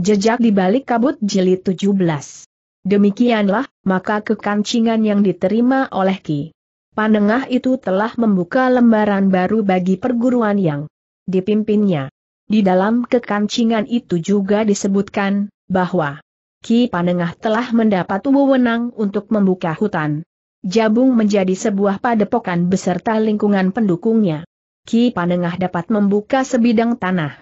Jejak di balik kabut jilid 17. Demikianlah, maka kekancingan yang diterima oleh Ki Panengah itu telah membuka lembaran baru bagi perguruan yang dipimpinnya. Di dalam kekancingan itu juga disebutkan, bahwa Ki Panengah telah mendapat wewenang untuk membuka hutan. Jabung menjadi sebuah padepokan beserta lingkungan pendukungnya. Ki Panengah dapat membuka sebidang tanah,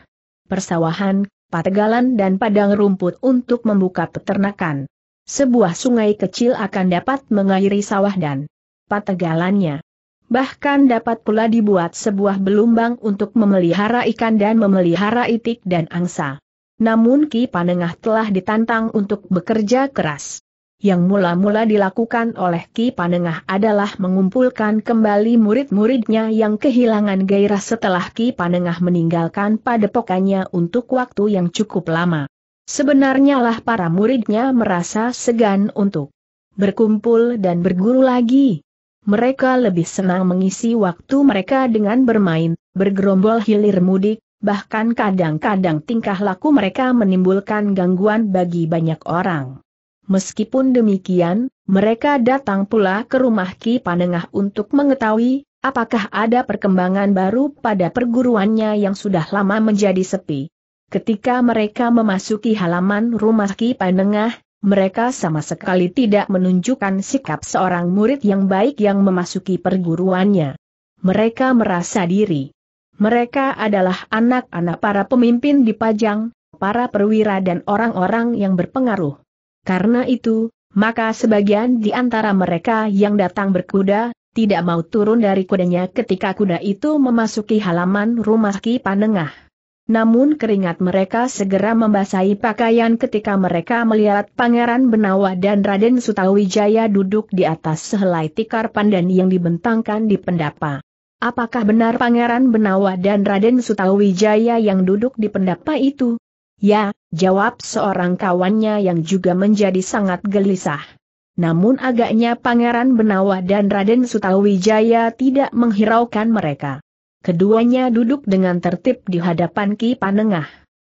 persawahan, pategalan dan padang rumput untuk membuka peternakan. Sebuah sungai kecil akan dapat mengairi sawah dan pategalannya. Bahkan dapat pula dibuat sebuah belumbang untuk memelihara ikan dan memelihara itik dan angsa. Namun Ki Panengah telah ditantang untuk bekerja keras yang mula-mula dilakukan oleh Ki Panengah adalah mengumpulkan kembali murid-muridnya yang kehilangan gairah setelah Ki Panengah meninggalkan padepokannya untuk waktu yang cukup lama. Sebenarnya lah para muridnya merasa segan untuk berkumpul dan berguru lagi. Mereka lebih senang mengisi waktu mereka dengan bermain, bergerombol hilir mudik, bahkan kadang-kadang tingkah laku mereka menimbulkan gangguan bagi banyak orang. Meskipun demikian, mereka datang pula ke rumah Ki Panengah untuk mengetahui, apakah ada perkembangan baru pada perguruannya yang sudah lama menjadi sepi. Ketika mereka memasuki halaman rumah Ki Panengah, mereka sama sekali tidak menunjukkan sikap seorang murid yang baik yang memasuki perguruannya. Mereka merasa diri. Mereka adalah anak-anak para pemimpin di Pajang, para perwira dan orang-orang yang berpengaruh. Karena itu, maka sebagian di antara mereka yang datang berkuda, tidak mau turun dari kudanya ketika kuda itu memasuki halaman rumah Ki Panengah. Namun keringat mereka segera membasahi pakaian ketika mereka melihat Pangeran Benawa dan Raden Sutawijaya duduk di atas sehelai tikar pandan yang dibentangkan di pendapa. Apakah benar Pangeran Benawa dan Raden Sutawijaya yang duduk di pendapa itu? Ya, jawab seorang kawannya yang juga menjadi sangat gelisah. Namun agaknya Pangeran Benawa dan Raden Sutawijaya tidak menghiraukan mereka. Keduanya duduk dengan tertib di hadapan Ki Panengah.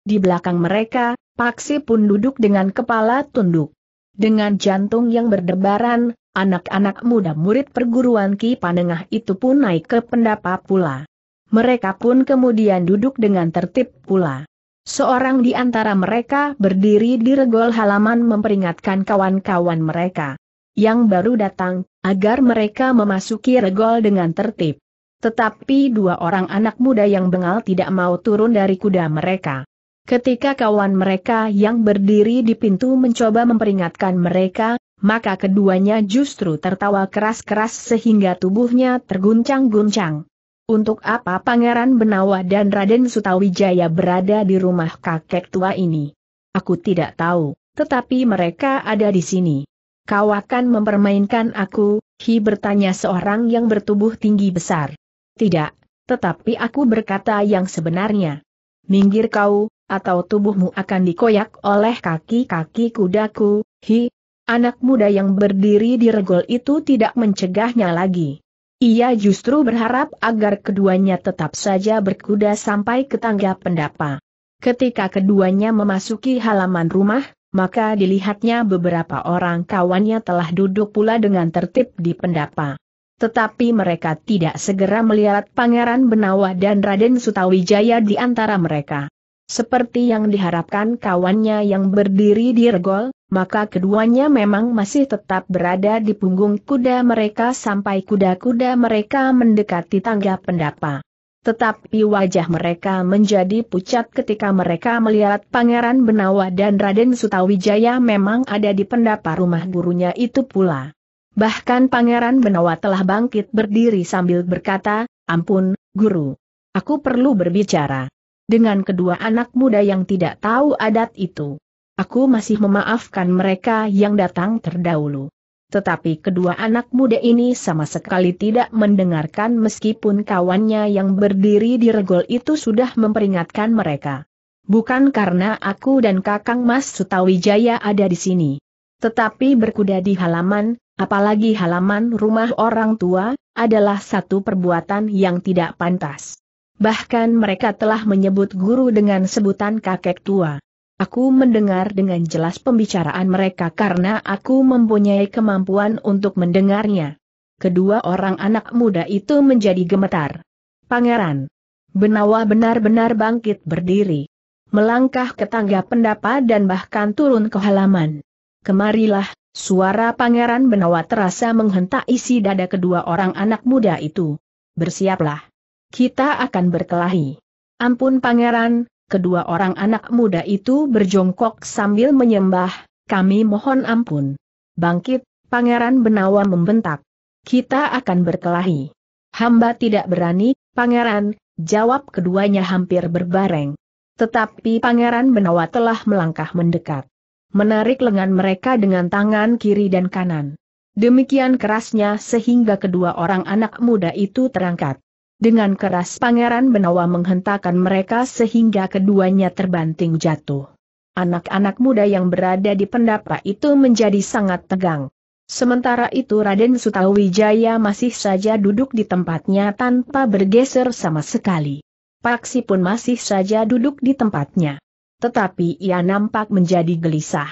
Di belakang mereka, Paksi pun duduk dengan kepala tunduk. Dengan jantung yang berdebaran, anak-anak muda murid perguruan Ki Panengah itu pun naik ke pendapa pula. Mereka pun kemudian duduk dengan tertib pula. Seorang di antara mereka berdiri di regol halaman memperingatkan kawan-kawan mereka yang baru datang, agar mereka memasuki regol dengan tertib. Tetapi dua orang anak muda yang bengal tidak mau turun dari kuda mereka. Ketika kawan mereka yang berdiri di pintu mencoba memperingatkan mereka, maka keduanya justru tertawa keras-keras sehingga tubuhnya terguncang-guncang. Untuk apa Pangeran Benawa dan Raden Sutawijaya berada di rumah kakek tua ini? Aku tidak tahu, tetapi mereka ada di sini. Kau akan mempermainkan aku, Hi bertanya seorang yang bertubuh tinggi besar. Tidak, tetapi aku berkata yang sebenarnya. Minggir kau, atau tubuhmu akan dikoyak oleh kaki-kaki kudaku, Hi. Anak muda yang berdiri di regol itu tidak mencegahnya lagi. Ia justru berharap agar keduanya tetap saja berkuda sampai ke tangga pendapa. Ketika keduanya memasuki halaman rumah, maka dilihatnya beberapa orang kawannya telah duduk pula dengan tertib di pendapa. Tetapi mereka tidak segera melihat Pangeran Benawa dan Raden Sutawijaya di antara mereka. Seperti yang diharapkan kawannya yang berdiri di regol, maka keduanya memang masih tetap berada di punggung kuda mereka sampai kuda-kuda mereka mendekati tangga pendapa. Tetapi wajah mereka menjadi pucat ketika mereka melihat Pangeran Benawa dan Raden Sutawijaya memang ada di pendapa rumah gurunya itu pula. Bahkan Pangeran Benawa telah bangkit berdiri sambil berkata, Ampun, guru. Aku perlu berbicara dengan kedua anak muda yang tidak tahu adat itu. Aku masih memaafkan mereka yang datang terdahulu. Tetapi kedua anak muda ini sama sekali tidak mendengarkan meskipun kawannya yang berdiri di regol itu sudah memperingatkan mereka. Bukan karena aku dan kakang Mas Sutawijaya ada di sini. Tetapi berkuda di halaman, apalagi halaman rumah orang tua, adalah satu perbuatan yang tidak pantas bahkan mereka telah menyebut guru dengan sebutan kakek tua. Aku mendengar dengan jelas pembicaraan mereka karena aku mempunyai kemampuan untuk mendengarnya. Kedua orang anak muda itu menjadi gemetar. Pangeran. Benawa benar-benar bangkit berdiri. Melangkah ke tangga pendapa dan bahkan turun ke halaman. Kemarilah, suara pangeran Benawa terasa menghentak isi dada kedua orang anak muda itu. Bersiaplah. Kita akan berkelahi. Ampun pangeran, kedua orang anak muda itu berjongkok sambil menyembah, kami mohon ampun. Bangkit, pangeran Benawa membentak. Kita akan berkelahi. Hamba tidak berani, pangeran, jawab keduanya hampir berbareng. Tetapi pangeran Benawa telah melangkah mendekat. Menarik lengan mereka dengan tangan kiri dan kanan. Demikian kerasnya sehingga kedua orang anak muda itu terangkat. Dengan keras Pangeran Benawa menghentakkan mereka sehingga keduanya terbanting jatuh. Anak-anak muda yang berada di pendapa itu menjadi sangat tegang. Sementara itu Raden Sutawijaya masih saja duduk di tempatnya tanpa bergeser sama sekali. Paksi pun masih saja duduk di tempatnya. Tetapi ia nampak menjadi gelisah.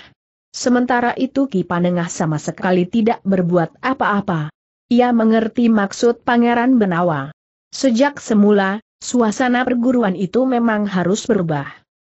Sementara itu Ki Panengah sama sekali tidak berbuat apa-apa. Ia mengerti maksud Pangeran Benawa. Sejak semula, suasana perguruan itu memang harus berubah.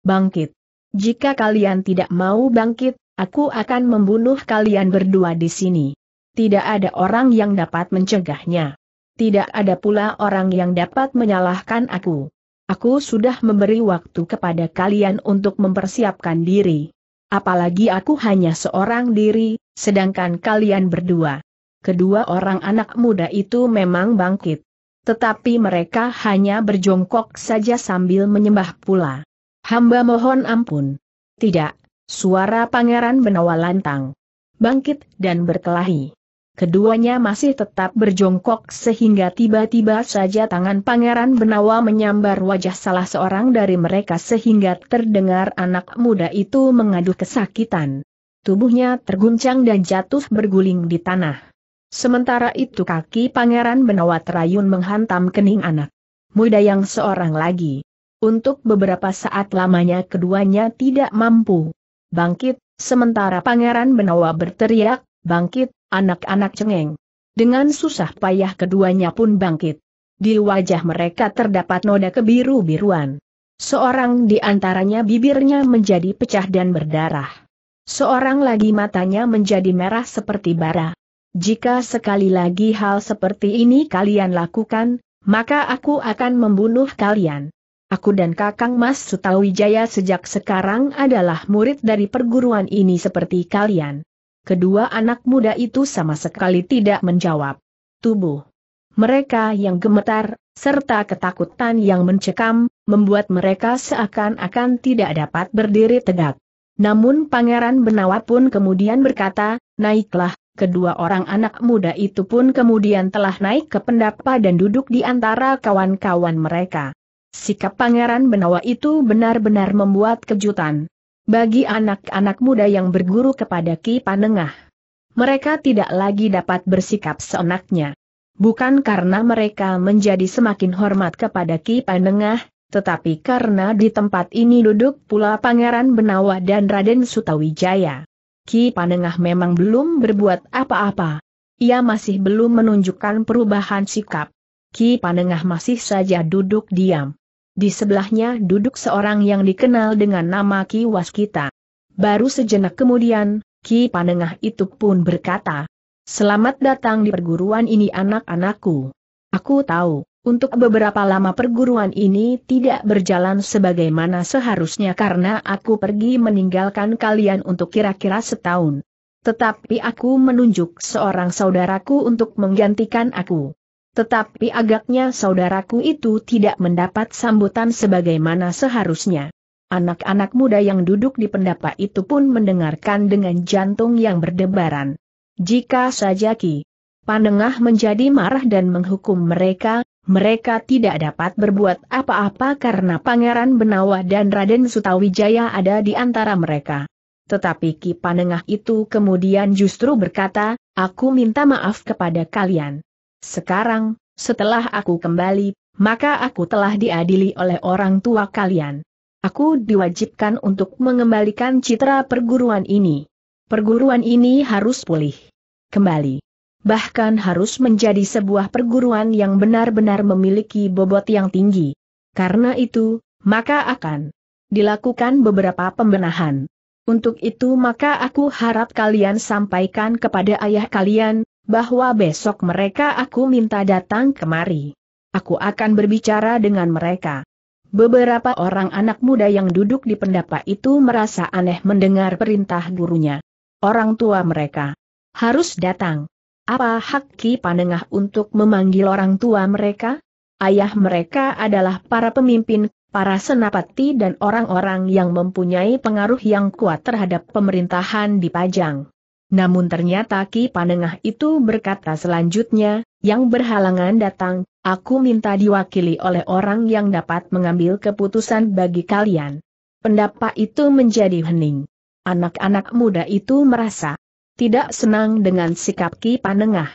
Bangkit. Jika kalian tidak mau bangkit, aku akan membunuh kalian berdua di sini. Tidak ada orang yang dapat mencegahnya. Tidak ada pula orang yang dapat menyalahkan aku. Aku sudah memberi waktu kepada kalian untuk mempersiapkan diri. Apalagi aku hanya seorang diri, sedangkan kalian berdua. Kedua orang anak muda itu memang bangkit tetapi mereka hanya berjongkok saja sambil menyembah pula. Hamba mohon ampun. Tidak, suara pangeran Benawa lantang. Bangkit dan berkelahi. Keduanya masih tetap berjongkok sehingga tiba-tiba saja tangan pangeran Benawa menyambar wajah salah seorang dari mereka sehingga terdengar anak muda itu mengadu kesakitan. Tubuhnya terguncang dan jatuh berguling di tanah. Sementara itu kaki Pangeran benawa terayun menghantam kening anak muda yang seorang lagi. Untuk beberapa saat lamanya keduanya tidak mampu bangkit, sementara Pangeran Benawa berteriak, bangkit, anak-anak cengeng. Dengan susah payah keduanya pun bangkit. Di wajah mereka terdapat noda kebiru-biruan. Seorang di antaranya bibirnya menjadi pecah dan berdarah. Seorang lagi matanya menjadi merah seperti bara. Jika sekali lagi hal seperti ini kalian lakukan, maka aku akan membunuh kalian. Aku dan Kakang Mas Sutawijaya sejak sekarang adalah murid dari perguruan ini seperti kalian. Kedua anak muda itu sama sekali tidak menjawab. Tubuh mereka yang gemetar, serta ketakutan yang mencekam, membuat mereka seakan-akan tidak dapat berdiri tegak. Namun Pangeran Benawa pun kemudian berkata, naiklah, kedua orang anak muda itu pun kemudian telah naik ke pendapa dan duduk di antara kawan-kawan mereka. Sikap Pangeran Benawa itu benar-benar membuat kejutan. Bagi anak-anak muda yang berguru kepada Ki Panengah, mereka tidak lagi dapat bersikap seenaknya. Bukan karena mereka menjadi semakin hormat kepada Ki Panengah, tetapi karena di tempat ini duduk pula Pangeran Benawa dan Raden Sutawijaya. Ki Panengah memang belum berbuat apa-apa. Ia masih belum menunjukkan perubahan sikap. Ki Panengah masih saja duduk diam. Di sebelahnya duduk seorang yang dikenal dengan nama Ki Waskita. Baru sejenak kemudian, Ki Panengah itu pun berkata, Selamat datang di perguruan ini anak-anakku. Aku tahu, untuk beberapa lama perguruan ini tidak berjalan sebagaimana seharusnya karena aku pergi meninggalkan kalian untuk kira-kira setahun. Tetapi aku menunjuk seorang saudaraku untuk menggantikan aku. Tetapi agaknya saudaraku itu tidak mendapat sambutan sebagaimana seharusnya. Anak-anak muda yang duduk di pendapa itu pun mendengarkan dengan jantung yang berdebaran. Jika saja Ki Panengah menjadi marah dan menghukum mereka, mereka tidak dapat berbuat apa-apa karena Pangeran Benawa dan Raden Sutawijaya ada di antara mereka. Tetapi Ki Panengah itu kemudian justru berkata, aku minta maaf kepada kalian. Sekarang, setelah aku kembali, maka aku telah diadili oleh orang tua kalian. Aku diwajibkan untuk mengembalikan citra perguruan ini. Perguruan ini harus pulih. Kembali bahkan harus menjadi sebuah perguruan yang benar-benar memiliki bobot yang tinggi. Karena itu, maka akan dilakukan beberapa pembenahan. Untuk itu maka aku harap kalian sampaikan kepada ayah kalian, bahwa besok mereka aku minta datang kemari. Aku akan berbicara dengan mereka. Beberapa orang anak muda yang duduk di pendapa itu merasa aneh mendengar perintah gurunya. Orang tua mereka harus datang. Apa hak Ki Panengah untuk memanggil orang tua mereka? Ayah mereka adalah para pemimpin, para senapati dan orang-orang yang mempunyai pengaruh yang kuat terhadap pemerintahan di Pajang. Namun ternyata Ki Panengah itu berkata selanjutnya, yang berhalangan datang, aku minta diwakili oleh orang yang dapat mengambil keputusan bagi kalian. Pendapat itu menjadi hening. Anak-anak muda itu merasa, tidak senang dengan sikap Ki Panengah.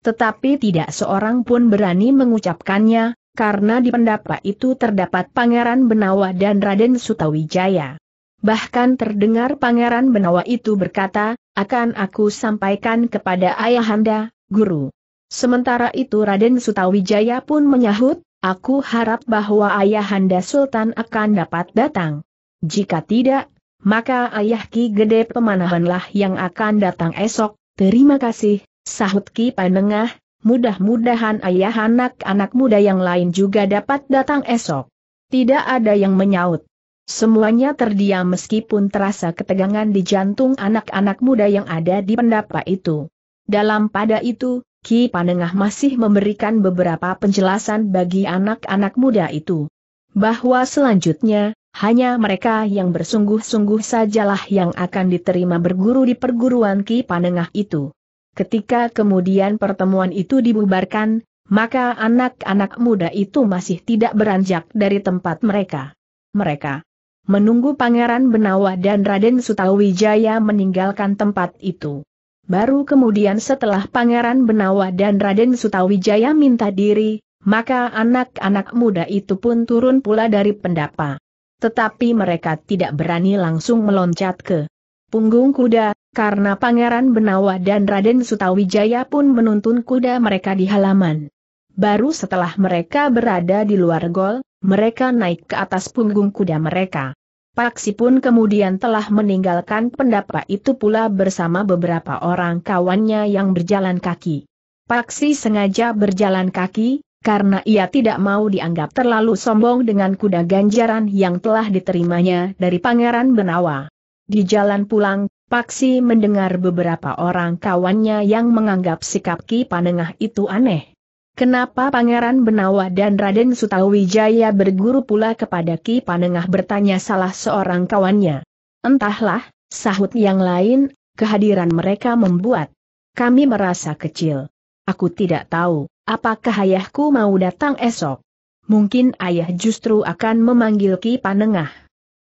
Tetapi tidak seorang pun berani mengucapkannya, karena di pendapa itu terdapat Pangeran Benawa dan Raden Sutawijaya. Bahkan terdengar Pangeran Benawa itu berkata, akan aku sampaikan kepada ayahanda, guru. Sementara itu Raden Sutawijaya pun menyahut, aku harap bahwa ayahanda Sultan akan dapat datang. Jika tidak, maka ayah Ki Gede Pemanahanlah yang akan datang esok, terima kasih, sahut Ki Panengah, mudah-mudahan ayah anak-anak muda yang lain juga dapat datang esok. Tidak ada yang menyaut. Semuanya terdiam meskipun terasa ketegangan di jantung anak-anak muda yang ada di pendapa itu. Dalam pada itu, Ki Panengah masih memberikan beberapa penjelasan bagi anak-anak muda itu. Bahwa selanjutnya, hanya mereka yang bersungguh-sungguh sajalah yang akan diterima berguru di perguruan Ki Panengah itu. Ketika kemudian pertemuan itu dibubarkan, maka anak-anak muda itu masih tidak beranjak dari tempat mereka. Mereka menunggu Pangeran Benawa dan Raden Sutawijaya meninggalkan tempat itu. Baru kemudian setelah Pangeran Benawa dan Raden Sutawijaya minta diri, maka anak-anak muda itu pun turun pula dari pendapa. Tetapi mereka tidak berani langsung meloncat ke punggung kuda, karena Pangeran Benawa dan Raden Sutawijaya pun menuntun kuda mereka di halaman. Baru setelah mereka berada di luar gol, mereka naik ke atas punggung kuda mereka. Paksi pun kemudian telah meninggalkan pendapa itu pula bersama beberapa orang kawannya yang berjalan kaki. Paksi sengaja berjalan kaki, karena ia tidak mau dianggap terlalu sombong dengan kuda ganjaran yang telah diterimanya dari Pangeran Benawa. Di jalan pulang, Paksi mendengar beberapa orang kawannya yang menganggap sikap Ki Panengah itu aneh. Kenapa Pangeran Benawa dan Raden Sutawijaya berguru pula kepada Ki Panengah bertanya salah seorang kawannya. Entahlah, sahut yang lain, kehadiran mereka membuat kami merasa kecil. Aku tidak tahu. Apakah ayahku mau datang esok? Mungkin ayah justru akan memanggil Ki Panengah.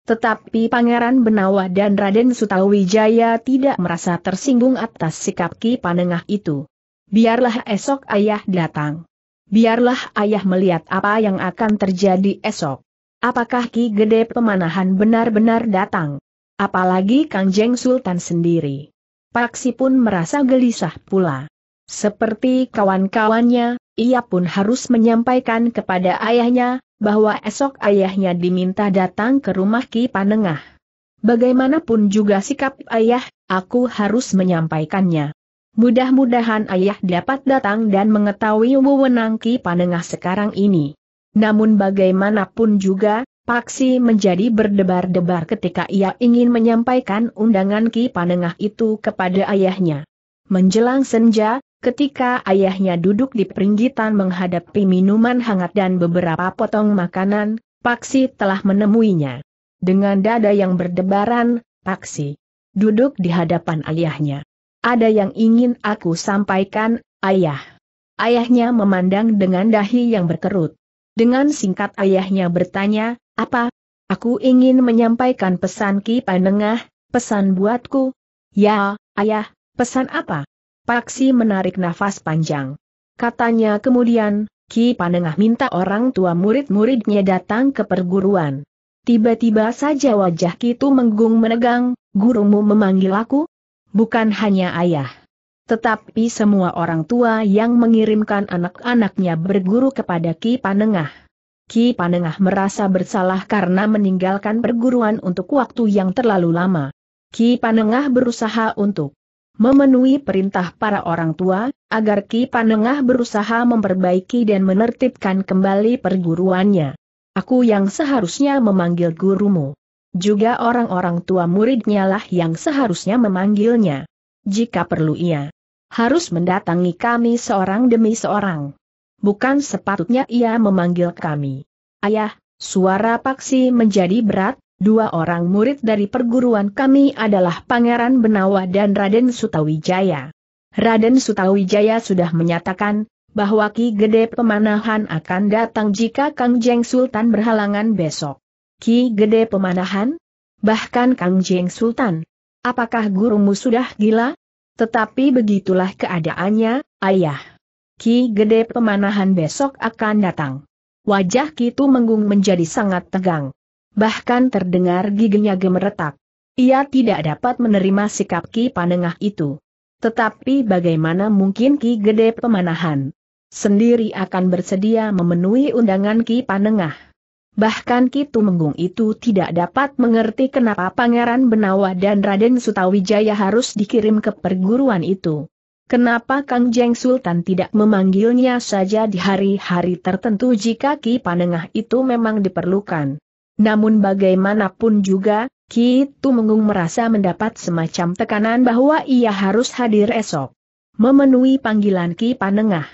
Tetapi Pangeran Benawa dan Raden Sutawijaya tidak merasa tersinggung atas sikap Ki Panengah itu. Biarlah esok ayah datang. Biarlah ayah melihat apa yang akan terjadi esok. Apakah Ki Gede Pemanahan benar-benar datang? Apalagi Kang Jeng Sultan sendiri. Paksi pun merasa gelisah pula. Seperti kawan-kawannya, ia pun harus menyampaikan kepada ayahnya, bahwa esok ayahnya diminta datang ke rumah Ki Panengah. Bagaimanapun juga sikap ayah, aku harus menyampaikannya. Mudah-mudahan ayah dapat datang dan mengetahui wewenang Ki Panengah sekarang ini. Namun bagaimanapun juga, Paksi menjadi berdebar-debar ketika ia ingin menyampaikan undangan Ki Panengah itu kepada ayahnya. Menjelang senja, Ketika ayahnya duduk di peringgitan menghadapi minuman hangat dan beberapa potong makanan, Paksi telah menemuinya. Dengan dada yang berdebaran, Paksi duduk di hadapan ayahnya. Ada yang ingin aku sampaikan, ayah. Ayahnya memandang dengan dahi yang berkerut. Dengan singkat ayahnya bertanya, apa? Aku ingin menyampaikan pesan Ki Panengah, pesan buatku. Ya, ayah, pesan apa? Paksi menarik nafas panjang. Katanya kemudian, Ki Panengah minta orang tua murid-muridnya datang ke perguruan. Tiba-tiba saja wajah Kitu menggung menegang, gurumu memanggil aku? Bukan hanya ayah. Tetapi semua orang tua yang mengirimkan anak-anaknya berguru kepada Ki Panengah. Ki Panengah merasa bersalah karena meninggalkan perguruan untuk waktu yang terlalu lama. Ki Panengah berusaha untuk memenuhi perintah para orang tua, agar Ki Panengah berusaha memperbaiki dan menertibkan kembali perguruannya. Aku yang seharusnya memanggil gurumu. Juga orang-orang tua muridnya lah yang seharusnya memanggilnya. Jika perlu ia harus mendatangi kami seorang demi seorang. Bukan sepatutnya ia memanggil kami. Ayah, suara Paksi menjadi berat, Dua orang murid dari perguruan kami adalah Pangeran Benawa dan Raden Sutawijaya. Raden Sutawijaya sudah menyatakan, bahwa Ki Gede Pemanahan akan datang jika Kang Jeng Sultan berhalangan besok. Ki Gede Pemanahan? Bahkan Kang Jeng Sultan? Apakah gurumu sudah gila? Tetapi begitulah keadaannya, ayah. Ki Gede Pemanahan besok akan datang. Wajah Kitu Menggung menjadi sangat tegang bahkan terdengar giginya gemeretak. Ia tidak dapat menerima sikap Ki Panengah itu. Tetapi bagaimana mungkin Ki Gede Pemanahan sendiri akan bersedia memenuhi undangan Ki Panengah. Bahkan Ki Tumenggung itu tidak dapat mengerti kenapa Pangeran Benawa dan Raden Sutawijaya harus dikirim ke perguruan itu. Kenapa Kang Jeng Sultan tidak memanggilnya saja di hari-hari tertentu jika Ki Panengah itu memang diperlukan? Namun bagaimanapun juga, Ki Tu Mengung merasa mendapat semacam tekanan bahwa ia harus hadir esok. Memenuhi panggilan Ki Panengah.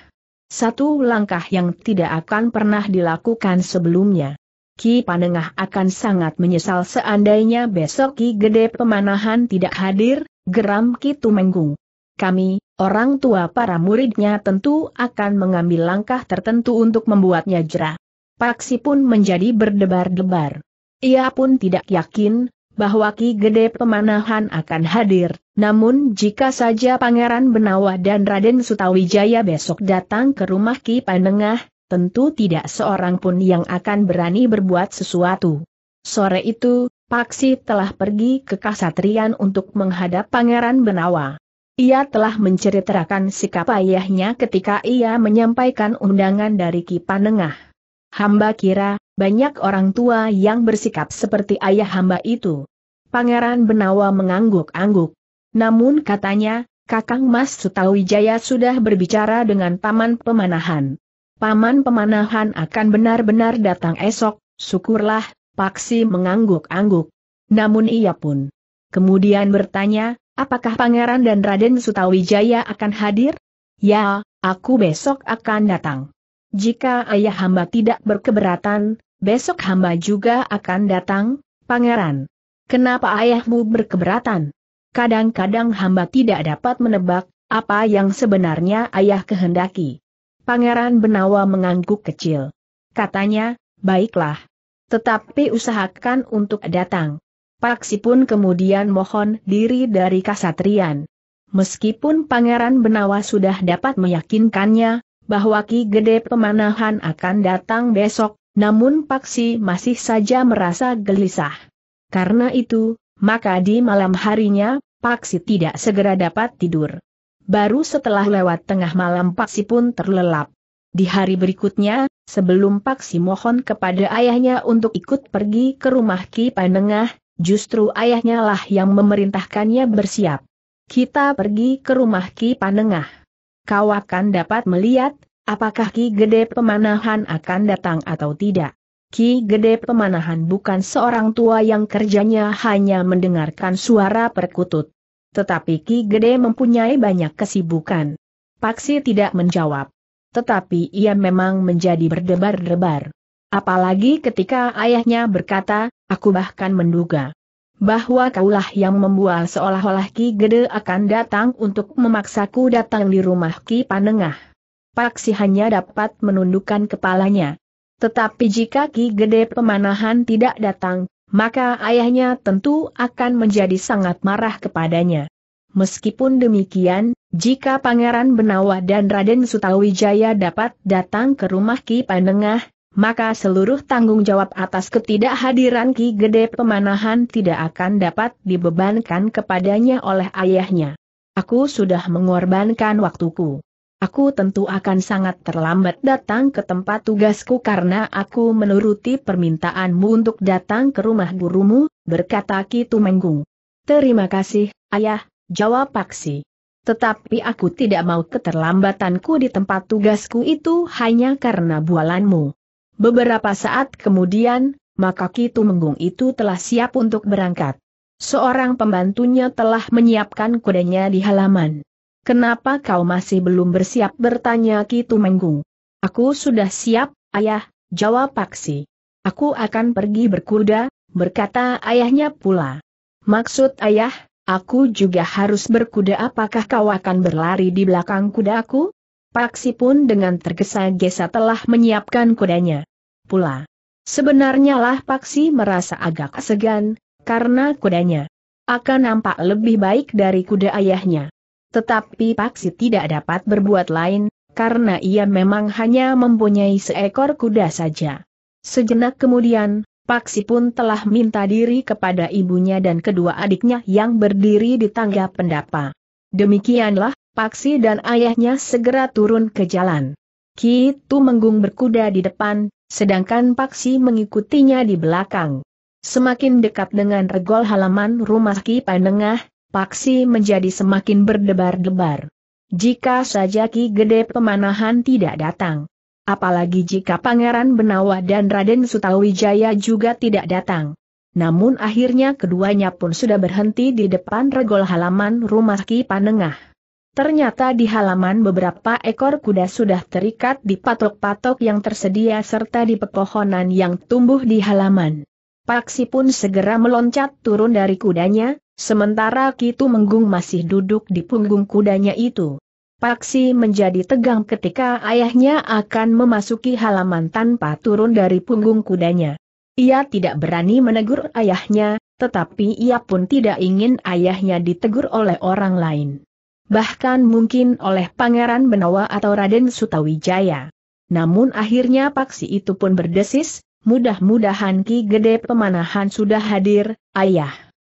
Satu langkah yang tidak akan pernah dilakukan sebelumnya. Ki Panengah akan sangat menyesal seandainya besok Ki Gede Pemanahan tidak hadir, geram Ki Tumenggung. Kami, orang tua para muridnya tentu akan mengambil langkah tertentu untuk membuatnya jerah. Paksi pun menjadi berdebar-debar. Ia pun tidak yakin, bahwa Ki Gede Pemanahan akan hadir, namun jika saja Pangeran Benawa dan Raden Sutawijaya besok datang ke rumah Ki Panengah, tentu tidak seorang pun yang akan berani berbuat sesuatu. Sore itu, Paksi telah pergi ke Kasatrian untuk menghadap Pangeran Benawa. Ia telah menceritakan sikap ayahnya ketika ia menyampaikan undangan dari Ki Panengah. Hamba kira, banyak orang tua yang bersikap seperti ayah hamba itu. Pangeran Benawa mengangguk-angguk. Namun katanya, Kakang Mas Sutawijaya sudah berbicara dengan Paman Pemanahan. Paman Pemanahan akan benar-benar datang esok, syukurlah, Paksi mengangguk-angguk. Namun ia pun. Kemudian bertanya, apakah Pangeran dan Raden Sutawijaya akan hadir? Ya, aku besok akan datang. Jika ayah hamba tidak berkeberatan, besok hamba juga akan datang, pangeran. Kenapa ayahmu berkeberatan? Kadang-kadang hamba tidak dapat menebak, apa yang sebenarnya ayah kehendaki. Pangeran Benawa mengangguk kecil. Katanya, baiklah. Tetapi usahakan untuk datang. Paksi pun kemudian mohon diri dari kasatrian. Meskipun Pangeran Benawa sudah dapat meyakinkannya, bahwa Ki Gede Pemanahan akan datang besok, namun Paksi masih saja merasa gelisah. Karena itu, maka di malam harinya, Paksi tidak segera dapat tidur. Baru setelah lewat tengah malam Paksi pun terlelap. Di hari berikutnya, sebelum Paksi mohon kepada ayahnya untuk ikut pergi ke rumah Ki Panengah, justru ayahnya lah yang memerintahkannya bersiap. Kita pergi ke rumah Ki Panengah kau akan dapat melihat, apakah Ki Gede Pemanahan akan datang atau tidak. Ki Gede Pemanahan bukan seorang tua yang kerjanya hanya mendengarkan suara perkutut. Tetapi Ki Gede mempunyai banyak kesibukan. Paksi tidak menjawab. Tetapi ia memang menjadi berdebar-debar. Apalagi ketika ayahnya berkata, aku bahkan menduga bahwa kaulah yang membuat seolah-olah Ki Gede akan datang untuk memaksaku datang di rumah Ki Panengah. Paksi hanya dapat menundukkan kepalanya. Tetapi jika Ki Gede pemanahan tidak datang, maka ayahnya tentu akan menjadi sangat marah kepadanya. Meskipun demikian, jika Pangeran Benawa dan Raden Sutawijaya dapat datang ke rumah Ki Panengah, maka seluruh tanggung jawab atas ketidakhadiran Ki Gede Pemanahan tidak akan dapat dibebankan kepadanya oleh ayahnya. Aku sudah mengorbankan waktuku. Aku tentu akan sangat terlambat datang ke tempat tugasku karena aku menuruti permintaanmu untuk datang ke rumah gurumu, berkata Ki Tumenggung. Terima kasih, ayah, jawab Paksi. Tetapi aku tidak mau keterlambatanku di tempat tugasku itu hanya karena bualanmu. Beberapa saat kemudian, maka Ki menggung itu telah siap untuk berangkat. Seorang pembantunya telah menyiapkan kudanya di halaman. Kenapa kau masih belum bersiap bertanya kitu menggung. Aku sudah siap, ayah, jawab Paksi. Aku akan pergi berkuda, berkata ayahnya pula. Maksud ayah, aku juga harus berkuda apakah kau akan berlari di belakang kudaku? Paksi pun dengan tergesa-gesa telah menyiapkan kudanya. Pula. Sebenarnya lah Paksi merasa agak segan, karena kudanya akan nampak lebih baik dari kuda ayahnya. Tetapi Paksi tidak dapat berbuat lain, karena ia memang hanya mempunyai seekor kuda saja. Sejenak kemudian, Paksi pun telah minta diri kepada ibunya dan kedua adiknya yang berdiri di tangga pendapa. Demikianlah, Paksi dan ayahnya segera turun ke jalan. Ki Menggung berkuda di depan, sedangkan Paksi mengikutinya di belakang. Semakin dekat dengan regol halaman rumah Ki Panengah, Paksi menjadi semakin berdebar-debar. Jika saja Ki Gede Pemanahan tidak datang. Apalagi jika Pangeran Benawa dan Raden Sutawijaya juga tidak datang. Namun akhirnya keduanya pun sudah berhenti di depan regol halaman rumah Ki Panengah. Ternyata di halaman beberapa ekor kuda sudah terikat di patok-patok yang tersedia serta di pepohonan yang tumbuh di halaman. Paksi pun segera meloncat turun dari kudanya, sementara Kitu Menggung masih duduk di punggung kudanya itu. Paksi menjadi tegang ketika ayahnya akan memasuki halaman tanpa turun dari punggung kudanya. Ia tidak berani menegur ayahnya, tetapi ia pun tidak ingin ayahnya ditegur oleh orang lain bahkan mungkin oleh Pangeran Benawa atau Raden Sutawijaya. Namun akhirnya paksi itu pun berdesis, mudah-mudahan Ki Gede Pemanahan sudah hadir, ayah.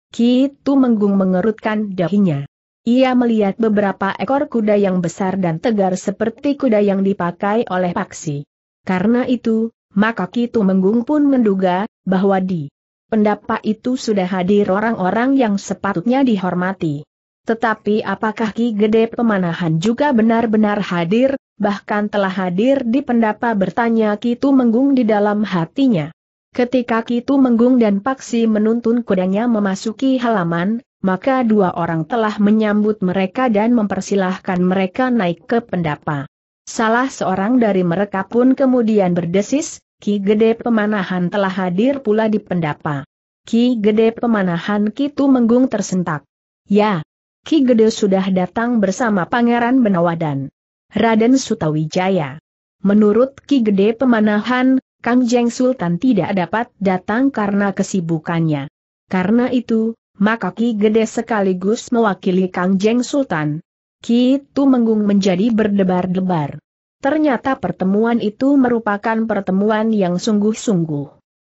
Ki itu menggung mengerutkan dahinya. Ia melihat beberapa ekor kuda yang besar dan tegar seperti kuda yang dipakai oleh Paksi. Karena itu, maka Ki Tu Menggung pun menduga, bahwa di pendapat itu sudah hadir orang-orang yang sepatutnya dihormati. Tetapi apakah Ki Gede Pemanahan juga benar-benar hadir, bahkan telah hadir di pendapa bertanya Kitu Menggung di dalam hatinya. Ketika Kitu Menggung dan Paksi menuntun kudanya memasuki halaman, maka dua orang telah menyambut mereka dan mempersilahkan mereka naik ke pendapa. Salah seorang dari mereka pun kemudian berdesis, Ki Gede Pemanahan telah hadir pula di pendapa. Ki Gede Pemanahan Kitu Menggung tersentak. Ya, Ki Gede sudah datang bersama Pangeran Benawadan. Raden Sutawijaya. Menurut Ki Gede Pemanahan, Kang Jeng Sultan tidak dapat datang karena kesibukannya. Karena itu, maka Ki Gede sekaligus mewakili Kang Jeng Sultan. Ki itu menggung menjadi berdebar-debar. Ternyata pertemuan itu merupakan pertemuan yang sungguh-sungguh.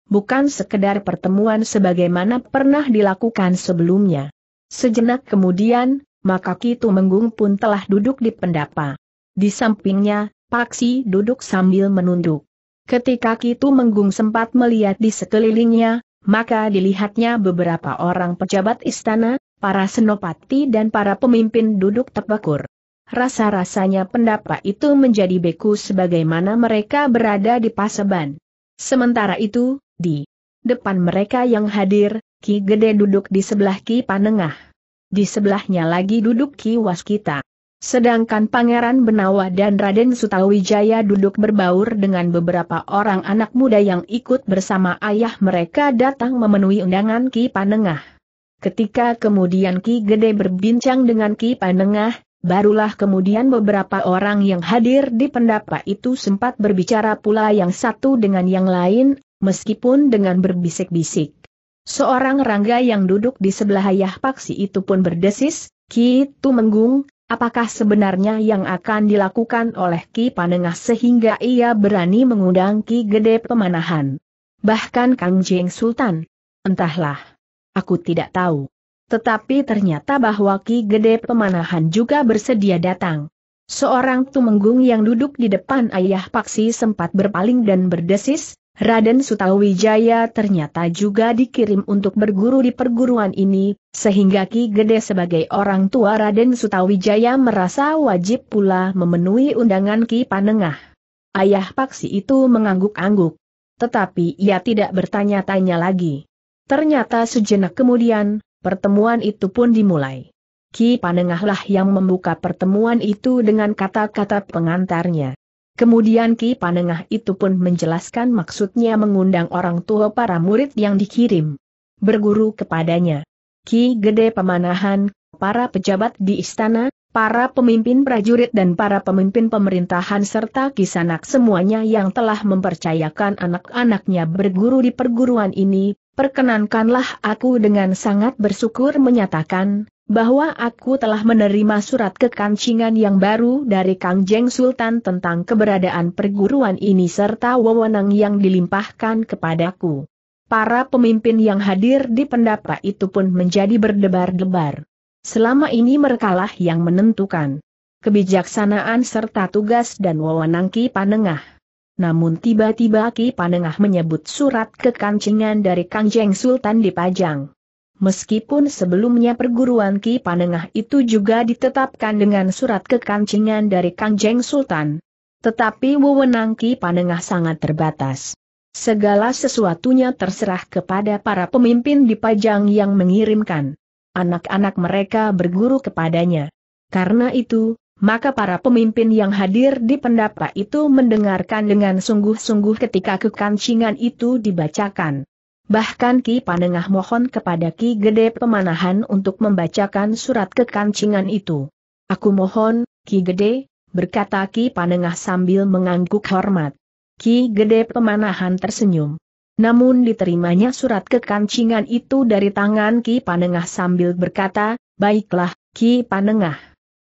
Bukan sekedar pertemuan sebagaimana pernah dilakukan sebelumnya. Sejenak kemudian, maka Kitu Menggung pun telah duduk di pendapa. Di sampingnya, Paksi duduk sambil menunduk. Ketika Kitu Menggung sempat melihat di sekelilingnya, maka dilihatnya beberapa orang pejabat istana, para senopati dan para pemimpin duduk terpekur. Rasa-rasanya pendapa itu menjadi beku sebagaimana mereka berada di paseban. Sementara itu, di depan mereka yang hadir, Ki Gede duduk di sebelah Ki Panengah. Di sebelahnya lagi duduk Ki Waskita. Sedangkan Pangeran Benawa dan Raden Sutawijaya duduk berbaur dengan beberapa orang anak muda yang ikut bersama ayah mereka datang memenuhi undangan Ki Panengah. Ketika kemudian Ki Gede berbincang dengan Ki Panengah, barulah kemudian beberapa orang yang hadir di pendapa itu sempat berbicara pula yang satu dengan yang lain, meskipun dengan berbisik-bisik. Seorang rangga yang duduk di sebelah Ayah Paksi itu pun berdesis, Ki Tu apakah sebenarnya yang akan dilakukan oleh Ki Panengah sehingga ia berani mengundang Ki Gede Pemanahan? Bahkan Kang Jeng Sultan? Entahlah. Aku tidak tahu. Tetapi ternyata bahwa Ki Gede Pemanahan juga bersedia datang. Seorang tumenggung yang duduk di depan ayah Paksi sempat berpaling dan berdesis, Raden Sutawijaya ternyata juga dikirim untuk berguru di perguruan ini, sehingga Ki Gede sebagai orang tua Raden Sutawijaya merasa wajib pula memenuhi undangan Ki Panengah. Ayah Paksi itu mengangguk-angguk. Tetapi ia tidak bertanya-tanya lagi. Ternyata sejenak kemudian, pertemuan itu pun dimulai. Ki Panengahlah yang membuka pertemuan itu dengan kata-kata pengantarnya. Kemudian Ki Panengah itu pun menjelaskan maksudnya mengundang orang tua para murid yang dikirim. Berguru kepadanya. Ki Gede Pemanahan, para pejabat di istana, para pemimpin prajurit dan para pemimpin pemerintahan serta kisanak semuanya yang telah mempercayakan anak-anaknya berguru di perguruan ini, perkenankanlah aku dengan sangat bersyukur menyatakan, bahwa aku telah menerima surat kekancingan yang baru dari Kang Jeng Sultan tentang keberadaan perguruan ini serta wewenang yang dilimpahkan kepadaku. Para pemimpin yang hadir di pendapa itu pun menjadi berdebar-debar. Selama ini merekalah yang menentukan kebijaksanaan serta tugas dan wewenang Ki Panengah. Namun tiba-tiba Ki Panengah menyebut surat kekancingan dari Kang Jeng Sultan dipajang. Meskipun sebelumnya perguruan Ki Panengah itu juga ditetapkan dengan surat kekancingan dari Kangjeng Sultan. Tetapi wewenang Ki Panengah sangat terbatas. Segala sesuatunya terserah kepada para pemimpin di Pajang yang mengirimkan. Anak-anak mereka berguru kepadanya. Karena itu, maka para pemimpin yang hadir di pendapa itu mendengarkan dengan sungguh-sungguh ketika kekancingan itu dibacakan. Bahkan Ki Panengah mohon kepada Ki Gede Pemanahan untuk membacakan surat kekancingan itu. Aku mohon, Ki Gede, berkata Ki Panengah sambil mengangguk hormat. Ki Gede Pemanahan tersenyum. Namun diterimanya surat kekancingan itu dari tangan Ki Panengah sambil berkata, Baiklah, Ki Panengah.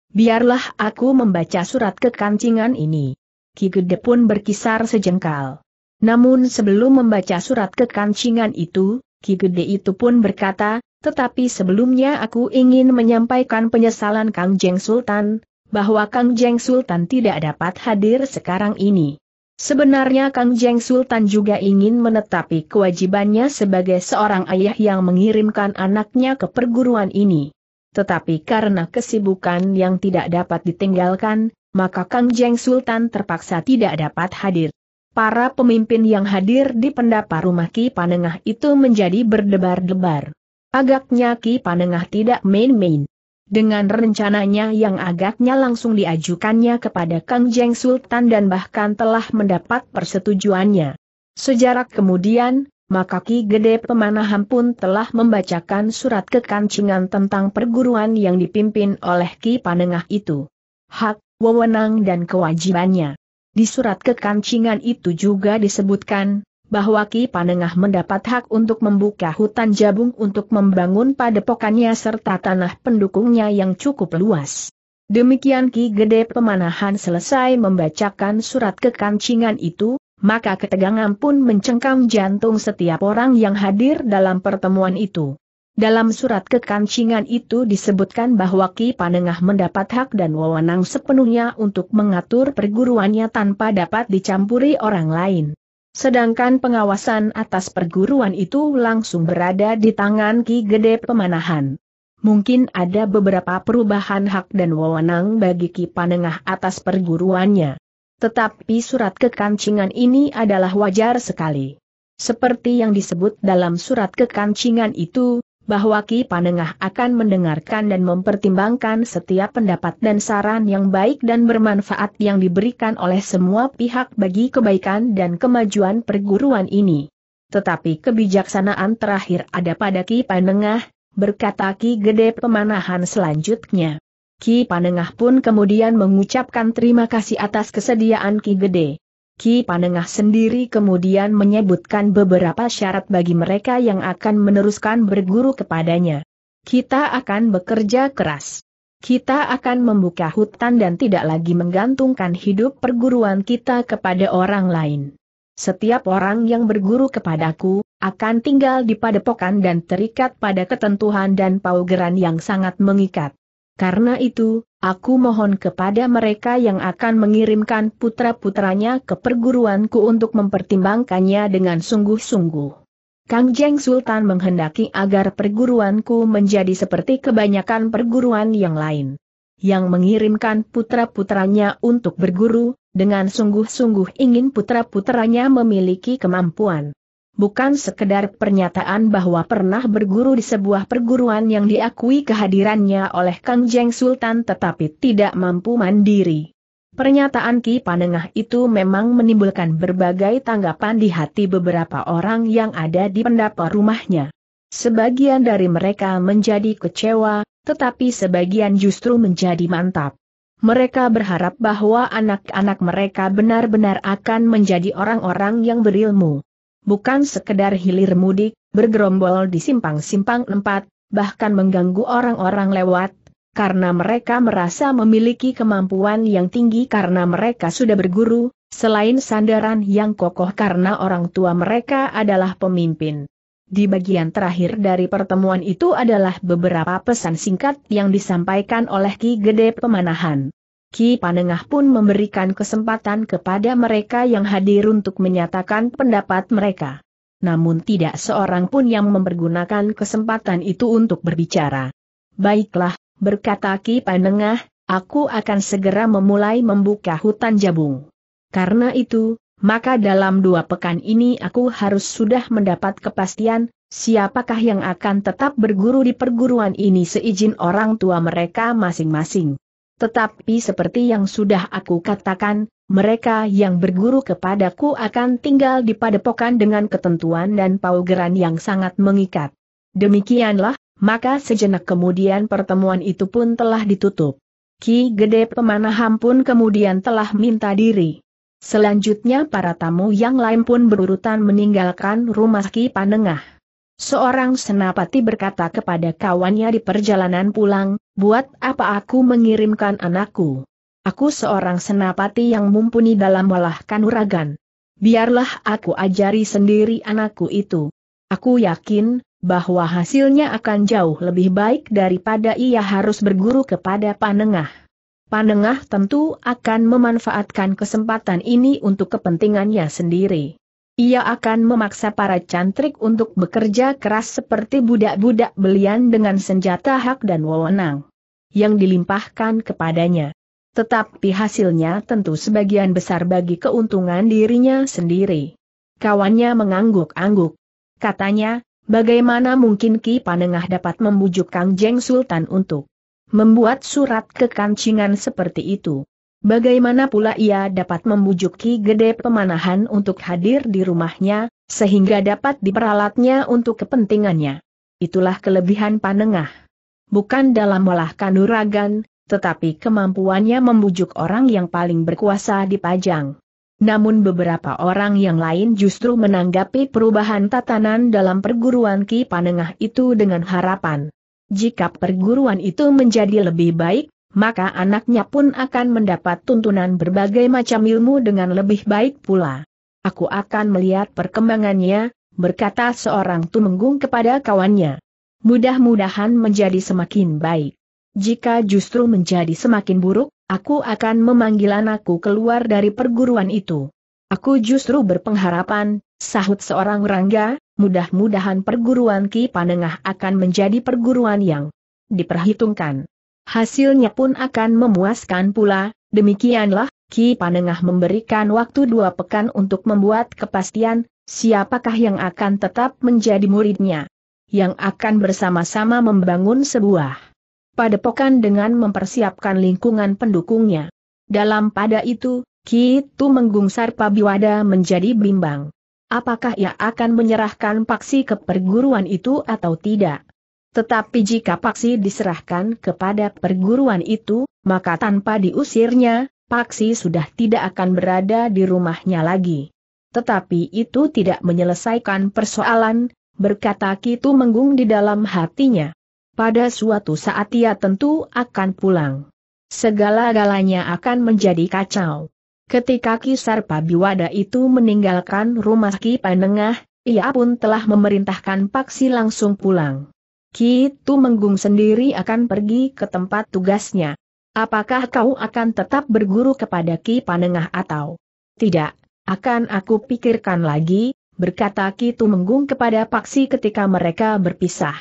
Biarlah aku membaca surat kekancingan ini. Ki Gede pun berkisar sejengkal. Namun sebelum membaca surat kekancingan itu, Ki Gede itu pun berkata, tetapi sebelumnya aku ingin menyampaikan penyesalan Kang Jeng Sultan, bahwa Kang Jeng Sultan tidak dapat hadir sekarang ini. Sebenarnya Kang Jeng Sultan juga ingin menetapi kewajibannya sebagai seorang ayah yang mengirimkan anaknya ke perguruan ini. Tetapi karena kesibukan yang tidak dapat ditinggalkan, maka Kang Jeng Sultan terpaksa tidak dapat hadir para pemimpin yang hadir di pendapa rumah Ki Panengah itu menjadi berdebar-debar. Agaknya Ki Panengah tidak main-main. Dengan rencananya yang agaknya langsung diajukannya kepada Kang Jeng Sultan dan bahkan telah mendapat persetujuannya. Sejarah kemudian, maka Ki Gede Pemanahan pun telah membacakan surat kekancingan tentang perguruan yang dipimpin oleh Ki Panengah itu. Hak, wewenang dan kewajibannya. Di surat kekancingan itu juga disebutkan, bahwa Ki Panengah mendapat hak untuk membuka hutan jabung untuk membangun padepokannya serta tanah pendukungnya yang cukup luas. Demikian Ki Gede Pemanahan selesai membacakan surat kekancingan itu, maka ketegangan pun mencengkam jantung setiap orang yang hadir dalam pertemuan itu. Dalam surat kekancingan itu disebutkan bahwa Ki Panengah mendapat hak dan wewenang sepenuhnya untuk mengatur perguruannya tanpa dapat dicampuri orang lain. Sedangkan pengawasan atas perguruan itu langsung berada di tangan Ki Gede Pemanahan. Mungkin ada beberapa perubahan hak dan wewenang bagi Ki Panengah atas perguruannya. Tetapi surat kekancingan ini adalah wajar sekali. Seperti yang disebut dalam surat kekancingan itu, bahwa Ki Panengah akan mendengarkan dan mempertimbangkan setiap pendapat dan saran yang baik dan bermanfaat yang diberikan oleh semua pihak bagi kebaikan dan kemajuan perguruan ini. Tetapi kebijaksanaan terakhir ada pada Ki Panengah, berkata Ki Gede pemanahan selanjutnya. Ki Panengah pun kemudian mengucapkan terima kasih atas kesediaan Ki Gede. Ki Panengah sendiri kemudian menyebutkan beberapa syarat bagi mereka yang akan meneruskan berguru kepadanya. Kita akan bekerja keras. Kita akan membuka hutan dan tidak lagi menggantungkan hidup perguruan kita kepada orang lain. Setiap orang yang berguru kepadaku, akan tinggal di padepokan dan terikat pada ketentuan dan paugeran yang sangat mengikat. Karena itu, aku mohon kepada mereka yang akan mengirimkan putra-putranya ke perguruanku untuk mempertimbangkannya dengan sungguh-sungguh. Kang Jeng Sultan menghendaki agar perguruanku menjadi seperti kebanyakan perguruan yang lain. Yang mengirimkan putra-putranya untuk berguru, dengan sungguh-sungguh ingin putra-putranya memiliki kemampuan bukan sekedar pernyataan bahwa pernah berguru di sebuah perguruan yang diakui kehadirannya oleh Kang Jeng Sultan tetapi tidak mampu mandiri. Pernyataan Ki Panengah itu memang menimbulkan berbagai tanggapan di hati beberapa orang yang ada di pendapa rumahnya. Sebagian dari mereka menjadi kecewa, tetapi sebagian justru menjadi mantap. Mereka berharap bahwa anak-anak mereka benar-benar akan menjadi orang-orang yang berilmu bukan sekedar hilir mudik, bergerombol di simpang-simpang empat, bahkan mengganggu orang-orang lewat, karena mereka merasa memiliki kemampuan yang tinggi karena mereka sudah berguru, selain sandaran yang kokoh karena orang tua mereka adalah pemimpin. Di bagian terakhir dari pertemuan itu adalah beberapa pesan singkat yang disampaikan oleh Ki Gede Pemanahan. Ki Panengah pun memberikan kesempatan kepada mereka yang hadir untuk menyatakan pendapat mereka. Namun tidak seorang pun yang mempergunakan kesempatan itu untuk berbicara. Baiklah, berkata Ki Panengah, aku akan segera memulai membuka hutan jabung. Karena itu, maka dalam dua pekan ini aku harus sudah mendapat kepastian, siapakah yang akan tetap berguru di perguruan ini seizin orang tua mereka masing-masing. Tetapi seperti yang sudah aku katakan, mereka yang berguru kepadaku akan tinggal di padepokan dengan ketentuan dan paugeran yang sangat mengikat. Demikianlah, maka sejenak kemudian pertemuan itu pun telah ditutup. Ki Gede Pemanaham pun kemudian telah minta diri. Selanjutnya para tamu yang lain pun berurutan meninggalkan rumah Ki Panengah. Seorang senapati berkata kepada kawannya di perjalanan pulang, buat apa aku mengirimkan anakku? Aku seorang senapati yang mumpuni dalam olah kanuragan. Biarlah aku ajari sendiri anakku itu. Aku yakin, bahwa hasilnya akan jauh lebih baik daripada ia harus berguru kepada Panengah. Panengah tentu akan memanfaatkan kesempatan ini untuk kepentingannya sendiri. Ia akan memaksa para cantrik untuk bekerja keras seperti budak-budak belian dengan senjata hak dan wewenang yang dilimpahkan kepadanya. Tetapi hasilnya tentu sebagian besar bagi keuntungan dirinya sendiri. Kawannya mengangguk-angguk. Katanya, bagaimana mungkin Ki Panengah dapat membujuk Kang Jeng Sultan untuk membuat surat kekancingan seperti itu? Bagaimana pula ia dapat membujuk Ki Gede Pemanahan untuk hadir di rumahnya, sehingga dapat diperalatnya untuk kepentingannya. Itulah kelebihan Panengah. Bukan dalam olah kanuragan, tetapi kemampuannya membujuk orang yang paling berkuasa di Pajang. Namun beberapa orang yang lain justru menanggapi perubahan tatanan dalam perguruan Ki Panengah itu dengan harapan. Jika perguruan itu menjadi lebih baik, maka anaknya pun akan mendapat tuntunan berbagai macam ilmu dengan lebih baik pula. Aku akan melihat perkembangannya, berkata seorang tumenggung kepada kawannya. Mudah-mudahan menjadi semakin baik. Jika justru menjadi semakin buruk, aku akan memanggil anakku keluar dari perguruan itu. Aku justru berpengharapan, sahut seorang rangga, mudah-mudahan perguruan Ki Panengah akan menjadi perguruan yang diperhitungkan. Hasilnya pun akan memuaskan pula, demikianlah, Ki Panengah memberikan waktu dua pekan untuk membuat kepastian, siapakah yang akan tetap menjadi muridnya. Yang akan bersama-sama membangun sebuah padepokan dengan mempersiapkan lingkungan pendukungnya. Dalam pada itu, Ki Tu menggungsar Pabiwada menjadi bimbang apakah ia akan menyerahkan paksi ke perguruan itu atau tidak. Tetapi jika Paksi diserahkan kepada perguruan itu, maka tanpa diusirnya, Paksi sudah tidak akan berada di rumahnya lagi. Tetapi itu tidak menyelesaikan persoalan, berkata Kitu Menggung di dalam hatinya. Pada suatu saat ia tentu akan pulang. Segala-galanya akan menjadi kacau. Ketika Kisar Pabiwada itu meninggalkan rumah Ki Panengah, ia pun telah memerintahkan Paksi langsung pulang. Ki Tu Menggung sendiri akan pergi ke tempat tugasnya. Apakah kau akan tetap berguru kepada Ki Panengah atau tidak? Akan aku pikirkan lagi, berkata Ki Tu Menggung kepada Paksi ketika mereka berpisah.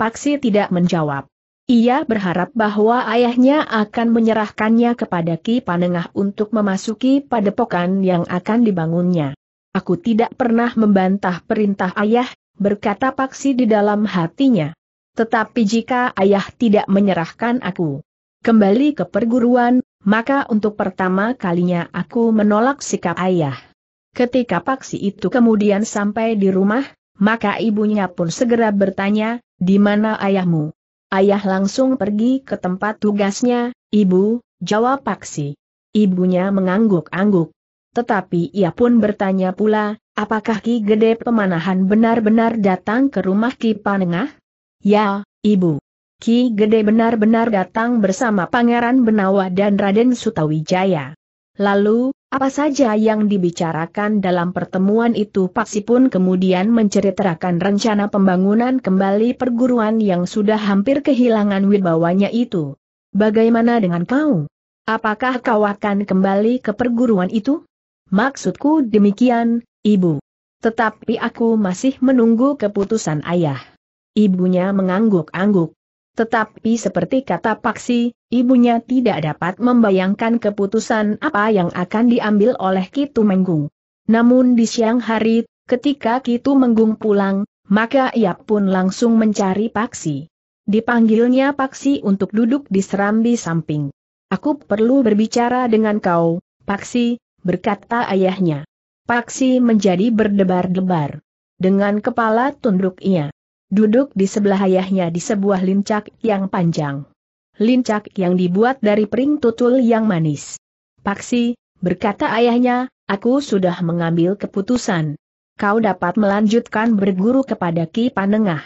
Paksi tidak menjawab. Ia berharap bahwa ayahnya akan menyerahkannya kepada Ki Panengah untuk memasuki padepokan yang akan dibangunnya. Aku tidak pernah membantah perintah ayah, berkata Paksi di dalam hatinya. Tetapi jika ayah tidak menyerahkan aku kembali ke perguruan, maka untuk pertama kalinya aku menolak sikap ayah. Ketika paksi itu kemudian sampai di rumah, maka ibunya pun segera bertanya, di mana ayahmu? Ayah langsung pergi ke tempat tugasnya, ibu, jawab paksi. Ibunya mengangguk-angguk. Tetapi ia pun bertanya pula, apakah Ki Gede Pemanahan benar-benar datang ke rumah Ki Panengah? Ya, Ibu. Ki Gede benar-benar datang bersama Pangeran Benawa dan Raden Sutawijaya. Lalu, apa saja yang dibicarakan dalam pertemuan itu Paksi pun kemudian menceritakan rencana pembangunan kembali perguruan yang sudah hampir kehilangan wibawanya itu. Bagaimana dengan kau? Apakah kau akan kembali ke perguruan itu? Maksudku demikian, Ibu. Tetapi aku masih menunggu keputusan ayah. Ibunya mengangguk-angguk. Tetapi seperti kata Paksi, ibunya tidak dapat membayangkan keputusan apa yang akan diambil oleh Kitu Menggung. Namun di siang hari, ketika Kitu Menggung pulang, maka ia pun langsung mencari Paksi. Dipanggilnya Paksi untuk duduk di serambi samping. Aku perlu berbicara dengan kau, Paksi, berkata ayahnya. Paksi menjadi berdebar-debar. Dengan kepala tunduk ia. Duduk di sebelah ayahnya di sebuah lincak yang panjang. Lincak yang dibuat dari pering tutul yang manis. Paksi, berkata ayahnya, aku sudah mengambil keputusan. Kau dapat melanjutkan berguru kepada Ki Panengah.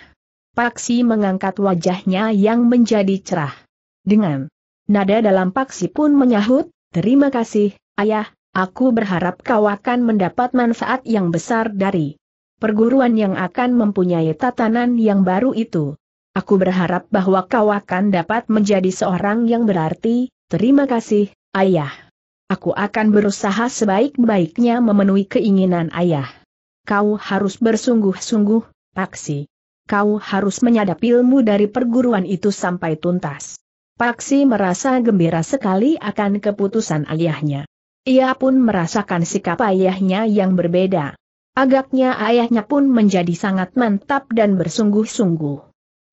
Paksi mengangkat wajahnya yang menjadi cerah. Dengan nada dalam Paksi pun menyahut, terima kasih, ayah, aku berharap kau akan mendapat manfaat yang besar dari perguruan yang akan mempunyai tatanan yang baru itu. Aku berharap bahwa kau akan dapat menjadi seorang yang berarti, terima kasih, ayah. Aku akan berusaha sebaik-baiknya memenuhi keinginan ayah. Kau harus bersungguh-sungguh, Paksi. Kau harus menyadap ilmu dari perguruan itu sampai tuntas. Paksi merasa gembira sekali akan keputusan ayahnya. Ia pun merasakan sikap ayahnya yang berbeda. Agaknya ayahnya pun menjadi sangat mantap dan bersungguh-sungguh.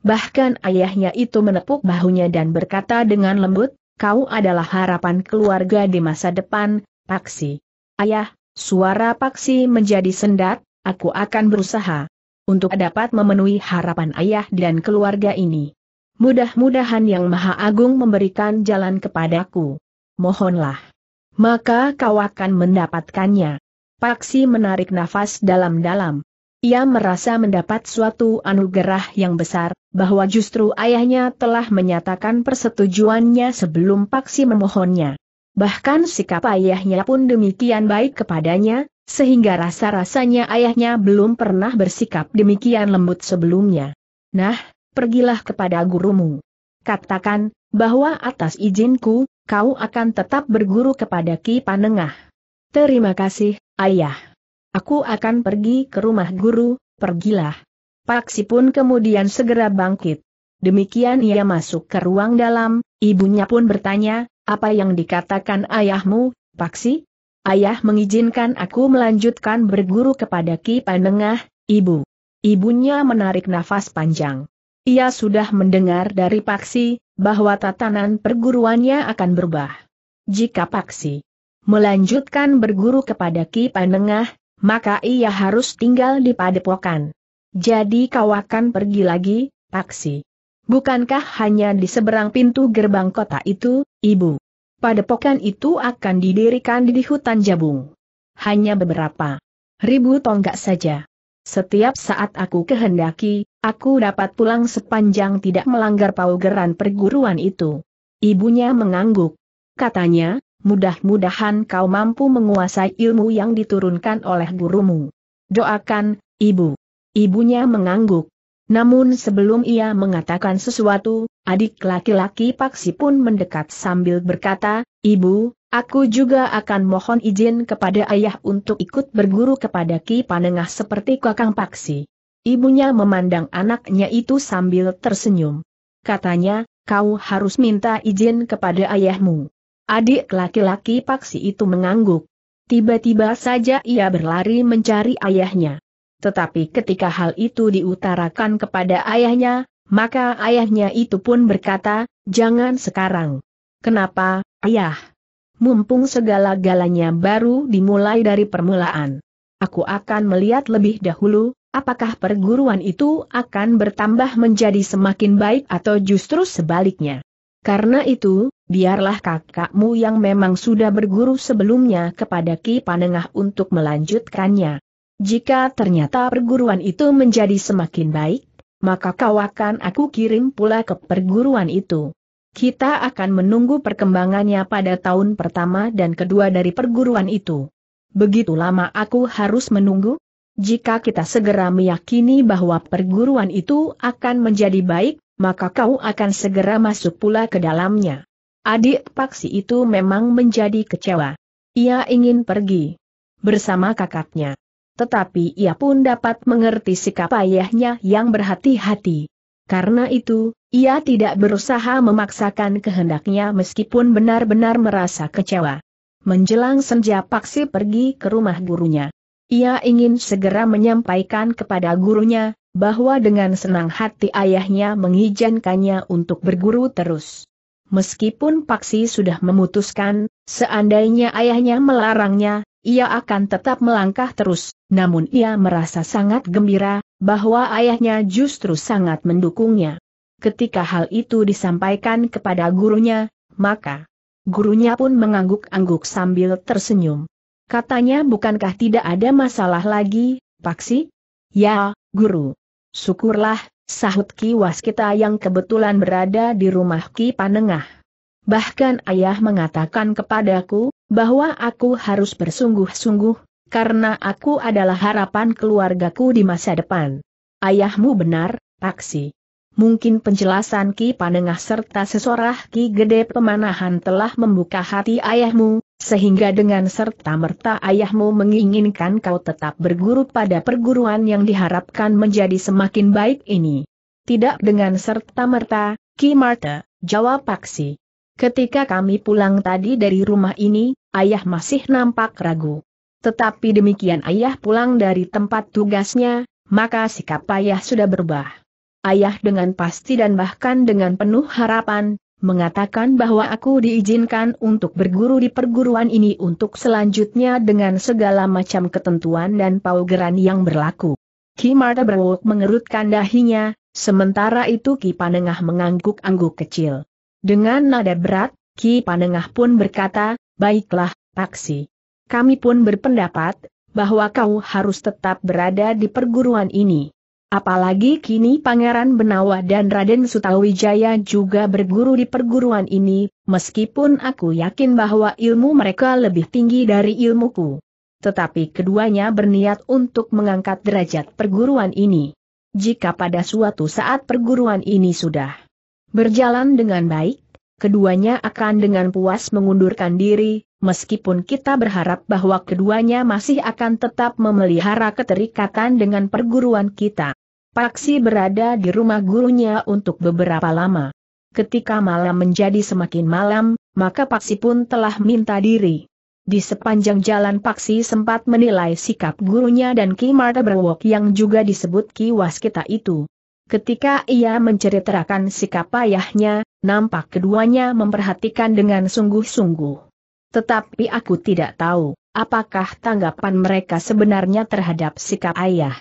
Bahkan ayahnya itu menepuk bahunya dan berkata dengan lembut, kau adalah harapan keluarga di masa depan, Paksi. Ayah, suara Paksi menjadi sendat, aku akan berusaha untuk dapat memenuhi harapan ayah dan keluarga ini. Mudah-mudahan Yang Maha Agung memberikan jalan kepadaku. Mohonlah. Maka kau akan mendapatkannya. Paksi menarik nafas dalam-dalam. Ia merasa mendapat suatu anugerah yang besar, bahwa justru ayahnya telah menyatakan persetujuannya sebelum Paksi memohonnya. Bahkan sikap ayahnya pun demikian baik kepadanya, sehingga rasa-rasanya ayahnya belum pernah bersikap demikian lembut sebelumnya. Nah, pergilah kepada gurumu. Katakan, bahwa atas izinku, kau akan tetap berguru kepada Ki Panengah. Terima kasih, ayah. Aku akan pergi ke rumah guru, pergilah. Paksi pun kemudian segera bangkit. Demikian ia masuk ke ruang dalam, ibunya pun bertanya, apa yang dikatakan ayahmu, Paksi? Ayah mengizinkan aku melanjutkan berguru kepada Ki Panengah, ibu. Ibunya menarik nafas panjang. Ia sudah mendengar dari Paksi, bahwa tatanan perguruannya akan berubah. Jika Paksi melanjutkan berguru kepada Ki Panengah, maka ia harus tinggal di padepokan. Jadi kau akan pergi lagi, Paksi. Bukankah hanya di seberang pintu gerbang kota itu, Ibu? Padepokan itu akan didirikan di hutan jabung. Hanya beberapa ribu tonggak saja. Setiap saat aku kehendaki, aku dapat pulang sepanjang tidak melanggar paugeran perguruan itu. Ibunya mengangguk. Katanya, mudah-mudahan kau mampu menguasai ilmu yang diturunkan oleh gurumu. Doakan, ibu. Ibunya mengangguk. Namun sebelum ia mengatakan sesuatu, adik laki-laki Paksi pun mendekat sambil berkata, Ibu, aku juga akan mohon izin kepada ayah untuk ikut berguru kepada Ki Panengah seperti kakang Paksi. Ibunya memandang anaknya itu sambil tersenyum. Katanya, kau harus minta izin kepada ayahmu. Adik laki-laki Paksi itu mengangguk. Tiba-tiba saja ia berlari mencari ayahnya. Tetapi ketika hal itu diutarakan kepada ayahnya, maka ayahnya itu pun berkata, jangan sekarang. Kenapa, ayah? Mumpung segala-galanya baru dimulai dari permulaan. Aku akan melihat lebih dahulu, apakah perguruan itu akan bertambah menjadi semakin baik atau justru sebaliknya. Karena itu, biarlah kakakmu yang memang sudah berguru sebelumnya kepada Ki Panengah untuk melanjutkannya. Jika ternyata perguruan itu menjadi semakin baik, maka kau akan aku kirim pula ke perguruan itu. Kita akan menunggu perkembangannya pada tahun pertama dan kedua dari perguruan itu. Begitu lama aku harus menunggu? Jika kita segera meyakini bahwa perguruan itu akan menjadi baik, maka kau akan segera masuk pula ke dalamnya. Adik Paksi itu memang menjadi kecewa. Ia ingin pergi bersama kakaknya. Tetapi ia pun dapat mengerti sikap ayahnya yang berhati-hati. Karena itu, ia tidak berusaha memaksakan kehendaknya meskipun benar-benar merasa kecewa. Menjelang senja Paksi pergi ke rumah gurunya. Ia ingin segera menyampaikan kepada gurunya, bahwa dengan senang hati ayahnya mengizinkannya untuk berguru terus. Meskipun Paksi sudah memutuskan, seandainya ayahnya melarangnya, ia akan tetap melangkah terus, namun ia merasa sangat gembira, bahwa ayahnya justru sangat mendukungnya. Ketika hal itu disampaikan kepada gurunya, maka gurunya pun mengangguk-angguk sambil tersenyum. Katanya bukankah tidak ada masalah lagi, Paksi? Ya, guru. Syukurlah, sahut Ki Waskita yang kebetulan berada di rumah Ki Panengah. Bahkan ayah mengatakan kepadaku, bahwa aku harus bersungguh-sungguh, karena aku adalah harapan keluargaku di masa depan. Ayahmu benar, Paksi. Mungkin penjelasan Ki Panengah serta sesorah Ki Gede Pemanahan telah membuka hati ayahmu, sehingga dengan serta-merta ayahmu menginginkan kau tetap berguru pada perguruan yang diharapkan menjadi semakin baik ini. Tidak dengan serta-merta, Ki Marta, jawab Paksi. Ketika kami pulang tadi dari rumah ini, ayah masih nampak ragu. Tetapi demikian ayah pulang dari tempat tugasnya, maka sikap ayah sudah berubah. Ayah dengan pasti dan bahkan dengan penuh harapan, mengatakan bahwa aku diizinkan untuk berguru di perguruan ini untuk selanjutnya dengan segala macam ketentuan dan paugeran yang berlaku. Ki Marta Berwok mengerutkan dahinya, sementara itu Ki Panengah mengangguk-angguk kecil. Dengan nada berat, Ki Panengah pun berkata, baiklah, Paksi. Kami pun berpendapat, bahwa kau harus tetap berada di perguruan ini. Apalagi kini Pangeran Benawa dan Raden Sutawijaya juga berguru di perguruan ini, meskipun aku yakin bahwa ilmu mereka lebih tinggi dari ilmuku. Tetapi keduanya berniat untuk mengangkat derajat perguruan ini. Jika pada suatu saat perguruan ini sudah berjalan dengan baik, keduanya akan dengan puas mengundurkan diri, meskipun kita berharap bahwa keduanya masih akan tetap memelihara keterikatan dengan perguruan kita. Paksi berada di rumah gurunya untuk beberapa lama. Ketika malam menjadi semakin malam, maka Paksi pun telah minta diri. Di sepanjang jalan Paksi sempat menilai sikap gurunya dan Ki Marta Berwok yang juga disebut Ki Waskita itu. Ketika ia menceritakan sikap ayahnya, nampak keduanya memperhatikan dengan sungguh-sungguh. Tetapi aku tidak tahu, apakah tanggapan mereka sebenarnya terhadap sikap ayah.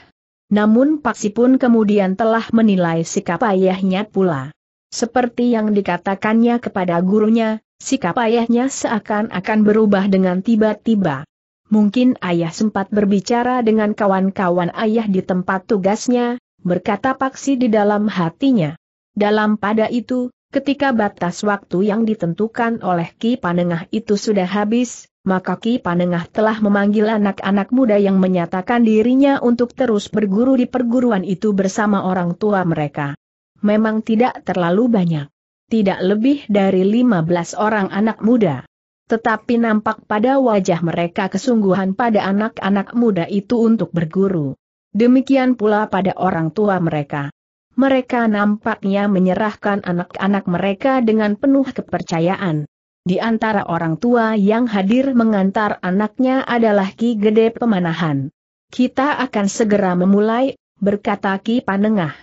Namun Paksi pun kemudian telah menilai sikap ayahnya pula. Seperti yang dikatakannya kepada gurunya, sikap ayahnya seakan-akan berubah dengan tiba-tiba. Mungkin ayah sempat berbicara dengan kawan-kawan ayah di tempat tugasnya, berkata Paksi di dalam hatinya. Dalam pada itu, Ketika batas waktu yang ditentukan oleh Ki Panengah itu sudah habis, maka Ki Panengah telah memanggil anak-anak muda yang menyatakan dirinya untuk terus berguru di perguruan itu bersama orang tua mereka. Memang tidak terlalu banyak. Tidak lebih dari 15 orang anak muda. Tetapi nampak pada wajah mereka kesungguhan pada anak-anak muda itu untuk berguru. Demikian pula pada orang tua mereka. Mereka nampaknya menyerahkan anak-anak mereka dengan penuh kepercayaan. Di antara orang tua yang hadir mengantar anaknya adalah Ki Gede Pemanahan. Kita akan segera memulai, berkata Ki Panengah.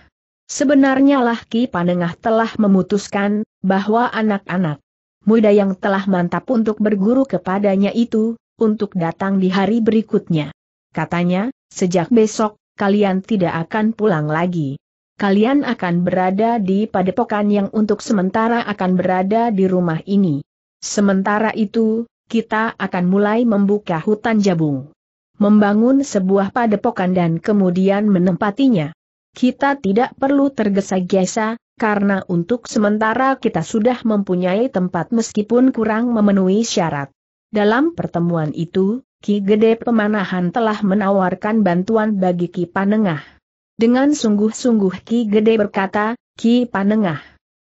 Sebenarnya lah Ki Panengah telah memutuskan, bahwa anak-anak muda yang telah mantap untuk berguru kepadanya itu, untuk datang di hari berikutnya. Katanya, sejak besok, kalian tidak akan pulang lagi kalian akan berada di padepokan yang untuk sementara akan berada di rumah ini. Sementara itu, kita akan mulai membuka hutan jabung. Membangun sebuah padepokan dan kemudian menempatinya. Kita tidak perlu tergesa-gesa, karena untuk sementara kita sudah mempunyai tempat meskipun kurang memenuhi syarat. Dalam pertemuan itu, Ki Gede Pemanahan telah menawarkan bantuan bagi Ki Panengah. Dengan sungguh-sungguh Ki Gede berkata, Ki Panengah.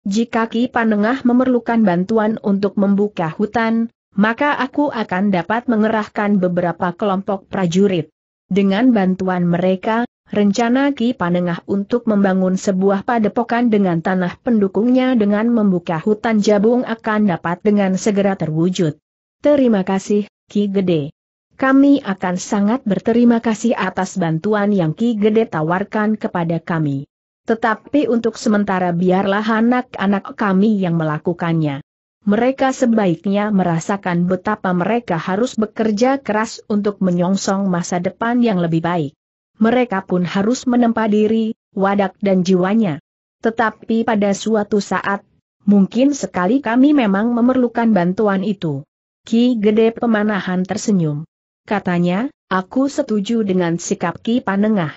Jika Ki Panengah memerlukan bantuan untuk membuka hutan, maka aku akan dapat mengerahkan beberapa kelompok prajurit. Dengan bantuan mereka, rencana Ki Panengah untuk membangun sebuah padepokan dengan tanah pendukungnya dengan membuka hutan jabung akan dapat dengan segera terwujud. Terima kasih, Ki Gede kami akan sangat berterima kasih atas bantuan yang Ki Gede tawarkan kepada kami. Tetapi untuk sementara biarlah anak-anak kami yang melakukannya. Mereka sebaiknya merasakan betapa mereka harus bekerja keras untuk menyongsong masa depan yang lebih baik. Mereka pun harus menempa diri, wadak dan jiwanya. Tetapi pada suatu saat, mungkin sekali kami memang memerlukan bantuan itu. Ki Gede Pemanahan tersenyum katanya, aku setuju dengan sikap Ki Panengah.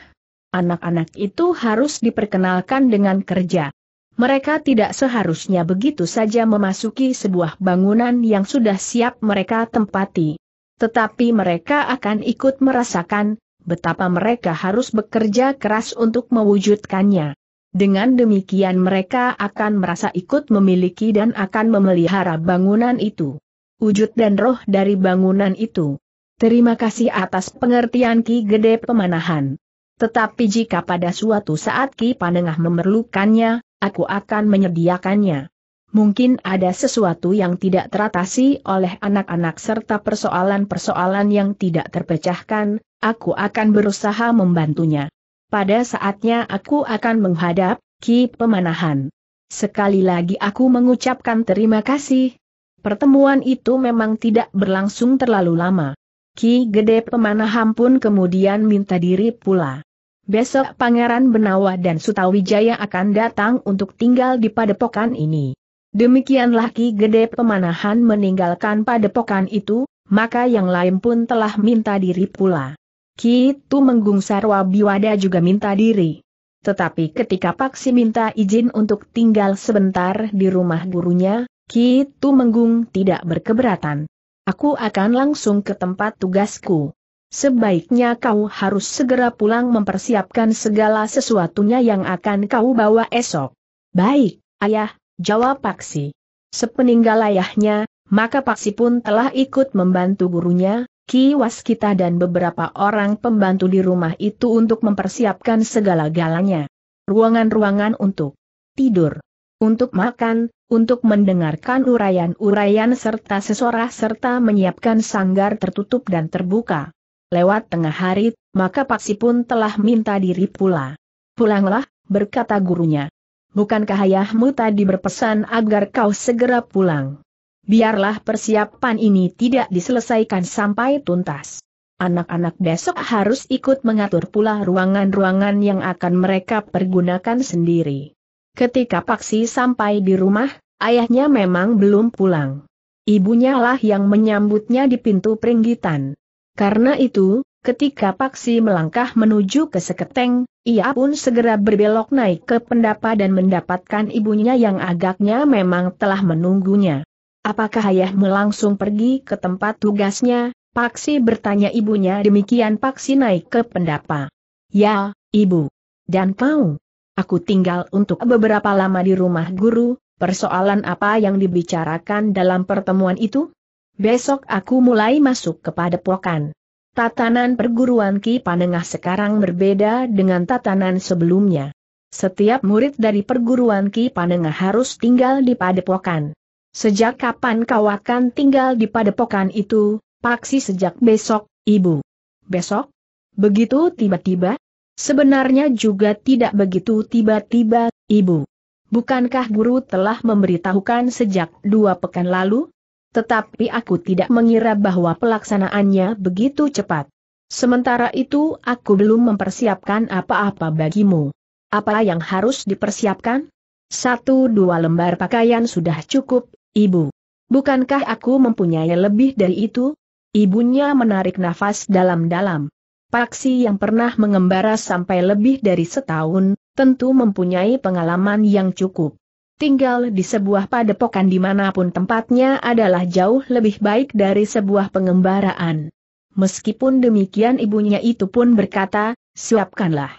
Anak-anak itu harus diperkenalkan dengan kerja. Mereka tidak seharusnya begitu saja memasuki sebuah bangunan yang sudah siap mereka tempati. Tetapi mereka akan ikut merasakan betapa mereka harus bekerja keras untuk mewujudkannya. Dengan demikian mereka akan merasa ikut memiliki dan akan memelihara bangunan itu. Wujud dan roh dari bangunan itu. Terima kasih atas pengertian Ki Gede Pemanahan. Tetapi jika pada suatu saat Ki Panengah memerlukannya, aku akan menyediakannya. Mungkin ada sesuatu yang tidak teratasi oleh anak-anak serta persoalan-persoalan yang tidak terpecahkan, aku akan berusaha membantunya. Pada saatnya aku akan menghadap, Ki Pemanahan. Sekali lagi aku mengucapkan terima kasih. Pertemuan itu memang tidak berlangsung terlalu lama. Ki Gede Pemanahan pun kemudian minta diri pula. Besok Pangeran Benawa dan Sutawijaya akan datang untuk tinggal di padepokan ini. Demikianlah Ki Gede Pemanahan meninggalkan padepokan itu, maka yang lain pun telah minta diri pula. Ki Tu Menggungsar Wabiwada juga minta diri. Tetapi ketika Paksi minta izin untuk tinggal sebentar di rumah gurunya, Ki Menggung tidak berkeberatan. Aku akan langsung ke tempat tugasku. Sebaiknya kau harus segera pulang mempersiapkan segala sesuatunya yang akan kau bawa esok. Baik, ayah, jawab Paksi. Sepeninggal ayahnya, maka Paksi pun telah ikut membantu gurunya, Ki Waskita dan beberapa orang pembantu di rumah itu untuk mempersiapkan segala galanya. Ruangan-ruangan untuk tidur, untuk makan, untuk mendengarkan urayan-urayan serta sesorah serta menyiapkan sanggar tertutup dan terbuka. Lewat tengah hari, maka Paksi pun telah minta diri pula. Pulanglah, berkata gurunya. Bukankah ayahmu tadi berpesan agar kau segera pulang? Biarlah persiapan ini tidak diselesaikan sampai tuntas. Anak-anak besok harus ikut mengatur pula ruangan-ruangan yang akan mereka pergunakan sendiri. Ketika Paksi sampai di rumah, ayahnya memang belum pulang. Ibunya lah yang menyambutnya di pintu peringgitan. Karena itu, ketika Paksi melangkah menuju ke Seketeng, ia pun segera berbelok naik ke pendapa dan mendapatkan ibunya yang agaknya memang telah menunggunya. Apakah ayah melangsung pergi ke tempat tugasnya? Paksi bertanya ibunya demikian Paksi naik ke pendapa. Ya, ibu. Dan kau? Aku tinggal untuk beberapa lama di rumah guru, persoalan apa yang dibicarakan dalam pertemuan itu? Besok aku mulai masuk kepada pokan. Tatanan perguruan Ki Panengah sekarang berbeda dengan tatanan sebelumnya. Setiap murid dari perguruan Ki Panengah harus tinggal di padepokan. Sejak kapan kau akan tinggal di padepokan itu, Paksi sejak besok, Ibu? Besok? Begitu tiba-tiba, Sebenarnya juga tidak begitu tiba-tiba, Ibu. Bukankah guru telah memberitahukan sejak dua pekan lalu? Tetapi aku tidak mengira bahwa pelaksanaannya begitu cepat. Sementara itu aku belum mempersiapkan apa-apa bagimu. Apa yang harus dipersiapkan? Satu dua lembar pakaian sudah cukup, Ibu. Bukankah aku mempunyai lebih dari itu? Ibunya menarik nafas dalam-dalam. Paksi yang pernah mengembara sampai lebih dari setahun, tentu mempunyai pengalaman yang cukup. Tinggal di sebuah padepokan dimanapun tempatnya adalah jauh lebih baik dari sebuah pengembaraan. Meskipun demikian ibunya itu pun berkata, siapkanlah.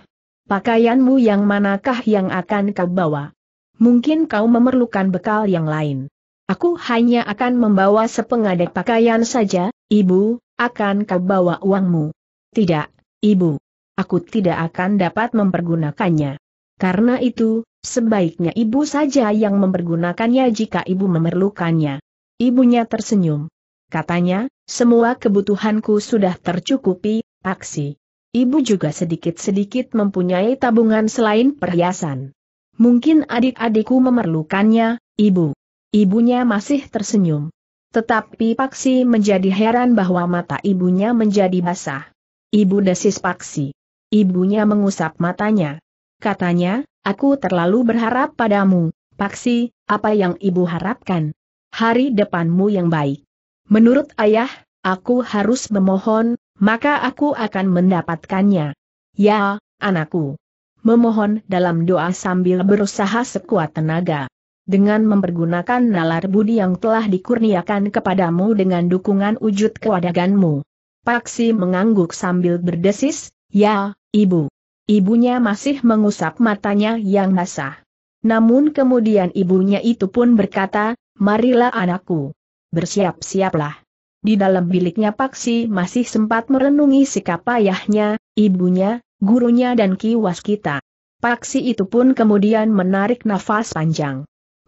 Pakaianmu yang manakah yang akan kau bawa? Mungkin kau memerlukan bekal yang lain. Aku hanya akan membawa sepengadek pakaian saja, ibu, akan kau bawa uangmu. Tidak, Ibu. Aku tidak akan dapat mempergunakannya. Karena itu, sebaiknya ibu saja yang mempergunakannya jika ibu memerlukannya. Ibunya tersenyum. Katanya, semua kebutuhanku sudah tercukupi, aksi. Ibu juga sedikit-sedikit mempunyai tabungan selain perhiasan. Mungkin adik-adikku memerlukannya, ibu. Ibunya masih tersenyum. Tetapi Paksi menjadi heran bahwa mata ibunya menjadi basah. Ibu desis Paksi. Ibunya mengusap matanya. Katanya, aku terlalu berharap padamu, Paksi, apa yang ibu harapkan? Hari depanmu yang baik. Menurut ayah, aku harus memohon, maka aku akan mendapatkannya. Ya, anakku. Memohon dalam doa sambil berusaha sekuat tenaga dengan mempergunakan nalar budi yang telah dikurniakan kepadamu dengan dukungan wujud kewadaganmu. Paksi mengangguk sambil berdesis, ya, ibu. Ibunya masih mengusap matanya yang basah. Namun kemudian ibunya itu pun berkata, marilah anakku. Bersiap-siaplah. Di dalam biliknya Paksi masih sempat merenungi sikap ayahnya, ibunya, gurunya dan kiwas kita. Paksi itu pun kemudian menarik nafas panjang.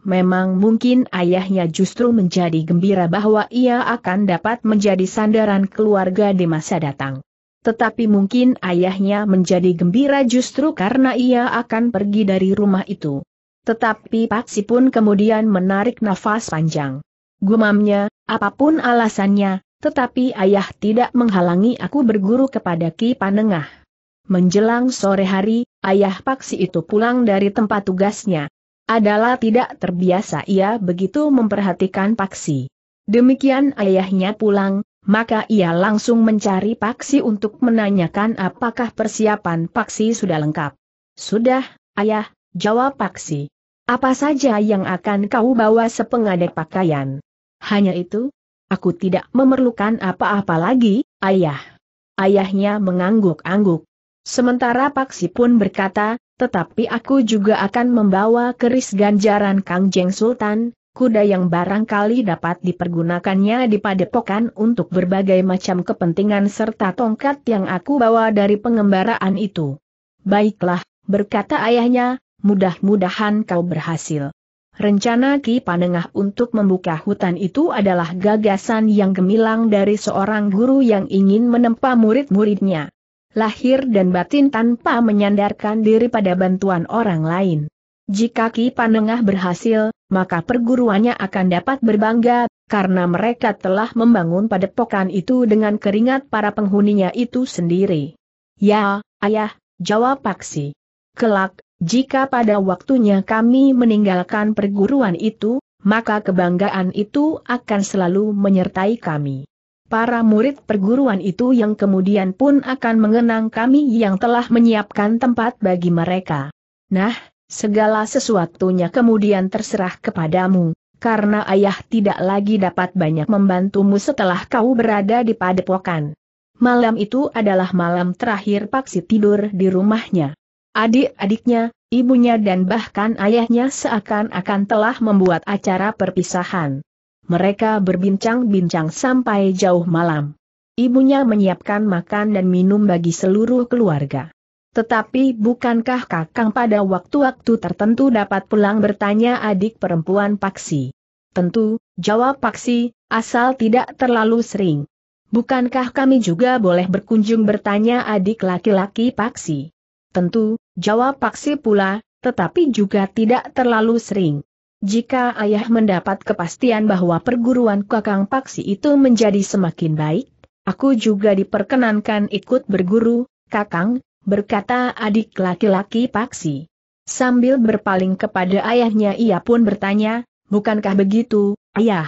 Memang mungkin ayahnya justru menjadi gembira bahwa ia akan dapat menjadi sandaran keluarga di masa datang. Tetapi mungkin ayahnya menjadi gembira justru karena ia akan pergi dari rumah itu. Tetapi Paksi pun kemudian menarik nafas panjang. Gumamnya, apapun alasannya, tetapi ayah tidak menghalangi aku berguru kepada Ki Panengah. Menjelang sore hari, ayah Paksi itu pulang dari tempat tugasnya, adalah tidak terbiasa ia begitu memperhatikan Paksi. Demikian ayahnya pulang, maka ia langsung mencari Paksi untuk menanyakan apakah persiapan Paksi sudah lengkap. Sudah, ayah, jawab Paksi. Apa saja yang akan kau bawa sepengadek pakaian? Hanya itu? Aku tidak memerlukan apa-apa lagi, ayah. Ayahnya mengangguk-angguk. Sementara Paksi pun berkata, tetapi aku juga akan membawa keris ganjaran Kang Jeng Sultan, kuda yang barangkali dapat dipergunakannya di padepokan untuk berbagai macam kepentingan serta tongkat yang aku bawa dari pengembaraan itu. Baiklah, berkata ayahnya, mudah-mudahan kau berhasil. Rencana Ki Panengah untuk membuka hutan itu adalah gagasan yang gemilang dari seorang guru yang ingin menempa murid-muridnya lahir dan batin tanpa menyandarkan diri pada bantuan orang lain. Jika Ki Panengah berhasil, maka perguruannya akan dapat berbangga, karena mereka telah membangun padepokan itu dengan keringat para penghuninya itu sendiri. Ya, ayah, jawab Paksi. Kelak, jika pada waktunya kami meninggalkan perguruan itu, maka kebanggaan itu akan selalu menyertai kami. Para murid perguruan itu yang kemudian pun akan mengenang kami yang telah menyiapkan tempat bagi mereka. Nah, segala sesuatunya kemudian terserah kepadamu, karena ayah tidak lagi dapat banyak membantumu setelah kau berada di padepokan. Malam itu adalah malam terakhir Paksi tidur di rumahnya. Adik-adiknya, ibunya dan bahkan ayahnya seakan-akan telah membuat acara perpisahan mereka berbincang-bincang sampai jauh malam. Ibunya menyiapkan makan dan minum bagi seluruh keluarga. Tetapi bukankah kakang pada waktu-waktu tertentu dapat pulang bertanya adik perempuan Paksi? Tentu, jawab Paksi, asal tidak terlalu sering. Bukankah kami juga boleh berkunjung bertanya adik laki-laki Paksi? Tentu, jawab Paksi pula, tetapi juga tidak terlalu sering. Jika ayah mendapat kepastian bahwa perguruan kakang paksi itu menjadi semakin baik, aku juga diperkenankan ikut berguru, kakang, berkata adik laki-laki paksi. Sambil berpaling kepada ayahnya ia pun bertanya, bukankah begitu, ayah?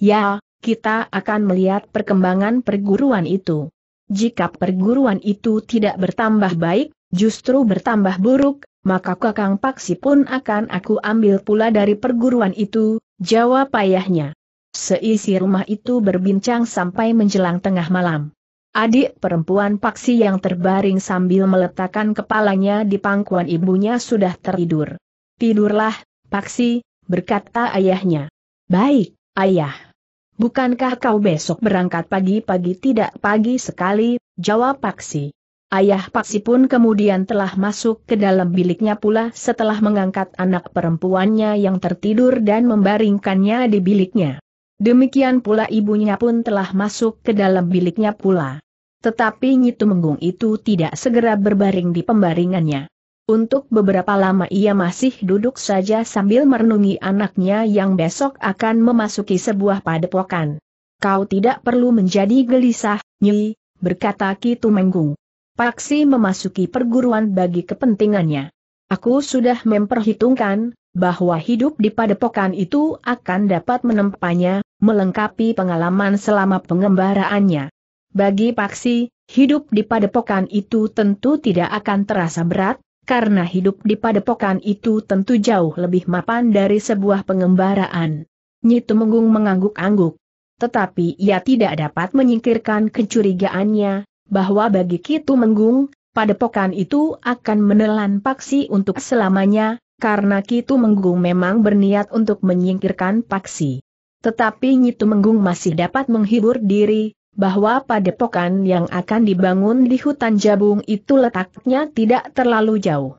Ya, kita akan melihat perkembangan perguruan itu. Jika perguruan itu tidak bertambah baik, justru bertambah buruk, maka Kakang Paksi pun akan aku ambil pula dari perguruan itu, jawab ayahnya. Seisi rumah itu berbincang sampai menjelang tengah malam. Adik perempuan Paksi yang terbaring sambil meletakkan kepalanya di pangkuan ibunya sudah tertidur. Tidurlah, Paksi, berkata ayahnya. Baik, ayah. Bukankah kau besok berangkat pagi-pagi tidak pagi sekali, jawab Paksi. Ayah Paksi pun kemudian telah masuk ke dalam biliknya pula setelah mengangkat anak perempuannya yang tertidur dan membaringkannya di biliknya. Demikian pula ibunya pun telah masuk ke dalam biliknya pula. Tetapi Nyi Menggung itu tidak segera berbaring di pembaringannya. Untuk beberapa lama ia masih duduk saja sambil merenungi anaknya yang besok akan memasuki sebuah padepokan. Kau tidak perlu menjadi gelisah, Nyi, berkata Ki Menggung. Paksi memasuki perguruan bagi kepentingannya. Aku sudah memperhitungkan, bahwa hidup di padepokan itu akan dapat menempanya, melengkapi pengalaman selama pengembaraannya. Bagi Paksi, hidup di padepokan itu tentu tidak akan terasa berat, karena hidup di padepokan itu tentu jauh lebih mapan dari sebuah pengembaraan. Nyitu Menggung mengangguk-angguk. Tetapi ia tidak dapat menyingkirkan kecurigaannya, bahwa bagi Kitu Menggung, padepokan itu akan menelan Paksi untuk selamanya, karena Kitu Menggung memang berniat untuk menyingkirkan Paksi. Tetapi Nyitu Menggung masih dapat menghibur diri, bahwa padepokan yang akan dibangun di hutan Jabung itu letaknya tidak terlalu jauh.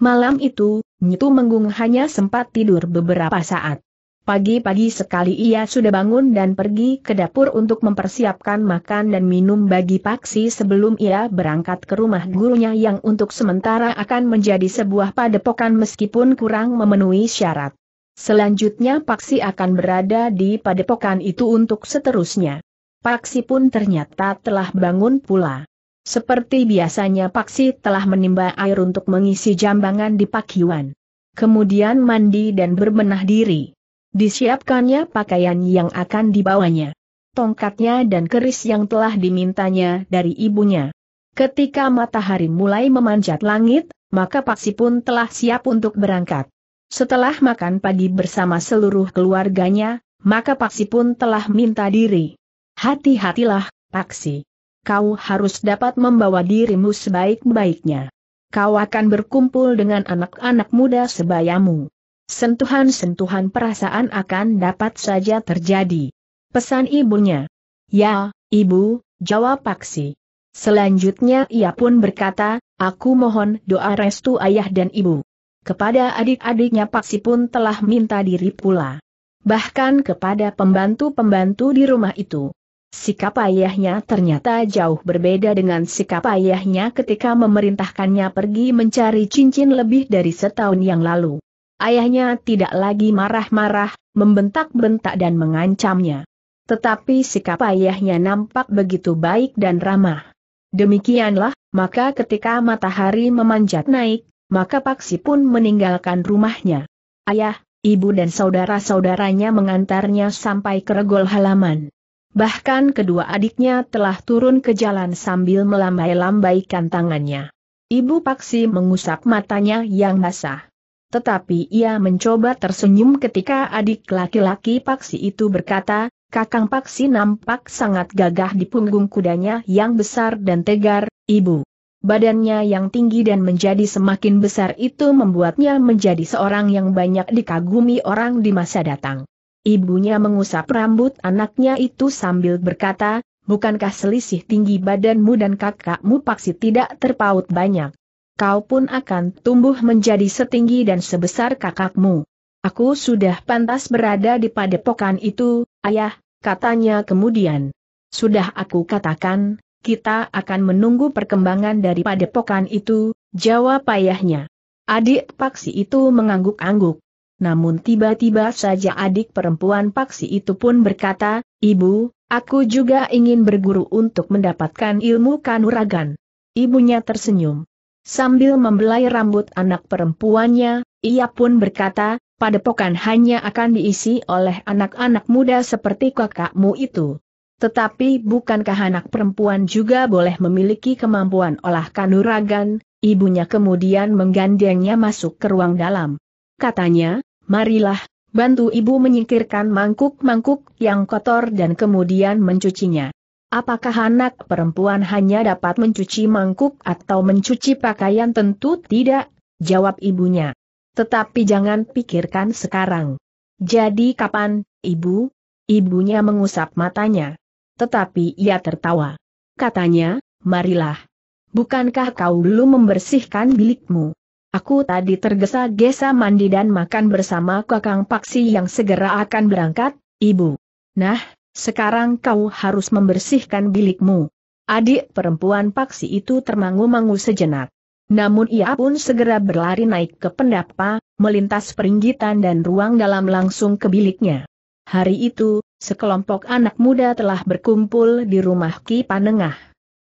Malam itu, Nyitu Menggung hanya sempat tidur beberapa saat. Pagi-pagi sekali ia sudah bangun dan pergi ke dapur untuk mempersiapkan makan dan minum bagi Paksi sebelum ia berangkat ke rumah gurunya yang untuk sementara akan menjadi sebuah padepokan meskipun kurang memenuhi syarat. Selanjutnya Paksi akan berada di padepokan itu untuk seterusnya. Paksi pun ternyata telah bangun pula. Seperti biasanya Paksi telah menimba air untuk mengisi jambangan di pakiwan. Kemudian mandi dan berbenah diri. Disiapkannya pakaian yang akan dibawanya. Tongkatnya dan keris yang telah dimintanya dari ibunya. Ketika matahari mulai memanjat langit, maka Paksi pun telah siap untuk berangkat. Setelah makan pagi bersama seluruh keluarganya, maka Paksi pun telah minta diri. Hati-hatilah, Paksi. Kau harus dapat membawa dirimu sebaik-baiknya. Kau akan berkumpul dengan anak-anak muda sebayamu sentuhan-sentuhan perasaan akan dapat saja terjadi. Pesan ibunya. Ya, ibu, jawab Paksi. Selanjutnya ia pun berkata, aku mohon doa restu ayah dan ibu. Kepada adik-adiknya Paksi pun telah minta diri pula. Bahkan kepada pembantu-pembantu di rumah itu. Sikap ayahnya ternyata jauh berbeda dengan sikap ayahnya ketika memerintahkannya pergi mencari cincin lebih dari setahun yang lalu ayahnya tidak lagi marah-marah, membentak-bentak dan mengancamnya. Tetapi sikap ayahnya nampak begitu baik dan ramah. Demikianlah, maka ketika matahari memanjat naik, maka Paksi pun meninggalkan rumahnya. Ayah, ibu dan saudara-saudaranya mengantarnya sampai ke regol halaman. Bahkan kedua adiknya telah turun ke jalan sambil melambai-lambaikan tangannya. Ibu Paksi mengusap matanya yang basah. Tetapi ia mencoba tersenyum ketika adik laki-laki Paksi itu berkata, Kakang Paksi nampak sangat gagah di punggung kudanya yang besar dan tegar, ibu. Badannya yang tinggi dan menjadi semakin besar itu membuatnya menjadi seorang yang banyak dikagumi orang di masa datang. Ibunya mengusap rambut anaknya itu sambil berkata, bukankah selisih tinggi badanmu dan kakakmu Paksi tidak terpaut banyak? kau pun akan tumbuh menjadi setinggi dan sebesar kakakmu. Aku sudah pantas berada di padepokan itu, ayah, katanya kemudian. Sudah aku katakan, kita akan menunggu perkembangan dari padepokan itu, jawab ayahnya. Adik Paksi itu mengangguk-angguk. Namun tiba-tiba saja adik perempuan Paksi itu pun berkata, Ibu, aku juga ingin berguru untuk mendapatkan ilmu kanuragan. Ibunya tersenyum. Sambil membelai rambut anak perempuannya, ia pun berkata, padepokan hanya akan diisi oleh anak-anak muda seperti kakakmu itu. Tetapi bukankah anak perempuan juga boleh memiliki kemampuan olah kanuragan, ibunya kemudian menggandengnya masuk ke ruang dalam. Katanya, marilah, bantu ibu menyingkirkan mangkuk-mangkuk yang kotor dan kemudian mencucinya. Apakah anak perempuan hanya dapat mencuci mangkuk atau mencuci pakaian? Tentu tidak, jawab ibunya. Tetapi jangan pikirkan sekarang. Jadi kapan, ibu? Ibunya mengusap matanya. Tetapi ia tertawa. Katanya, marilah. Bukankah kau belum membersihkan bilikmu? Aku tadi tergesa-gesa mandi dan makan bersama kakang paksi yang segera akan berangkat, ibu. Nah, sekarang kau harus membersihkan bilikmu. Adik perempuan paksi itu termangu-mangu sejenak. Namun ia pun segera berlari naik ke pendapa, melintas peringgitan dan ruang dalam langsung ke biliknya. Hari itu, sekelompok anak muda telah berkumpul di rumah Ki Panengah.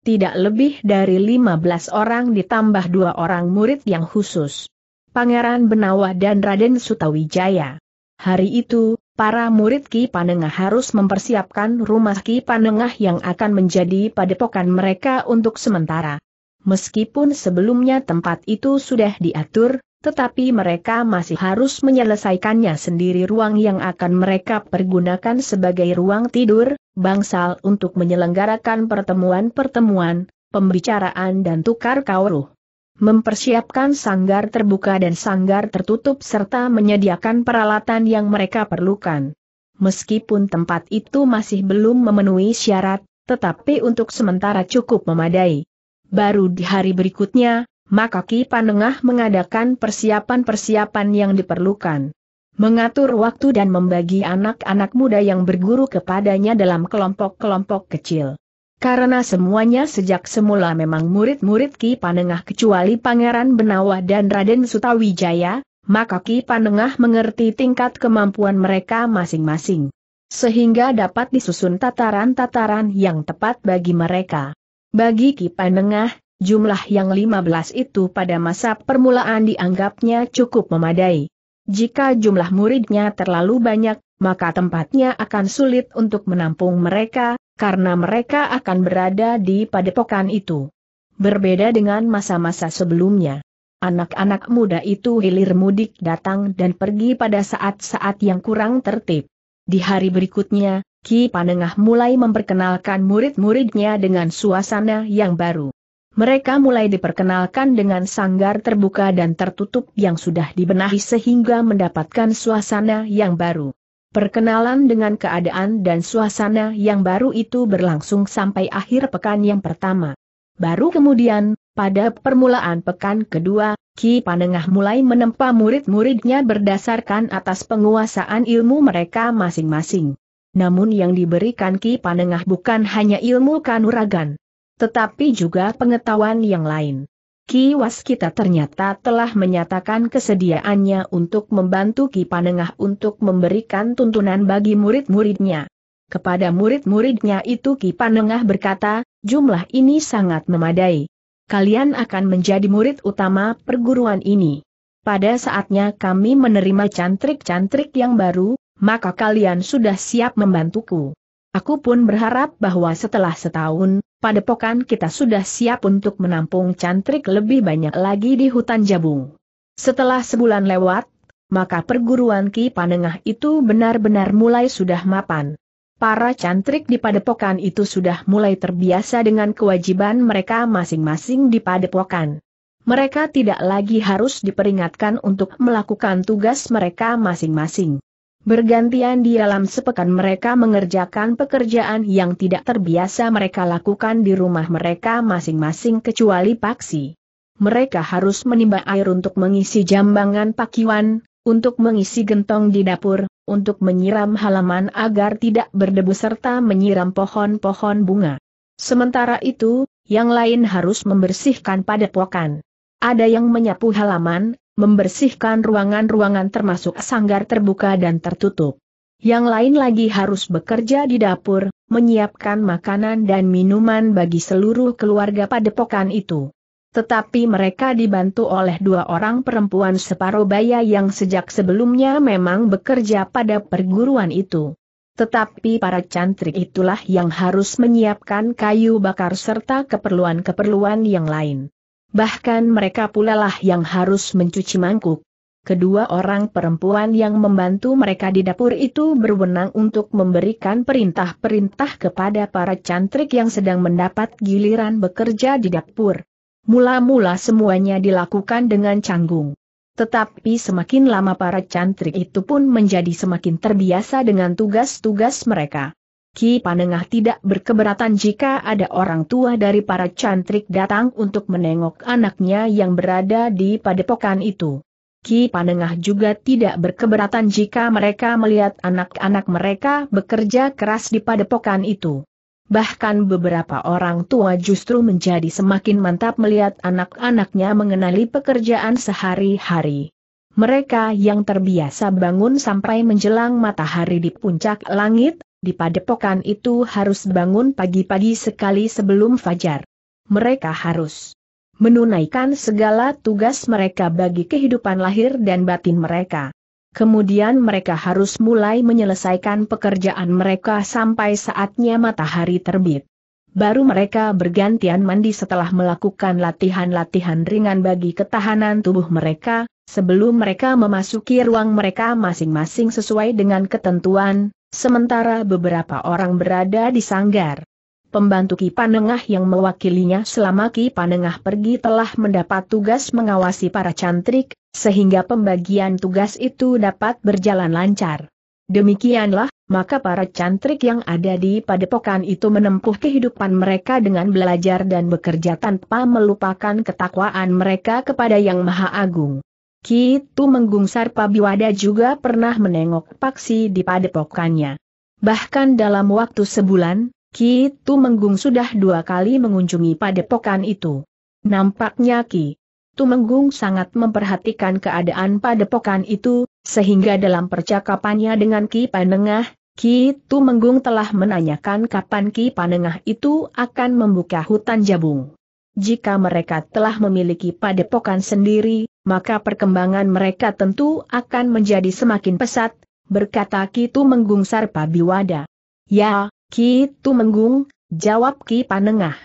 Tidak lebih dari 15 orang ditambah dua orang murid yang khusus. Pangeran Benawa dan Raden Sutawijaya. Hari itu, para murid Ki Panengah harus mempersiapkan rumah Ki Panengah yang akan menjadi padepokan mereka untuk sementara. Meskipun sebelumnya tempat itu sudah diatur, tetapi mereka masih harus menyelesaikannya sendiri ruang yang akan mereka pergunakan sebagai ruang tidur, bangsal untuk menyelenggarakan pertemuan-pertemuan, pembicaraan dan tukar kauruh mempersiapkan sanggar terbuka dan sanggar tertutup serta menyediakan peralatan yang mereka perlukan. Meskipun tempat itu masih belum memenuhi syarat, tetapi untuk sementara cukup memadai. Baru di hari berikutnya, maka Ki Panengah mengadakan persiapan-persiapan yang diperlukan. Mengatur waktu dan membagi anak-anak muda yang berguru kepadanya dalam kelompok-kelompok kecil. Karena semuanya sejak semula memang murid-murid Ki Panengah kecuali Pangeran Benawa dan Raden Sutawijaya, maka Ki Panengah mengerti tingkat kemampuan mereka masing-masing. Sehingga dapat disusun tataran-tataran yang tepat bagi mereka. Bagi Ki Panengah, jumlah yang 15 itu pada masa permulaan dianggapnya cukup memadai. Jika jumlah muridnya terlalu banyak, maka tempatnya akan sulit untuk menampung mereka, karena mereka akan berada di padepokan itu. Berbeda dengan masa-masa sebelumnya. Anak-anak muda itu hilir mudik datang dan pergi pada saat-saat yang kurang tertib. Di hari berikutnya, Ki Panengah mulai memperkenalkan murid-muridnya dengan suasana yang baru. Mereka mulai diperkenalkan dengan sanggar terbuka dan tertutup yang sudah dibenahi sehingga mendapatkan suasana yang baru. Perkenalan dengan keadaan dan suasana yang baru itu berlangsung sampai akhir pekan yang pertama. Baru kemudian, pada permulaan pekan kedua, Ki Panengah mulai menempa murid-muridnya berdasarkan atas penguasaan ilmu mereka masing-masing. Namun yang diberikan Ki Panengah bukan hanya ilmu kanuragan, tetapi juga pengetahuan yang lain. Ki Waskita ternyata telah menyatakan kesediaannya untuk membantu Ki Panengah untuk memberikan tuntunan bagi murid-muridnya. Kepada murid-muridnya itu Ki Panengah berkata, jumlah ini sangat memadai. Kalian akan menjadi murid utama perguruan ini. Pada saatnya kami menerima cantrik-cantrik yang baru, maka kalian sudah siap membantuku. Aku pun berharap bahwa setelah setahun, padepokan kita sudah siap untuk menampung cantrik lebih banyak lagi di hutan jabung. Setelah sebulan lewat, maka perguruan Ki Panengah itu benar-benar mulai sudah mapan. Para cantrik di padepokan itu sudah mulai terbiasa dengan kewajiban mereka masing-masing di padepokan. Mereka tidak lagi harus diperingatkan untuk melakukan tugas mereka masing-masing. Bergantian di dalam sepekan mereka mengerjakan pekerjaan yang tidak terbiasa mereka lakukan di rumah mereka masing-masing kecuali paksi. Mereka harus menimba air untuk mengisi jambangan pakiwan, untuk mengisi gentong di dapur, untuk menyiram halaman agar tidak berdebu serta menyiram pohon-pohon bunga. Sementara itu, yang lain harus membersihkan padepokan. Ada yang menyapu halaman, membersihkan ruangan-ruangan termasuk sanggar terbuka dan tertutup. Yang lain lagi harus bekerja di dapur, menyiapkan makanan dan minuman bagi seluruh keluarga padepokan itu. Tetapi mereka dibantu oleh dua orang perempuan separuh Baya yang sejak sebelumnya memang bekerja pada perguruan itu. Tetapi para cantrik itulah yang harus menyiapkan kayu bakar serta keperluan-keperluan yang lain bahkan mereka pula lah yang harus mencuci mangkuk. Kedua orang perempuan yang membantu mereka di dapur itu berwenang untuk memberikan perintah-perintah kepada para cantrik yang sedang mendapat giliran bekerja di dapur. Mula-mula semuanya dilakukan dengan canggung. Tetapi semakin lama para cantrik itu pun menjadi semakin terbiasa dengan tugas-tugas mereka. Ki Panengah tidak berkeberatan jika ada orang tua dari para cantrik datang untuk menengok anaknya yang berada di padepokan itu. Ki Panengah juga tidak berkeberatan jika mereka melihat anak-anak mereka bekerja keras di padepokan itu. Bahkan beberapa orang tua justru menjadi semakin mantap melihat anak-anaknya mengenali pekerjaan sehari-hari. Mereka yang terbiasa bangun sampai menjelang matahari di puncak langit, di padepokan itu harus bangun pagi-pagi sekali sebelum fajar. Mereka harus menunaikan segala tugas mereka bagi kehidupan lahir dan batin mereka. Kemudian mereka harus mulai menyelesaikan pekerjaan mereka sampai saatnya matahari terbit. Baru mereka bergantian mandi setelah melakukan latihan-latihan ringan bagi ketahanan tubuh mereka, sebelum mereka memasuki ruang mereka masing-masing sesuai dengan ketentuan, sementara beberapa orang berada di sanggar. Pembantu Ki Panengah yang mewakilinya selama Ki Panengah pergi telah mendapat tugas mengawasi para cantrik, sehingga pembagian tugas itu dapat berjalan lancar. Demikianlah, maka para cantrik yang ada di padepokan itu menempuh kehidupan mereka dengan belajar dan bekerja tanpa melupakan ketakwaan mereka kepada Yang Maha Agung. Ki menggungsar Pabiwada juga pernah menengok Paksi di padepokannya. Bahkan dalam waktu sebulan, Kitu Menggung sudah dua kali mengunjungi padepokan itu. Nampaknya Ki Menggung sangat memperhatikan keadaan padepokan itu, sehingga dalam percakapannya dengan Ki Panengah, Ki Menggung telah menanyakan kapan Ki Panengah itu akan membuka hutan jabung. Jika mereka telah memiliki padepokan sendiri, maka perkembangan mereka tentu akan menjadi semakin pesat, berkata Ki Kitu Menggung Biwada. Ya, Kitu Menggung, jawab Ki Panengah.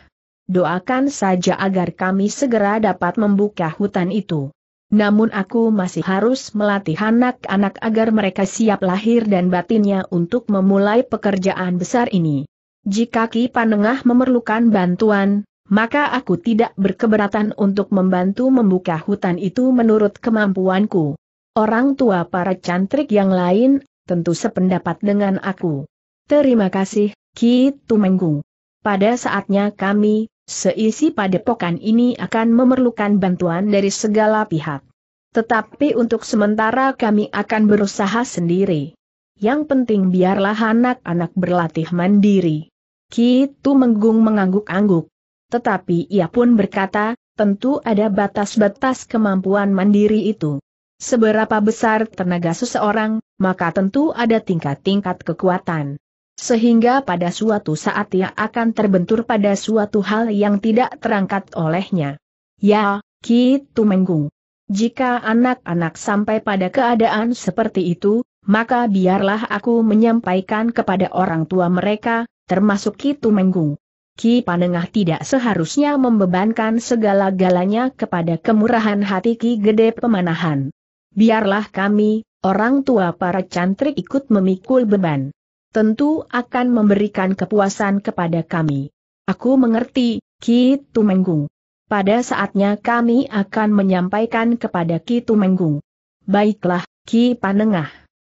Doakan saja agar kami segera dapat membuka hutan itu. Namun aku masih harus melatih anak-anak agar mereka siap lahir dan batinnya untuk memulai pekerjaan besar ini. Jika Ki Panengah memerlukan bantuan, maka aku tidak berkeberatan untuk membantu membuka hutan itu menurut kemampuanku. Orang tua para cantrik yang lain, tentu sependapat dengan aku. Terima kasih, Ki Tumenggung. Pada saatnya kami, seisi padepokan ini akan memerlukan bantuan dari segala pihak. Tetapi untuk sementara kami akan berusaha sendiri. Yang penting biarlah anak-anak berlatih mandiri. Ki Tumenggung mengangguk-angguk tetapi ia pun berkata, tentu ada batas-batas kemampuan mandiri itu. Seberapa besar tenaga seseorang, maka tentu ada tingkat-tingkat kekuatan. Sehingga pada suatu saat ia akan terbentur pada suatu hal yang tidak terangkat olehnya. Ya, Ki Menggung. Jika anak-anak sampai pada keadaan seperti itu, maka biarlah aku menyampaikan kepada orang tua mereka, termasuk Ki Menggung. Ki Panengah tidak seharusnya membebankan segala-galanya kepada kemurahan hati Ki Gede Pemanahan. Biarlah kami, orang tua para cantrik ikut memikul beban. Tentu akan memberikan kepuasan kepada kami. Aku mengerti, Ki Tumenggung. Pada saatnya kami akan menyampaikan kepada Ki Tumenggung. Baiklah, Ki Panengah.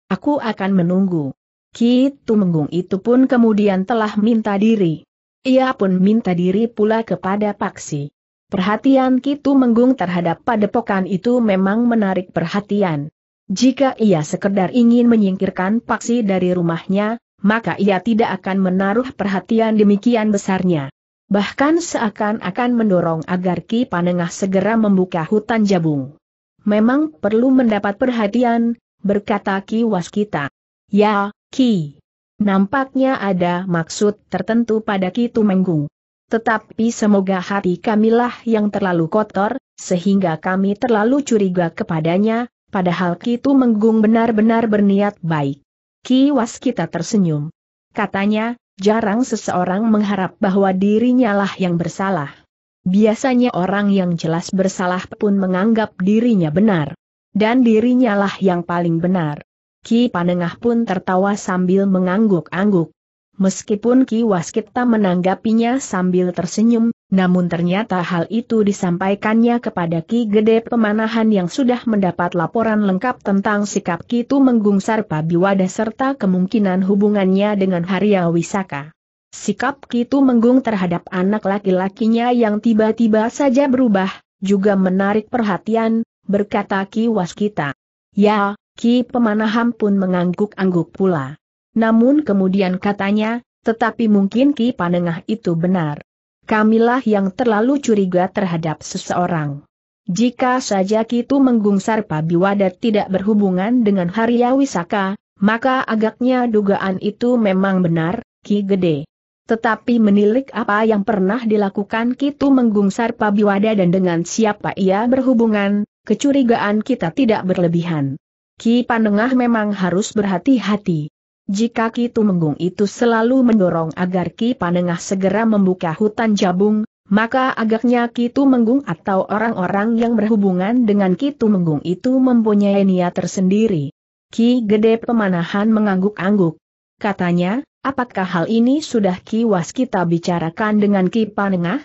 Aku akan menunggu. Ki Tumenggung itu pun kemudian telah minta diri. Ia pun minta diri pula kepada Paksi. Perhatian Kitu Menggung terhadap padepokan itu memang menarik perhatian. Jika ia sekedar ingin menyingkirkan Paksi dari rumahnya, maka ia tidak akan menaruh perhatian demikian besarnya. Bahkan seakan-akan mendorong agar Ki Panengah segera membuka hutan jabung. Memang perlu mendapat perhatian, berkata Ki Waskita. Ya, Ki. Nampaknya ada maksud tertentu pada Kitu Menggung. Tetapi semoga hati kamilah yang terlalu kotor, sehingga kami terlalu curiga kepadanya, padahal Kitu Menggung benar-benar berniat baik. Kiwas kita tersenyum. Katanya, jarang seseorang mengharap bahwa dirinya lah yang bersalah. Biasanya orang yang jelas bersalah pun menganggap dirinya benar. Dan dirinya lah yang paling benar. Ki Panengah pun tertawa sambil mengangguk-angguk. Meskipun Ki Waskita menanggapinya sambil tersenyum, namun ternyata hal itu disampaikannya kepada Ki Gede Pemanahan yang sudah mendapat laporan lengkap tentang sikap Ki Tumenggung Sarpabiwada serta kemungkinan hubungannya dengan Harya Wisaka. Sikap Ki Menggung terhadap anak laki-lakinya yang tiba-tiba saja berubah, juga menarik perhatian, berkata Ki Waskita. Ya, Ki Pemanaham pun mengangguk-angguk pula. Namun kemudian katanya, tetapi mungkin Ki Panengah itu benar. Kamilah yang terlalu curiga terhadap seseorang. Jika saja Ki Kitu menggungsar Pabiwada tidak berhubungan dengan Harya Wisaka, maka agaknya dugaan itu memang benar, Ki Gede. Tetapi menilik apa yang pernah dilakukan Ki Kitu menggungsar Pabiwada dan dengan siapa ia berhubungan, kecurigaan kita tidak berlebihan. Ki panengah memang harus berhati-hati. Jika Ki Tumenggung itu selalu mendorong agar Ki panengah segera membuka hutan jabung, maka agaknya Ki Tumenggung atau orang-orang yang berhubungan dengan Ki Tumenggung itu mempunyai niat tersendiri. Ki Gede Pemanahan mengangguk-angguk. Katanya, apakah hal ini sudah Ki Was kita bicarakan dengan Ki Panengah?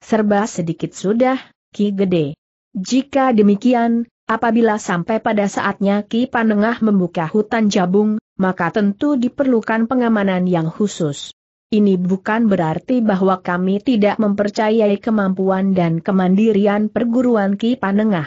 Serba sedikit sudah, Ki Gede. Jika demikian, Apabila sampai pada saatnya Ki Panengah membuka hutan jabung, maka tentu diperlukan pengamanan yang khusus. Ini bukan berarti bahwa kami tidak mempercayai kemampuan dan kemandirian perguruan Ki Panengah.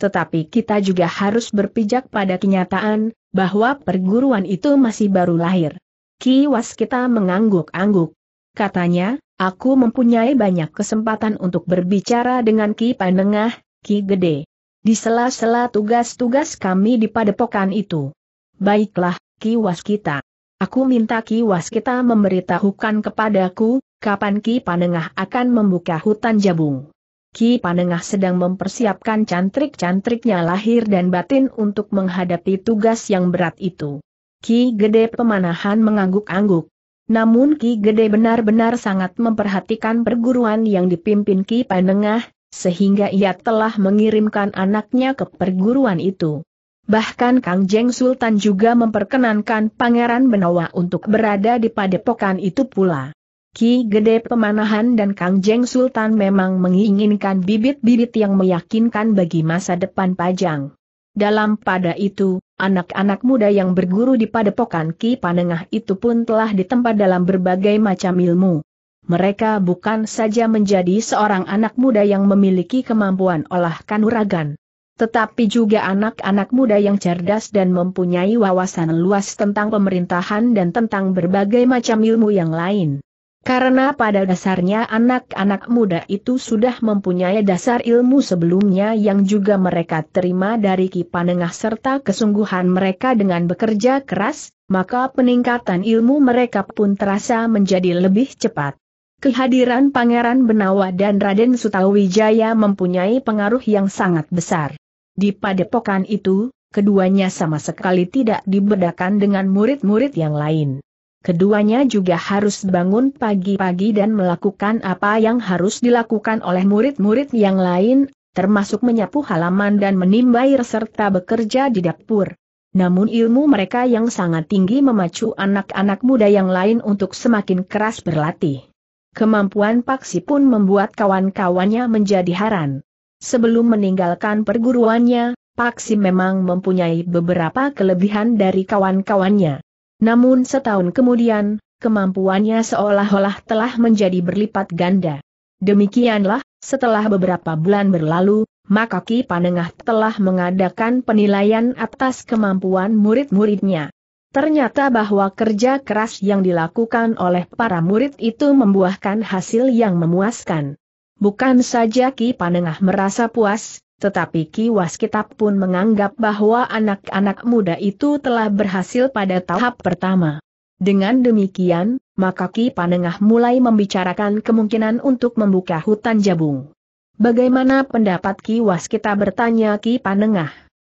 Tetapi kita juga harus berpijak pada kenyataan, bahwa perguruan itu masih baru lahir. Ki Was kita mengangguk-angguk. Katanya, aku mempunyai banyak kesempatan untuk berbicara dengan Ki Panengah, Ki Gede di sela-sela tugas-tugas kami di padepokan itu. Baiklah, Ki Waskita. Aku minta Ki kita memberitahukan kepadaku, kapan Ki Panengah akan membuka hutan jabung. Ki Panengah sedang mempersiapkan cantrik-cantriknya lahir dan batin untuk menghadapi tugas yang berat itu. Ki Gede Pemanahan mengangguk-angguk. Namun Ki Gede benar-benar sangat memperhatikan perguruan yang dipimpin Ki Panengah, sehingga ia telah mengirimkan anaknya ke perguruan itu. Bahkan Kang Jeng Sultan juga memperkenankan Pangeran Benawa untuk berada di padepokan itu pula. Ki Gede Pemanahan dan Kang Jeng Sultan memang menginginkan bibit-bibit yang meyakinkan bagi masa depan Pajang. Dalam pada itu, anak-anak muda yang berguru di padepokan Ki Panengah itu pun telah ditempa dalam berbagai macam ilmu mereka bukan saja menjadi seorang anak muda yang memiliki kemampuan olah kanuragan. Tetapi juga anak-anak muda yang cerdas dan mempunyai wawasan luas tentang pemerintahan dan tentang berbagai macam ilmu yang lain. Karena pada dasarnya anak-anak muda itu sudah mempunyai dasar ilmu sebelumnya yang juga mereka terima dari Kipanengah serta kesungguhan mereka dengan bekerja keras, maka peningkatan ilmu mereka pun terasa menjadi lebih cepat. Kehadiran Pangeran Benawa dan Raden Sutawijaya mempunyai pengaruh yang sangat besar. Di padepokan itu, keduanya sama sekali tidak dibedakan dengan murid-murid yang lain. Keduanya juga harus bangun pagi-pagi dan melakukan apa yang harus dilakukan oleh murid-murid yang lain, termasuk menyapu halaman dan menimbair serta bekerja di dapur. Namun ilmu mereka yang sangat tinggi memacu anak-anak muda yang lain untuk semakin keras berlatih. Kemampuan Paksi pun membuat kawan-kawannya menjadi heran. Sebelum meninggalkan perguruannya, Paksi memang mempunyai beberapa kelebihan dari kawan-kawannya. Namun setahun kemudian, kemampuannya seolah-olah telah menjadi berlipat ganda. Demikianlah, setelah beberapa bulan berlalu, maka Ki Panengah telah mengadakan penilaian atas kemampuan murid-muridnya. Ternyata bahwa kerja keras yang dilakukan oleh para murid itu membuahkan hasil yang memuaskan. Bukan saja Ki Panengah merasa puas, tetapi Ki Waskita pun menganggap bahwa anak-anak muda itu telah berhasil pada tahap pertama. Dengan demikian, maka Ki Panengah mulai membicarakan kemungkinan untuk membuka hutan jabung. Bagaimana pendapat Ki Waskita bertanya Ki Panengah?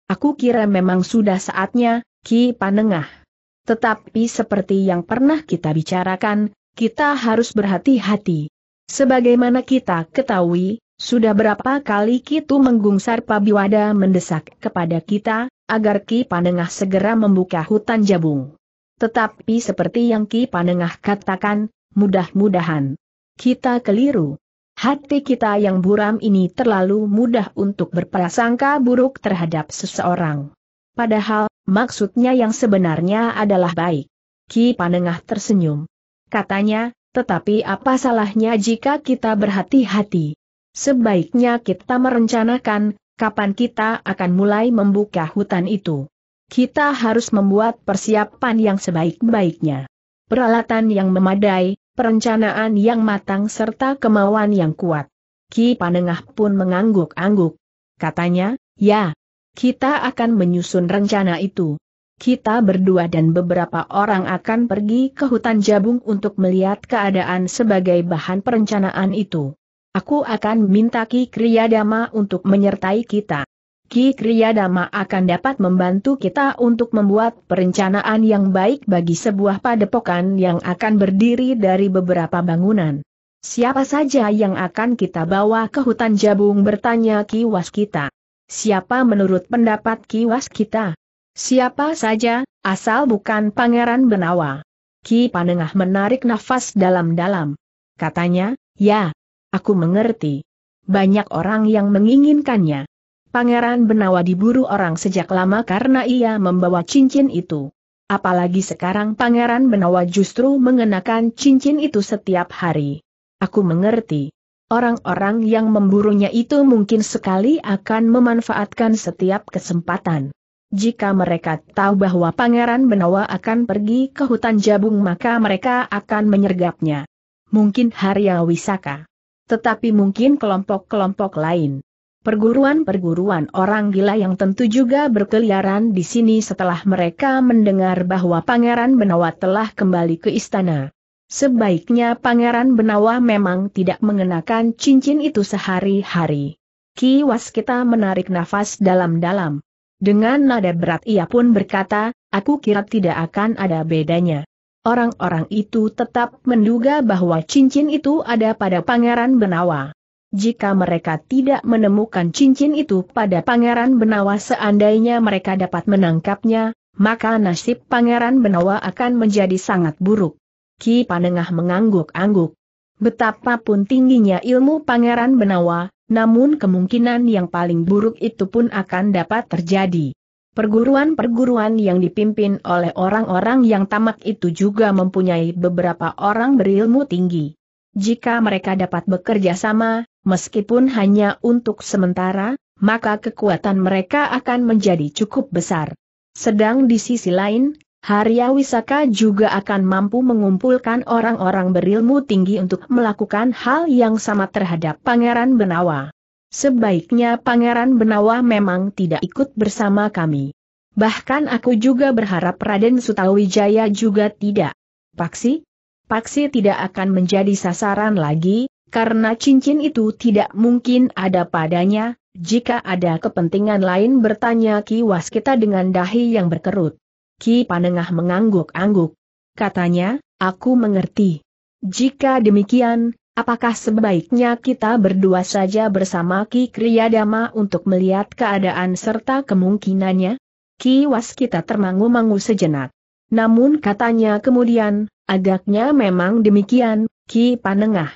Aku kira memang sudah saatnya, Ki Panengah. Tetapi seperti yang pernah kita bicarakan, kita harus berhati-hati. Sebagaimana kita ketahui, sudah berapa kali Kitu Menggungsar Pabiwada mendesak kepada kita, agar Ki Panengah segera membuka hutan jabung. Tetapi seperti yang Ki Panengah katakan, mudah-mudahan kita keliru. Hati kita yang buram ini terlalu mudah untuk berprasangka buruk terhadap seseorang. Padahal, Maksudnya yang sebenarnya adalah baik. Ki Panengah tersenyum. Katanya, tetapi apa salahnya jika kita berhati-hati? Sebaiknya kita merencanakan, kapan kita akan mulai membuka hutan itu. Kita harus membuat persiapan yang sebaik-baiknya. Peralatan yang memadai, perencanaan yang matang serta kemauan yang kuat. Ki Panengah pun mengangguk-angguk. Katanya, ya, kita akan menyusun rencana itu. Kita berdua dan beberapa orang akan pergi ke hutan jabung untuk melihat keadaan sebagai bahan perencanaan itu. Aku akan minta Ki Kriyadama untuk menyertai kita. Ki Kriyadama akan dapat membantu kita untuk membuat perencanaan yang baik bagi sebuah padepokan yang akan berdiri dari beberapa bangunan. Siapa saja yang akan kita bawa ke hutan jabung bertanya Ki Waskita. Siapa menurut pendapat kiwas kita? Siapa saja, asal bukan Pangeran Benawa. Ki Panengah menarik nafas dalam-dalam. Katanya, ya, aku mengerti. Banyak orang yang menginginkannya. Pangeran Benawa diburu orang sejak lama karena ia membawa cincin itu. Apalagi sekarang Pangeran Benawa justru mengenakan cincin itu setiap hari. Aku mengerti. Orang-orang yang memburunya itu mungkin sekali akan memanfaatkan setiap kesempatan. Jika mereka tahu bahwa Pangeran Benawa akan pergi ke hutan jabung maka mereka akan menyergapnya. Mungkin Harya Wisaka. Tetapi mungkin kelompok-kelompok lain. Perguruan-perguruan orang gila yang tentu juga berkeliaran di sini setelah mereka mendengar bahwa Pangeran Benawa telah kembali ke istana. Sebaiknya Pangeran Benawa memang tidak mengenakan cincin itu sehari-hari. Ki Waskita menarik nafas dalam-dalam. Dengan nada berat ia pun berkata, aku kira tidak akan ada bedanya. Orang-orang itu tetap menduga bahwa cincin itu ada pada Pangeran Benawa. Jika mereka tidak menemukan cincin itu pada Pangeran Benawa seandainya mereka dapat menangkapnya, maka nasib Pangeran Benawa akan menjadi sangat buruk. Ki Panengah mengangguk-angguk. Betapapun tingginya ilmu Pangeran Benawa, namun kemungkinan yang paling buruk itu pun akan dapat terjadi. Perguruan-perguruan yang dipimpin oleh orang-orang yang tamak itu juga mempunyai beberapa orang berilmu tinggi. Jika mereka dapat bekerja sama, meskipun hanya untuk sementara, maka kekuatan mereka akan menjadi cukup besar. Sedang di sisi lain, Harya Wisaka juga akan mampu mengumpulkan orang-orang berilmu tinggi untuk melakukan hal yang sama terhadap Pangeran Benawa. Sebaiknya Pangeran Benawa memang tidak ikut bersama kami. Bahkan aku juga berharap Raden Sutawijaya juga tidak. Paksi? Paksi tidak akan menjadi sasaran lagi, karena cincin itu tidak mungkin ada padanya, jika ada kepentingan lain bertanya Ki Waskita dengan dahi yang berkerut. Ki Panengah mengangguk-angguk. Katanya, aku mengerti. Jika demikian, apakah sebaiknya kita berdua saja bersama Ki Kriyadama untuk melihat keadaan serta kemungkinannya? Ki Was kita termangu-mangu sejenak. Namun katanya kemudian, agaknya memang demikian, Ki Panengah.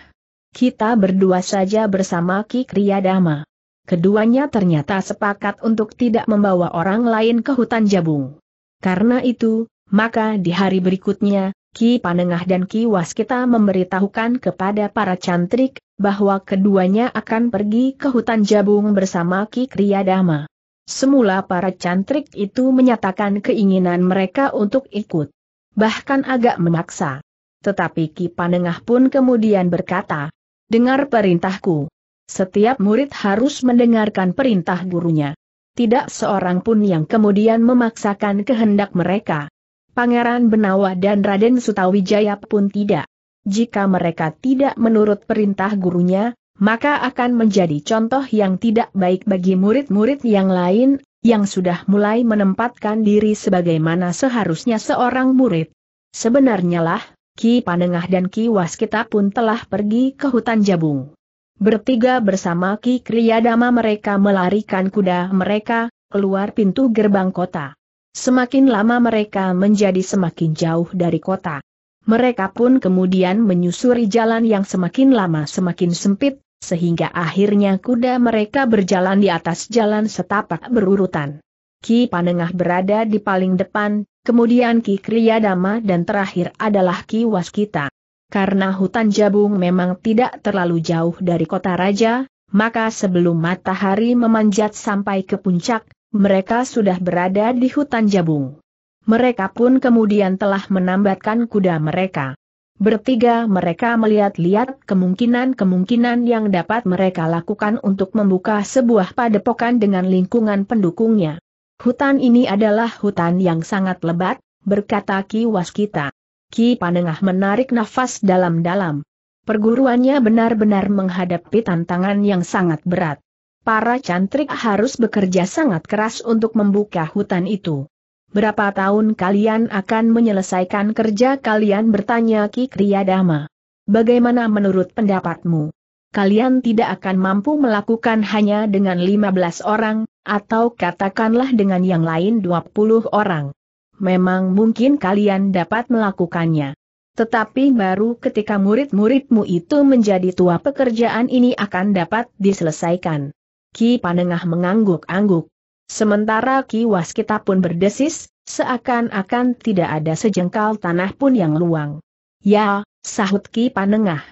Kita berdua saja bersama Ki Kriyadama. Keduanya ternyata sepakat untuk tidak membawa orang lain ke hutan jabung. Karena itu, maka di hari berikutnya, Ki Panengah dan Ki Waskita memberitahukan kepada para cantrik, bahwa keduanya akan pergi ke hutan jabung bersama Ki Kriyadama. Semula para cantrik itu menyatakan keinginan mereka untuk ikut. Bahkan agak memaksa. Tetapi Ki Panengah pun kemudian berkata, Dengar perintahku. Setiap murid harus mendengarkan perintah gurunya tidak seorang pun yang kemudian memaksakan kehendak mereka. Pangeran Benawa dan Raden Sutawijaya pun tidak. Jika mereka tidak menurut perintah gurunya, maka akan menjadi contoh yang tidak baik bagi murid-murid yang lain, yang sudah mulai menempatkan diri sebagaimana seharusnya seorang murid. Sebenarnya lah, Ki Panengah dan Ki Waskita pun telah pergi ke hutan Jabung. Bertiga bersama Ki Kriyadama mereka melarikan kuda mereka, keluar pintu gerbang kota. Semakin lama mereka menjadi semakin jauh dari kota. Mereka pun kemudian menyusuri jalan yang semakin lama semakin sempit, sehingga akhirnya kuda mereka berjalan di atas jalan setapak berurutan. Ki Panengah berada di paling depan, kemudian Ki Kriyadama dan terakhir adalah Ki Waskita karena hutan jabung memang tidak terlalu jauh dari kota raja, maka sebelum matahari memanjat sampai ke puncak, mereka sudah berada di hutan jabung. Mereka pun kemudian telah menambatkan kuda mereka. Bertiga mereka melihat-lihat kemungkinan-kemungkinan yang dapat mereka lakukan untuk membuka sebuah padepokan dengan lingkungan pendukungnya. Hutan ini adalah hutan yang sangat lebat, berkata Ki Waskita. Ki Panengah menarik nafas dalam-dalam. Perguruannya benar-benar menghadapi tantangan yang sangat berat. Para cantrik harus bekerja sangat keras untuk membuka hutan itu. Berapa tahun kalian akan menyelesaikan kerja kalian bertanya Ki Kriyadama. Bagaimana menurut pendapatmu? Kalian tidak akan mampu melakukan hanya dengan 15 orang, atau katakanlah dengan yang lain 20 orang memang mungkin kalian dapat melakukannya. Tetapi baru ketika murid-muridmu itu menjadi tua pekerjaan ini akan dapat diselesaikan. Ki Panengah mengangguk-angguk. Sementara Ki Waskita pun berdesis, seakan-akan tidak ada sejengkal tanah pun yang luang. Ya, sahut Ki Panengah.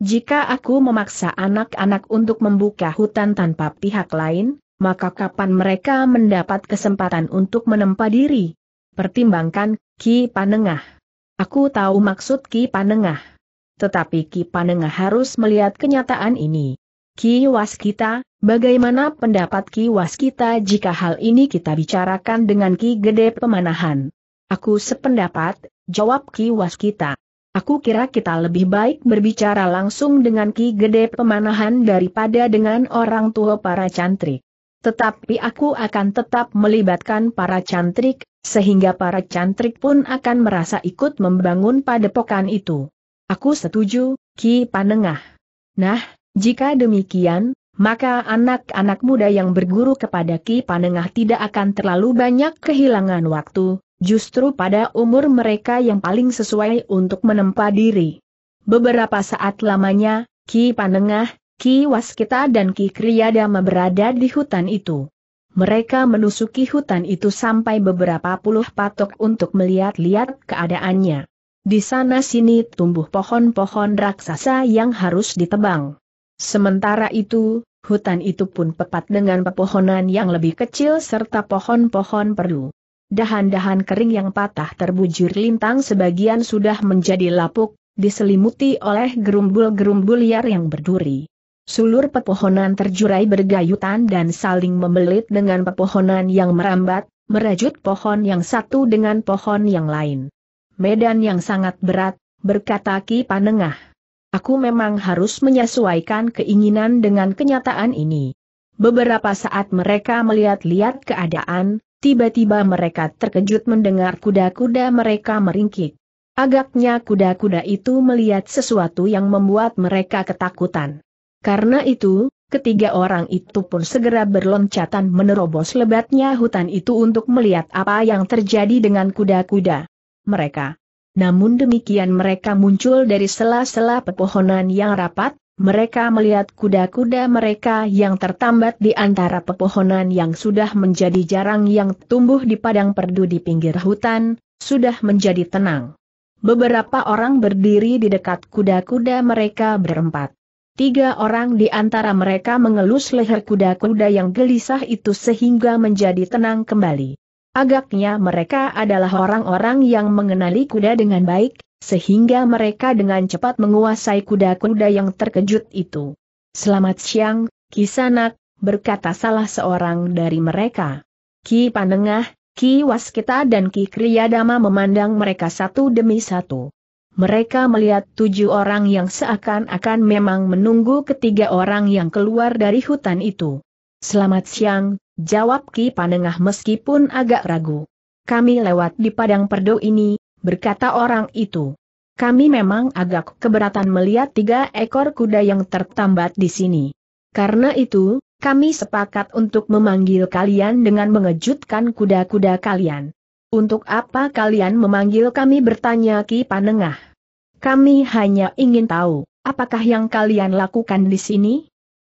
Jika aku memaksa anak-anak untuk membuka hutan tanpa pihak lain, maka kapan mereka mendapat kesempatan untuk menempa diri? pertimbangkan, Ki Panengah. Aku tahu maksud Ki Panengah. Tetapi Ki Panengah harus melihat kenyataan ini. Ki Waskita, bagaimana pendapat Ki Waskita jika hal ini kita bicarakan dengan Ki Gede Pemanahan? Aku sependapat, jawab Ki Waskita. Aku kira kita lebih baik berbicara langsung dengan Ki Gede Pemanahan daripada dengan orang tua para cantrik. Tetapi aku akan tetap melibatkan para cantrik, sehingga para cantrik pun akan merasa ikut membangun padepokan itu. Aku setuju, Ki Panengah. Nah, jika demikian, maka anak-anak muda yang berguru kepada Ki Panengah tidak akan terlalu banyak kehilangan waktu, justru pada umur mereka yang paling sesuai untuk menempa diri. Beberapa saat lamanya, Ki Panengah, Ki Waskita dan Ki Kriyadama berada di hutan itu. Mereka menusuki hutan itu sampai beberapa puluh patok untuk melihat-lihat keadaannya. Di sana-sini tumbuh pohon-pohon raksasa yang harus ditebang. Sementara itu, hutan itu pun pepat dengan pepohonan yang lebih kecil serta pohon-pohon perdu. Dahan-dahan kering yang patah terbujur lintang sebagian sudah menjadi lapuk, diselimuti oleh gerumbul-gerumbul liar yang berduri. Sulur pepohonan terjurai bergayutan dan saling membelit dengan pepohonan yang merambat, merajut pohon yang satu dengan pohon yang lain. Medan yang sangat berat, berkata Ki Panengah. Aku memang harus menyesuaikan keinginan dengan kenyataan ini. Beberapa saat mereka melihat-lihat keadaan, tiba-tiba mereka terkejut mendengar kuda-kuda mereka meringkik. Agaknya kuda-kuda itu melihat sesuatu yang membuat mereka ketakutan. Karena itu, ketiga orang itu pun segera berloncatan menerobos lebatnya hutan itu untuk melihat apa yang terjadi dengan kuda-kuda mereka. Namun demikian mereka muncul dari sela-sela pepohonan yang rapat, mereka melihat kuda-kuda mereka yang tertambat di antara pepohonan yang sudah menjadi jarang yang tumbuh di padang perdu di pinggir hutan, sudah menjadi tenang. Beberapa orang berdiri di dekat kuda-kuda mereka berempat. Tiga orang di antara mereka mengelus leher kuda-kuda yang gelisah itu sehingga menjadi tenang kembali. Agaknya mereka adalah orang-orang yang mengenali kuda dengan baik, sehingga mereka dengan cepat menguasai kuda-kuda yang terkejut itu. Selamat siang, Kisanak, berkata salah seorang dari mereka. Ki Panengah, Ki Waskita dan Ki Kriyadama memandang mereka satu demi satu mereka melihat tujuh orang yang seakan-akan memang menunggu ketiga orang yang keluar dari hutan itu. Selamat siang, jawab Ki Panengah meskipun agak ragu. Kami lewat di padang perdo ini, berkata orang itu. Kami memang agak keberatan melihat tiga ekor kuda yang tertambat di sini. Karena itu, kami sepakat untuk memanggil kalian dengan mengejutkan kuda-kuda kalian. Untuk apa kalian memanggil kami bertanya Ki Panengah? Kami hanya ingin tahu, apakah yang kalian lakukan di sini?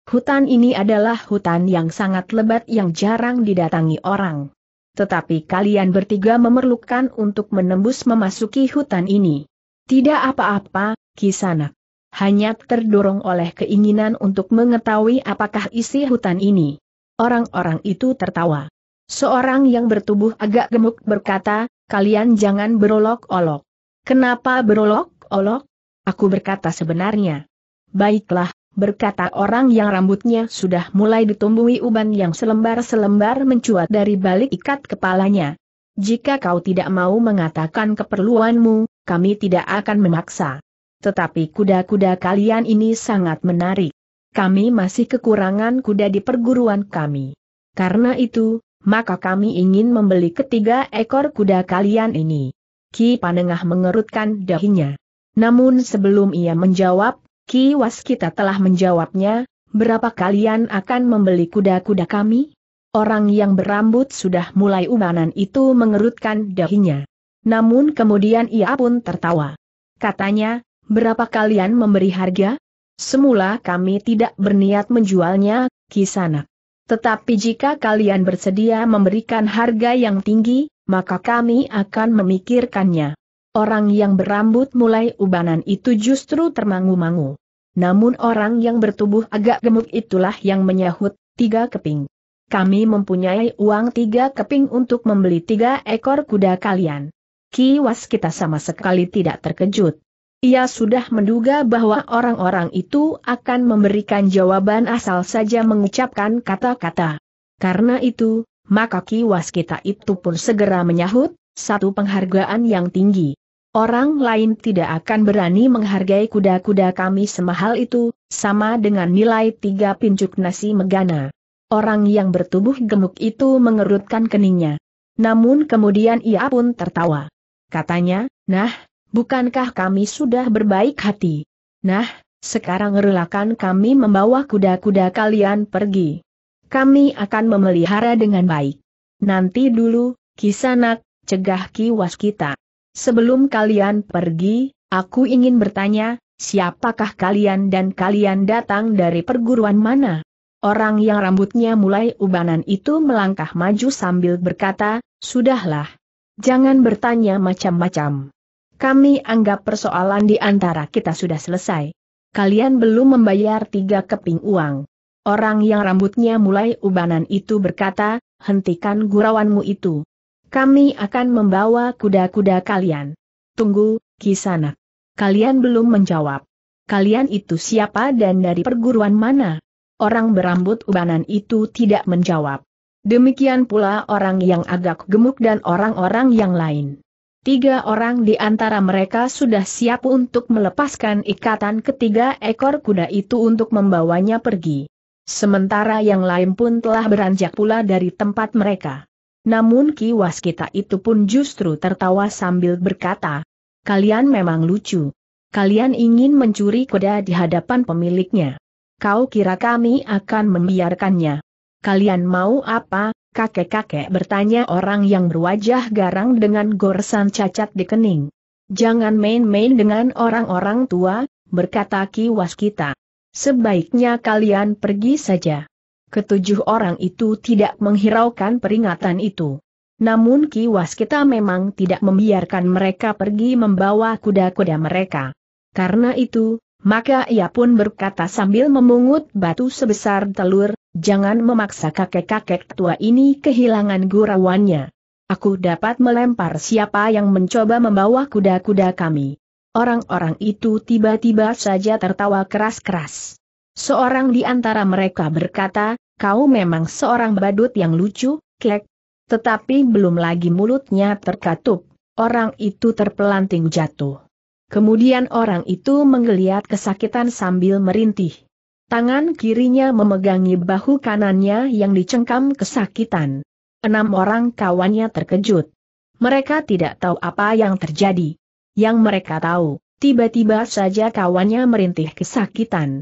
Hutan ini adalah hutan yang sangat lebat yang jarang didatangi orang. Tetapi kalian bertiga memerlukan untuk menembus memasuki hutan ini. Tidak apa-apa, Kisanak. Hanya terdorong oleh keinginan untuk mengetahui apakah isi hutan ini. Orang-orang itu tertawa. Seorang yang bertubuh agak gemuk berkata, kalian jangan berolok-olok. Kenapa berolok-olok? Aku berkata sebenarnya. Baiklah, berkata orang yang rambutnya sudah mulai ditumbuhi uban yang selembar-selembar mencuat dari balik ikat kepalanya. Jika kau tidak mau mengatakan keperluanmu, kami tidak akan memaksa. Tetapi kuda-kuda kalian ini sangat menarik. Kami masih kekurangan kuda di perguruan kami. Karena itu, maka kami ingin membeli ketiga ekor kuda kalian ini. Ki Panengah mengerutkan dahinya. Namun sebelum ia menjawab, Ki Waskita telah menjawabnya, berapa kalian akan membeli kuda-kuda kami? Orang yang berambut sudah mulai umanan itu mengerutkan dahinya. Namun kemudian ia pun tertawa. Katanya, berapa kalian memberi harga? Semula kami tidak berniat menjualnya, kisanak. Tetapi jika kalian bersedia memberikan harga yang tinggi, maka kami akan memikirkannya. Orang yang berambut mulai ubanan itu justru termangu-mangu. Namun orang yang bertubuh agak gemuk itulah yang menyahut, tiga keping. Kami mempunyai uang tiga keping untuk membeli tiga ekor kuda kalian. Kiwas kita sama sekali tidak terkejut. Ia sudah menduga bahwa orang-orang itu akan memberikan jawaban asal saja mengucapkan kata-kata. Karena itu, maka kiwas kita itu pun segera menyahut, satu penghargaan yang tinggi. Orang lain tidak akan berani menghargai kuda-kuda kami semahal itu, sama dengan nilai tiga pincuk nasi megana. Orang yang bertubuh gemuk itu mengerutkan keningnya. Namun kemudian ia pun tertawa. Katanya, nah, bukankah kami sudah berbaik hati? Nah, sekarang relakan kami membawa kuda-kuda kalian pergi. Kami akan memelihara dengan baik. Nanti dulu, kisanak, cegah kiwas kita. Sebelum kalian pergi, aku ingin bertanya, siapakah kalian dan kalian datang dari perguruan mana? Orang yang rambutnya mulai ubanan itu melangkah maju sambil berkata, Sudahlah. Jangan bertanya macam-macam kami anggap persoalan di antara kita sudah selesai. Kalian belum membayar tiga keping uang. Orang yang rambutnya mulai ubanan itu berkata, hentikan gurauanmu itu. Kami akan membawa kuda-kuda kalian. Tunggu, Kisanak. Kalian belum menjawab. Kalian itu siapa dan dari perguruan mana? Orang berambut ubanan itu tidak menjawab. Demikian pula orang yang agak gemuk dan orang-orang yang lain. Tiga orang di antara mereka sudah siap untuk melepaskan ikatan ketiga ekor kuda itu untuk membawanya pergi. Sementara yang lain pun telah beranjak pula dari tempat mereka. Namun Ki Waskita itu pun justru tertawa sambil berkata, Kalian memang lucu. Kalian ingin mencuri kuda di hadapan pemiliknya. Kau kira kami akan membiarkannya. Kalian mau apa, kakek-kakek bertanya orang yang berwajah garang dengan goresan cacat di kening. Jangan main-main dengan orang-orang tua, berkata Ki Waskita. Sebaiknya kalian pergi saja. Ketujuh orang itu tidak menghiraukan peringatan itu. Namun Ki Waskita memang tidak membiarkan mereka pergi membawa kuda-kuda mereka. Karena itu, maka ia pun berkata sambil memungut batu sebesar telur, jangan memaksa kakek-kakek tua ini kehilangan gurauannya. Aku dapat melempar siapa yang mencoba membawa kuda-kuda kami. Orang-orang itu tiba-tiba saja tertawa keras-keras. Seorang di antara mereka berkata, kau memang seorang badut yang lucu, kek. Tetapi belum lagi mulutnya terkatup, orang itu terpelanting jatuh. Kemudian orang itu menggeliat kesakitan sambil merintih. Tangan kirinya memegangi bahu kanannya yang dicengkam kesakitan. Enam orang kawannya terkejut. Mereka tidak tahu apa yang terjadi. Yang mereka tahu, tiba-tiba saja kawannya merintih kesakitan.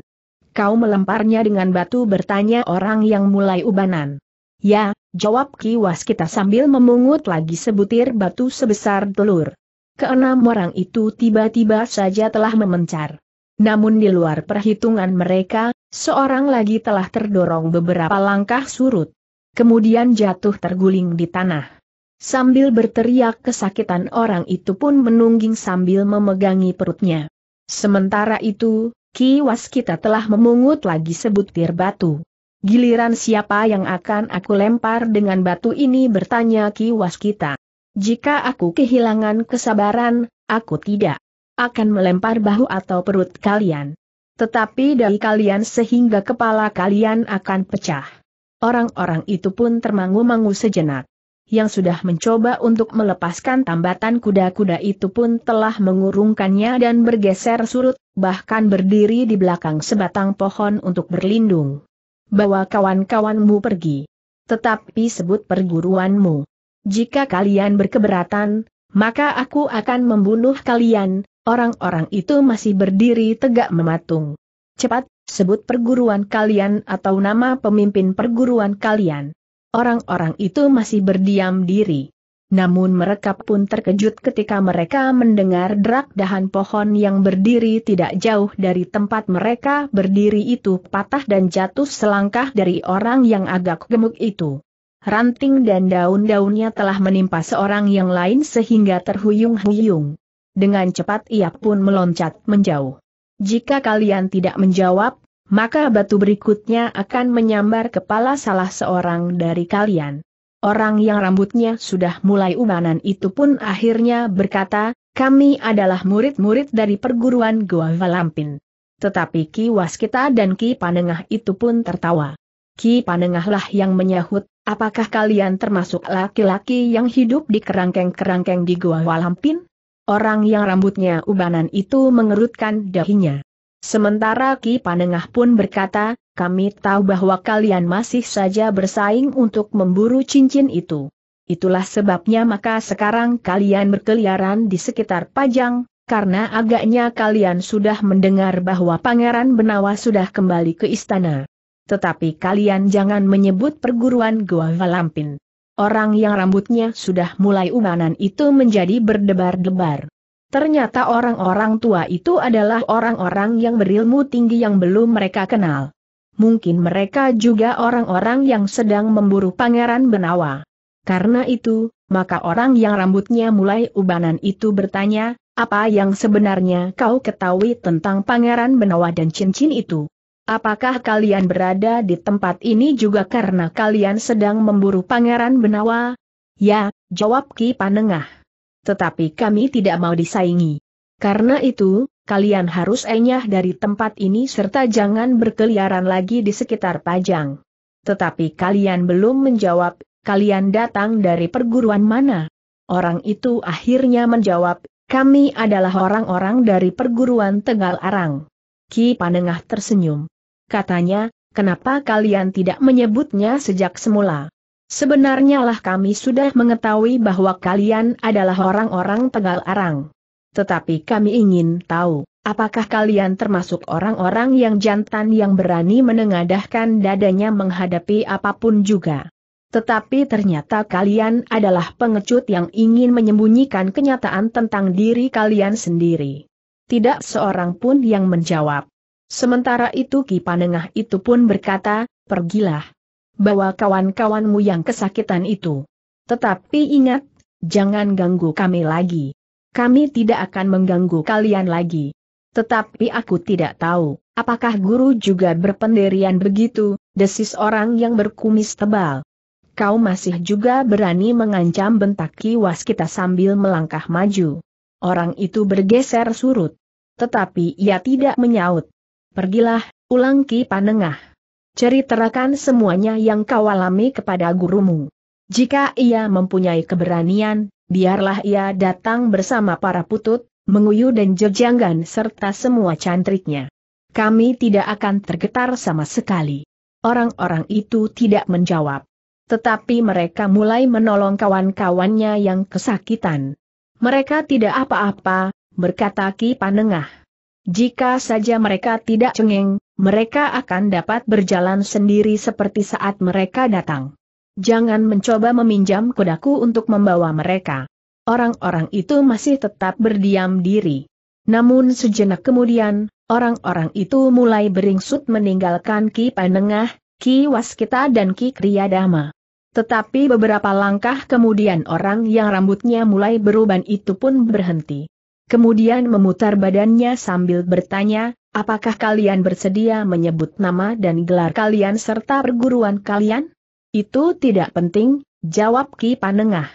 Kau melemparnya dengan batu bertanya orang yang mulai ubanan. Ya, jawab kiwas kita sambil memungut lagi sebutir batu sebesar telur keenam orang itu tiba-tiba saja telah memencar. Namun di luar perhitungan mereka, seorang lagi telah terdorong beberapa langkah surut. Kemudian jatuh terguling di tanah. Sambil berteriak kesakitan orang itu pun menungging sambil memegangi perutnya. Sementara itu, Ki Waskita telah memungut lagi sebutir batu. Giliran siapa yang akan aku lempar dengan batu ini bertanya Ki Waskita. Jika aku kehilangan kesabaran, aku tidak akan melempar bahu atau perut kalian. Tetapi dari kalian sehingga kepala kalian akan pecah. Orang-orang itu pun termangu-mangu sejenak. Yang sudah mencoba untuk melepaskan tambatan kuda-kuda itu pun telah mengurungkannya dan bergeser surut, bahkan berdiri di belakang sebatang pohon untuk berlindung. Bawa kawan-kawanmu pergi. Tetapi sebut perguruanmu. Jika kalian berkeberatan, maka aku akan membunuh kalian, orang-orang itu masih berdiri tegak mematung. Cepat, sebut perguruan kalian atau nama pemimpin perguruan kalian. Orang-orang itu masih berdiam diri. Namun mereka pun terkejut ketika mereka mendengar derak dahan pohon yang berdiri tidak jauh dari tempat mereka berdiri itu patah dan jatuh selangkah dari orang yang agak gemuk itu ranting dan daun-daunnya telah menimpa seorang yang lain sehingga terhuyung-huyung. Dengan cepat ia pun meloncat menjauh. Jika kalian tidak menjawab, maka batu berikutnya akan menyambar kepala salah seorang dari kalian. Orang yang rambutnya sudah mulai ubanan itu pun akhirnya berkata, kami adalah murid-murid dari perguruan Goa Valampin. Tetapi Ki Waskita dan Ki Panengah itu pun tertawa. Ki Panengahlah yang menyahut, Apakah kalian termasuk laki-laki yang hidup di kerangkeng-kerangkeng di Gua Walampin? Orang yang rambutnya ubanan itu mengerutkan dahinya. Sementara Ki Panengah pun berkata, kami tahu bahwa kalian masih saja bersaing untuk memburu cincin itu. Itulah sebabnya maka sekarang kalian berkeliaran di sekitar Pajang, karena agaknya kalian sudah mendengar bahwa Pangeran Benawa sudah kembali ke istana tetapi kalian jangan menyebut perguruan Goa Valampin. Orang yang rambutnya sudah mulai ubanan itu menjadi berdebar-debar. Ternyata orang-orang tua itu adalah orang-orang yang berilmu tinggi yang belum mereka kenal. Mungkin mereka juga orang-orang yang sedang memburu Pangeran Benawa. Karena itu, maka orang yang rambutnya mulai ubanan itu bertanya, apa yang sebenarnya kau ketahui tentang Pangeran Benawa dan cincin itu? Apakah kalian berada di tempat ini juga karena kalian sedang memburu Pangeran Benawa? Ya, jawab Ki Panengah. Tetapi kami tidak mau disaingi. Karena itu, kalian harus enyah dari tempat ini serta jangan berkeliaran lagi di sekitar Pajang. Tetapi kalian belum menjawab, kalian datang dari perguruan mana? Orang itu akhirnya menjawab, kami adalah orang-orang dari perguruan Tegal Arang. Ki Panengah tersenyum katanya, kenapa kalian tidak menyebutnya sejak semula? Sebenarnya lah kami sudah mengetahui bahwa kalian adalah orang-orang Tegal Arang. Tetapi kami ingin tahu, apakah kalian termasuk orang-orang yang jantan yang berani menengadahkan dadanya menghadapi apapun juga. Tetapi ternyata kalian adalah pengecut yang ingin menyembunyikan kenyataan tentang diri kalian sendiri. Tidak seorang pun yang menjawab. Sementara itu Ki Panengah itu pun berkata, pergilah. Bawa kawan-kawanmu yang kesakitan itu. Tetapi ingat, jangan ganggu kami lagi. Kami tidak akan mengganggu kalian lagi. Tetapi aku tidak tahu, apakah guru juga berpendirian begitu, desis orang yang berkumis tebal. Kau masih juga berani mengancam bentak kiwas kita sambil melangkah maju. Orang itu bergeser surut. Tetapi ia tidak menyaut. Pergilah, ulang Ki Panengah. Ceritakan semuanya yang kau alami kepada gurumu. Jika ia mempunyai keberanian, biarlah ia datang bersama para putut, menguyuh dan jejanggan serta semua cantriknya. Kami tidak akan tergetar sama sekali. Orang-orang itu tidak menjawab. Tetapi mereka mulai menolong kawan-kawannya yang kesakitan. Mereka tidak apa-apa, berkata Ki Panengah. Jika saja mereka tidak cengeng, mereka akan dapat berjalan sendiri seperti saat mereka datang. Jangan mencoba meminjam kudaku untuk membawa mereka. Orang-orang itu masih tetap berdiam diri. Namun sejenak kemudian, orang-orang itu mulai beringsut meninggalkan Ki Panengah, Ki Waskita dan Ki Kriyadama. Tetapi beberapa langkah kemudian orang yang rambutnya mulai beruban itu pun berhenti kemudian memutar badannya sambil bertanya, apakah kalian bersedia menyebut nama dan gelar kalian serta perguruan kalian? Itu tidak penting, jawab Ki Panengah.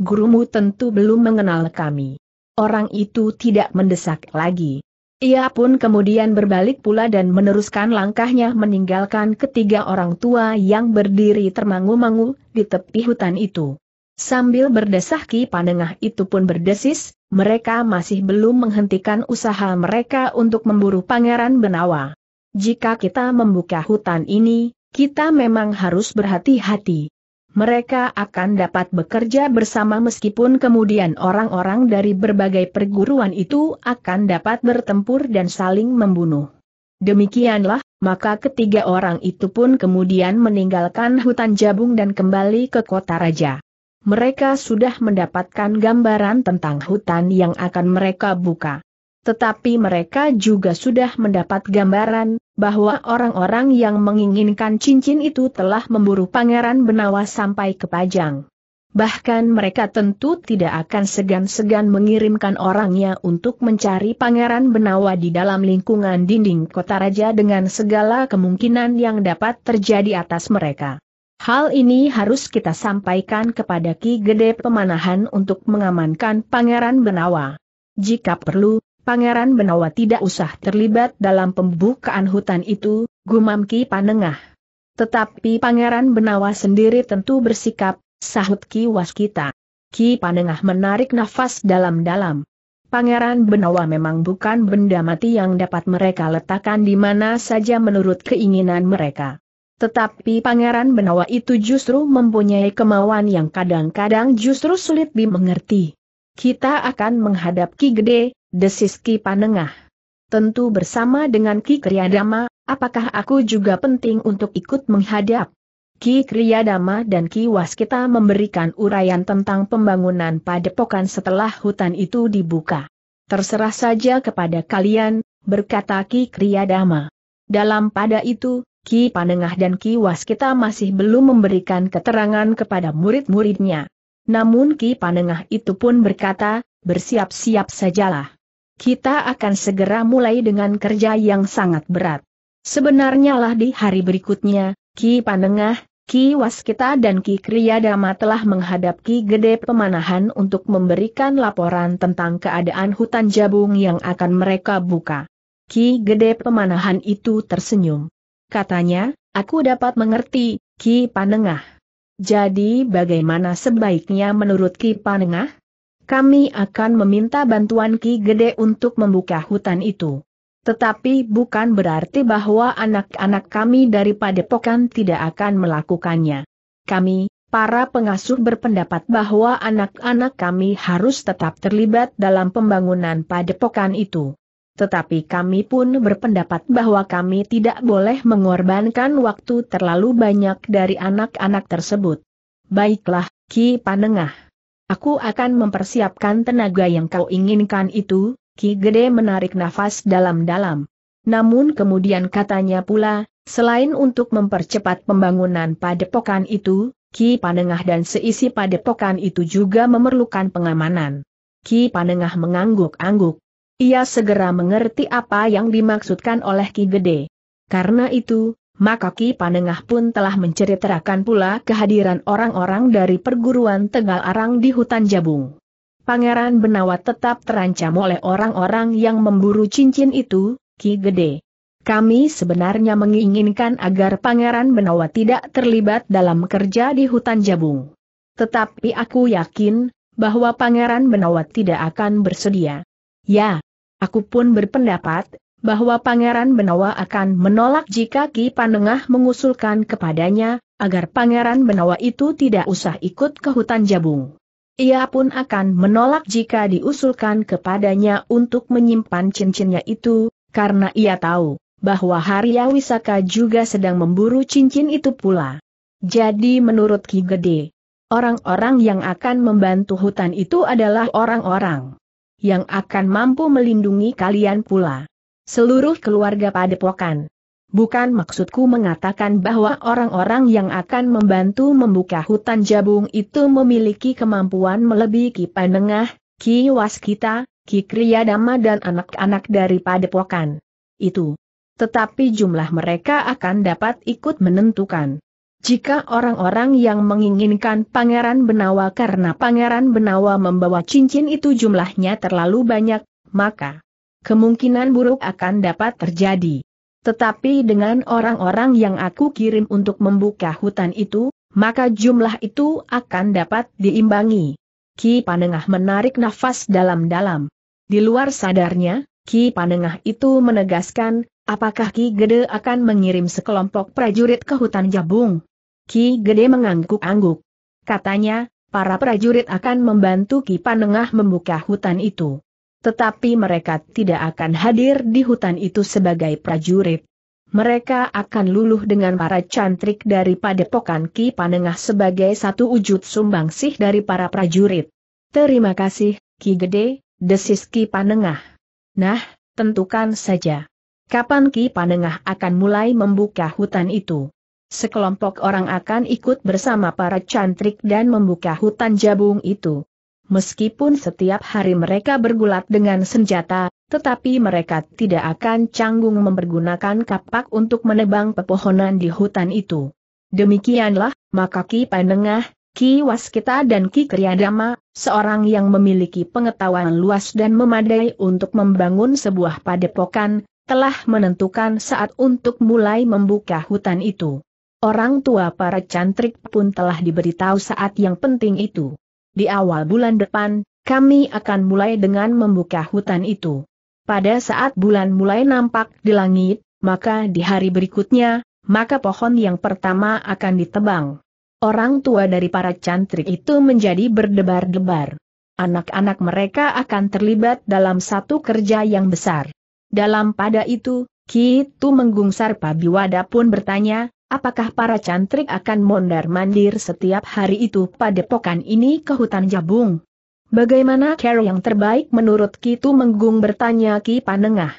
Gurumu tentu belum mengenal kami. Orang itu tidak mendesak lagi. Ia pun kemudian berbalik pula dan meneruskan langkahnya meninggalkan ketiga orang tua yang berdiri termangu-mangu di tepi hutan itu. Sambil berdesahki panengah itu pun berdesis, mereka masih belum menghentikan usaha mereka untuk memburu Pangeran Benawa. Jika kita membuka hutan ini, kita memang harus berhati-hati. Mereka akan dapat bekerja bersama meskipun kemudian orang-orang dari berbagai perguruan itu akan dapat bertempur dan saling membunuh. Demikianlah, maka ketiga orang itu pun kemudian meninggalkan hutan jabung dan kembali ke kota raja mereka sudah mendapatkan gambaran tentang hutan yang akan mereka buka. Tetapi mereka juga sudah mendapat gambaran bahwa orang-orang yang menginginkan cincin itu telah memburu Pangeran Benawa sampai ke Pajang. Bahkan mereka tentu tidak akan segan-segan mengirimkan orangnya untuk mencari Pangeran Benawa di dalam lingkungan dinding kota raja dengan segala kemungkinan yang dapat terjadi atas mereka. Hal ini harus kita sampaikan kepada Ki Gede Pemanahan untuk mengamankan Pangeran Benawa. Jika perlu, Pangeran Benawa tidak usah terlibat dalam pembukaan hutan itu, gumam Ki Panengah. Tetapi Pangeran Benawa sendiri tentu bersikap, sahut Ki Waskita. Ki Panengah menarik nafas dalam-dalam. Pangeran Benawa memang bukan benda mati yang dapat mereka letakkan di mana saja menurut keinginan mereka. Tetapi Pangeran Benawa itu justru mempunyai kemauan yang kadang-kadang justru sulit dimengerti. Kita akan menghadap Ki Gede, desis Ki Panengah. Tentu bersama dengan Ki Kriadama, apakah aku juga penting untuk ikut menghadap? Ki Kriyadama dan Ki Waskita memberikan uraian tentang pembangunan padepokan setelah hutan itu dibuka. Terserah saja kepada kalian, berkata Ki Kriyadama. Dalam pada itu, Ki Panengah dan Ki Waskita masih belum memberikan keterangan kepada murid-muridnya. Namun Ki Panengah itu pun berkata, bersiap-siap sajalah. Kita akan segera mulai dengan kerja yang sangat berat. Sebenarnya lah di hari berikutnya, Ki Panengah, Ki Waskita dan Ki Kriyadama telah menghadap Ki Gede Pemanahan untuk memberikan laporan tentang keadaan hutan jabung yang akan mereka buka. Ki Gede Pemanahan itu tersenyum katanya, aku dapat mengerti, Ki Panengah. Jadi bagaimana sebaiknya menurut Ki Panengah? Kami akan meminta bantuan Ki Gede untuk membuka hutan itu. Tetapi bukan berarti bahwa anak-anak kami dari padepokan tidak akan melakukannya. Kami, para pengasuh berpendapat bahwa anak-anak kami harus tetap terlibat dalam pembangunan padepokan itu. Tetapi kami pun berpendapat bahwa kami tidak boleh mengorbankan waktu terlalu banyak dari anak-anak tersebut. Baiklah, Ki Panengah. Aku akan mempersiapkan tenaga yang kau inginkan itu, Ki Gede menarik nafas dalam-dalam. Namun kemudian katanya pula, selain untuk mempercepat pembangunan padepokan itu, Ki Panengah dan seisi padepokan itu juga memerlukan pengamanan. Ki Panengah mengangguk-angguk. Ia segera mengerti apa yang dimaksudkan oleh Ki Gede. Karena itu, maka Ki Panengah pun telah menceritakan pula kehadiran orang-orang dari perguruan Tegal Arang di hutan Jabung. Pangeran Benawa tetap terancam oleh orang-orang yang memburu cincin itu, Ki Gede. Kami sebenarnya menginginkan agar Pangeran Benawa tidak terlibat dalam kerja di hutan Jabung. Tetapi aku yakin, bahwa Pangeran Benawa tidak akan bersedia. Ya, Aku pun berpendapat, bahwa Pangeran Benawa akan menolak jika Ki Panengah mengusulkan kepadanya, agar Pangeran Benawa itu tidak usah ikut ke hutan jabung. Ia pun akan menolak jika diusulkan kepadanya untuk menyimpan cincinnya itu, karena ia tahu bahwa Harya Wisaka juga sedang memburu cincin itu pula. Jadi menurut Ki Gede, orang-orang yang akan membantu hutan itu adalah orang-orang yang akan mampu melindungi kalian pula. Seluruh keluarga padepokan. Bukan maksudku mengatakan bahwa orang-orang yang akan membantu membuka hutan jabung itu memiliki kemampuan melebihi Ki Pandengah, Ki Waskita, Ki Kriyadama dan anak-anak dari padepokan. Itu. Tetapi jumlah mereka akan dapat ikut menentukan. Jika orang-orang yang menginginkan Pangeran Benawa karena Pangeran Benawa membawa cincin itu jumlahnya terlalu banyak, maka kemungkinan buruk akan dapat terjadi. Tetapi dengan orang-orang yang aku kirim untuk membuka hutan itu, maka jumlah itu akan dapat diimbangi. Ki Panengah menarik nafas dalam-dalam. Di luar sadarnya, Ki Panengah itu menegaskan, apakah Ki Gede akan mengirim sekelompok prajurit ke hutan Jabung? Ki Gede mengangguk-angguk. Katanya, para prajurit akan membantu Ki Panengah membuka hutan itu. Tetapi mereka tidak akan hadir di hutan itu sebagai prajurit. Mereka akan luluh dengan para cantrik dari padepokan Ki Panengah sebagai satu wujud sumbangsih dari para prajurit. Terima kasih, Ki Gede, desis Ki Panengah. Nah, tentukan saja. Kapan Ki Panengah akan mulai membuka hutan itu? Sekelompok orang akan ikut bersama para cantrik dan membuka hutan jabung itu. Meskipun setiap hari mereka bergulat dengan senjata, tetapi mereka tidak akan canggung mempergunakan kapak untuk menebang pepohonan di hutan itu. Demikianlah, maka Ki Panengah, Ki Waskita dan Ki Kriadama, seorang yang memiliki pengetahuan luas dan memadai untuk membangun sebuah padepokan, telah menentukan saat untuk mulai membuka hutan itu. Orang tua para cantrik pun telah diberitahu saat yang penting itu. Di awal bulan depan, kami akan mulai dengan membuka hutan itu. Pada saat bulan mulai nampak di langit, maka di hari berikutnya, maka pohon yang pertama akan ditebang. Orang tua dari para cantrik itu menjadi berdebar-debar. Anak-anak mereka akan terlibat dalam satu kerja yang besar. Dalam pada itu, Kitu Tu menggungsar Pabiwada pun bertanya, Apakah para cantrik akan mondar-mandir setiap hari itu pada pokan ini ke hutan jabung? Bagaimana cara yang terbaik menurut Kitu Menggung bertanya Ki Panengah?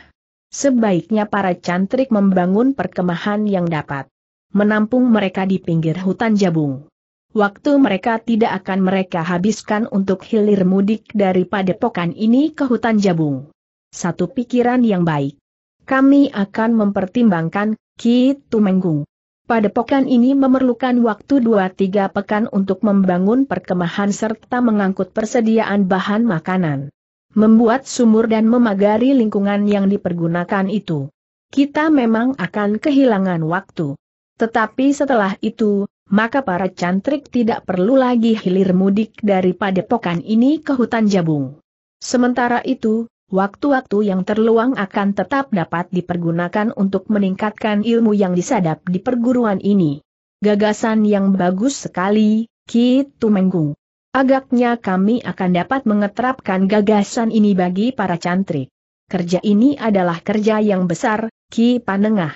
Sebaiknya para cantrik membangun perkemahan yang dapat menampung mereka di pinggir hutan jabung. Waktu mereka tidak akan mereka habiskan untuk hilir mudik dari pokan ini ke hutan jabung. Satu pikiran yang baik. Kami akan mempertimbangkan, Ki Tumenggung. Padepokan ini memerlukan waktu 2-3 pekan untuk membangun perkemahan serta mengangkut persediaan bahan makanan. Membuat sumur dan memagari lingkungan yang dipergunakan itu. Kita memang akan kehilangan waktu. Tetapi setelah itu, maka para cantrik tidak perlu lagi hilir mudik dari padepokan ini ke hutan jabung. Sementara itu, waktu-waktu yang terluang akan tetap dapat dipergunakan untuk meningkatkan ilmu yang disadap di perguruan ini. Gagasan yang bagus sekali, Ki Tumenggung. Agaknya kami akan dapat mengeterapkan gagasan ini bagi para cantrik. Kerja ini adalah kerja yang besar, Ki Panengah.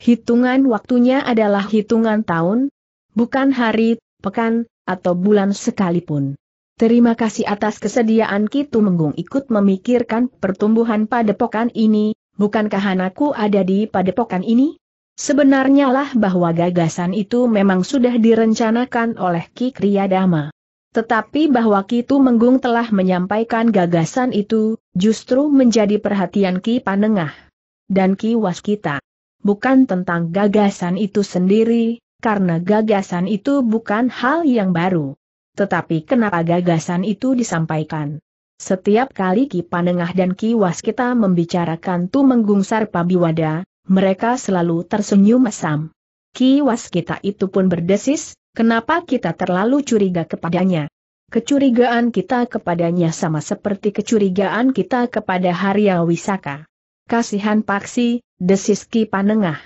Hitungan waktunya adalah hitungan tahun, bukan hari, pekan, atau bulan sekalipun. Terima kasih atas kesediaan Kitu Menggung ikut memikirkan pertumbuhan padepokan ini, bukankah anakku ada di padepokan ini? Sebenarnya lah bahwa gagasan itu memang sudah direncanakan oleh Ki Kriyadama. Tetapi bahwa Kitu Menggung telah menyampaikan gagasan itu, justru menjadi perhatian Ki Panengah dan Ki Waskita. Bukan tentang gagasan itu sendiri, karena gagasan itu bukan hal yang baru. Tetapi kenapa gagasan itu disampaikan? Setiap kali Ki Panengah dan Ki Waskita membicarakan Tu Menggungsar Pabiwada, mereka selalu tersenyum masam. Ki Waskita itu pun berdesis, kenapa kita terlalu curiga kepadanya? Kecurigaan kita kepadanya sama seperti kecurigaan kita kepada Harya Wisaka. Kasihan Paksi, desis Ki Panengah.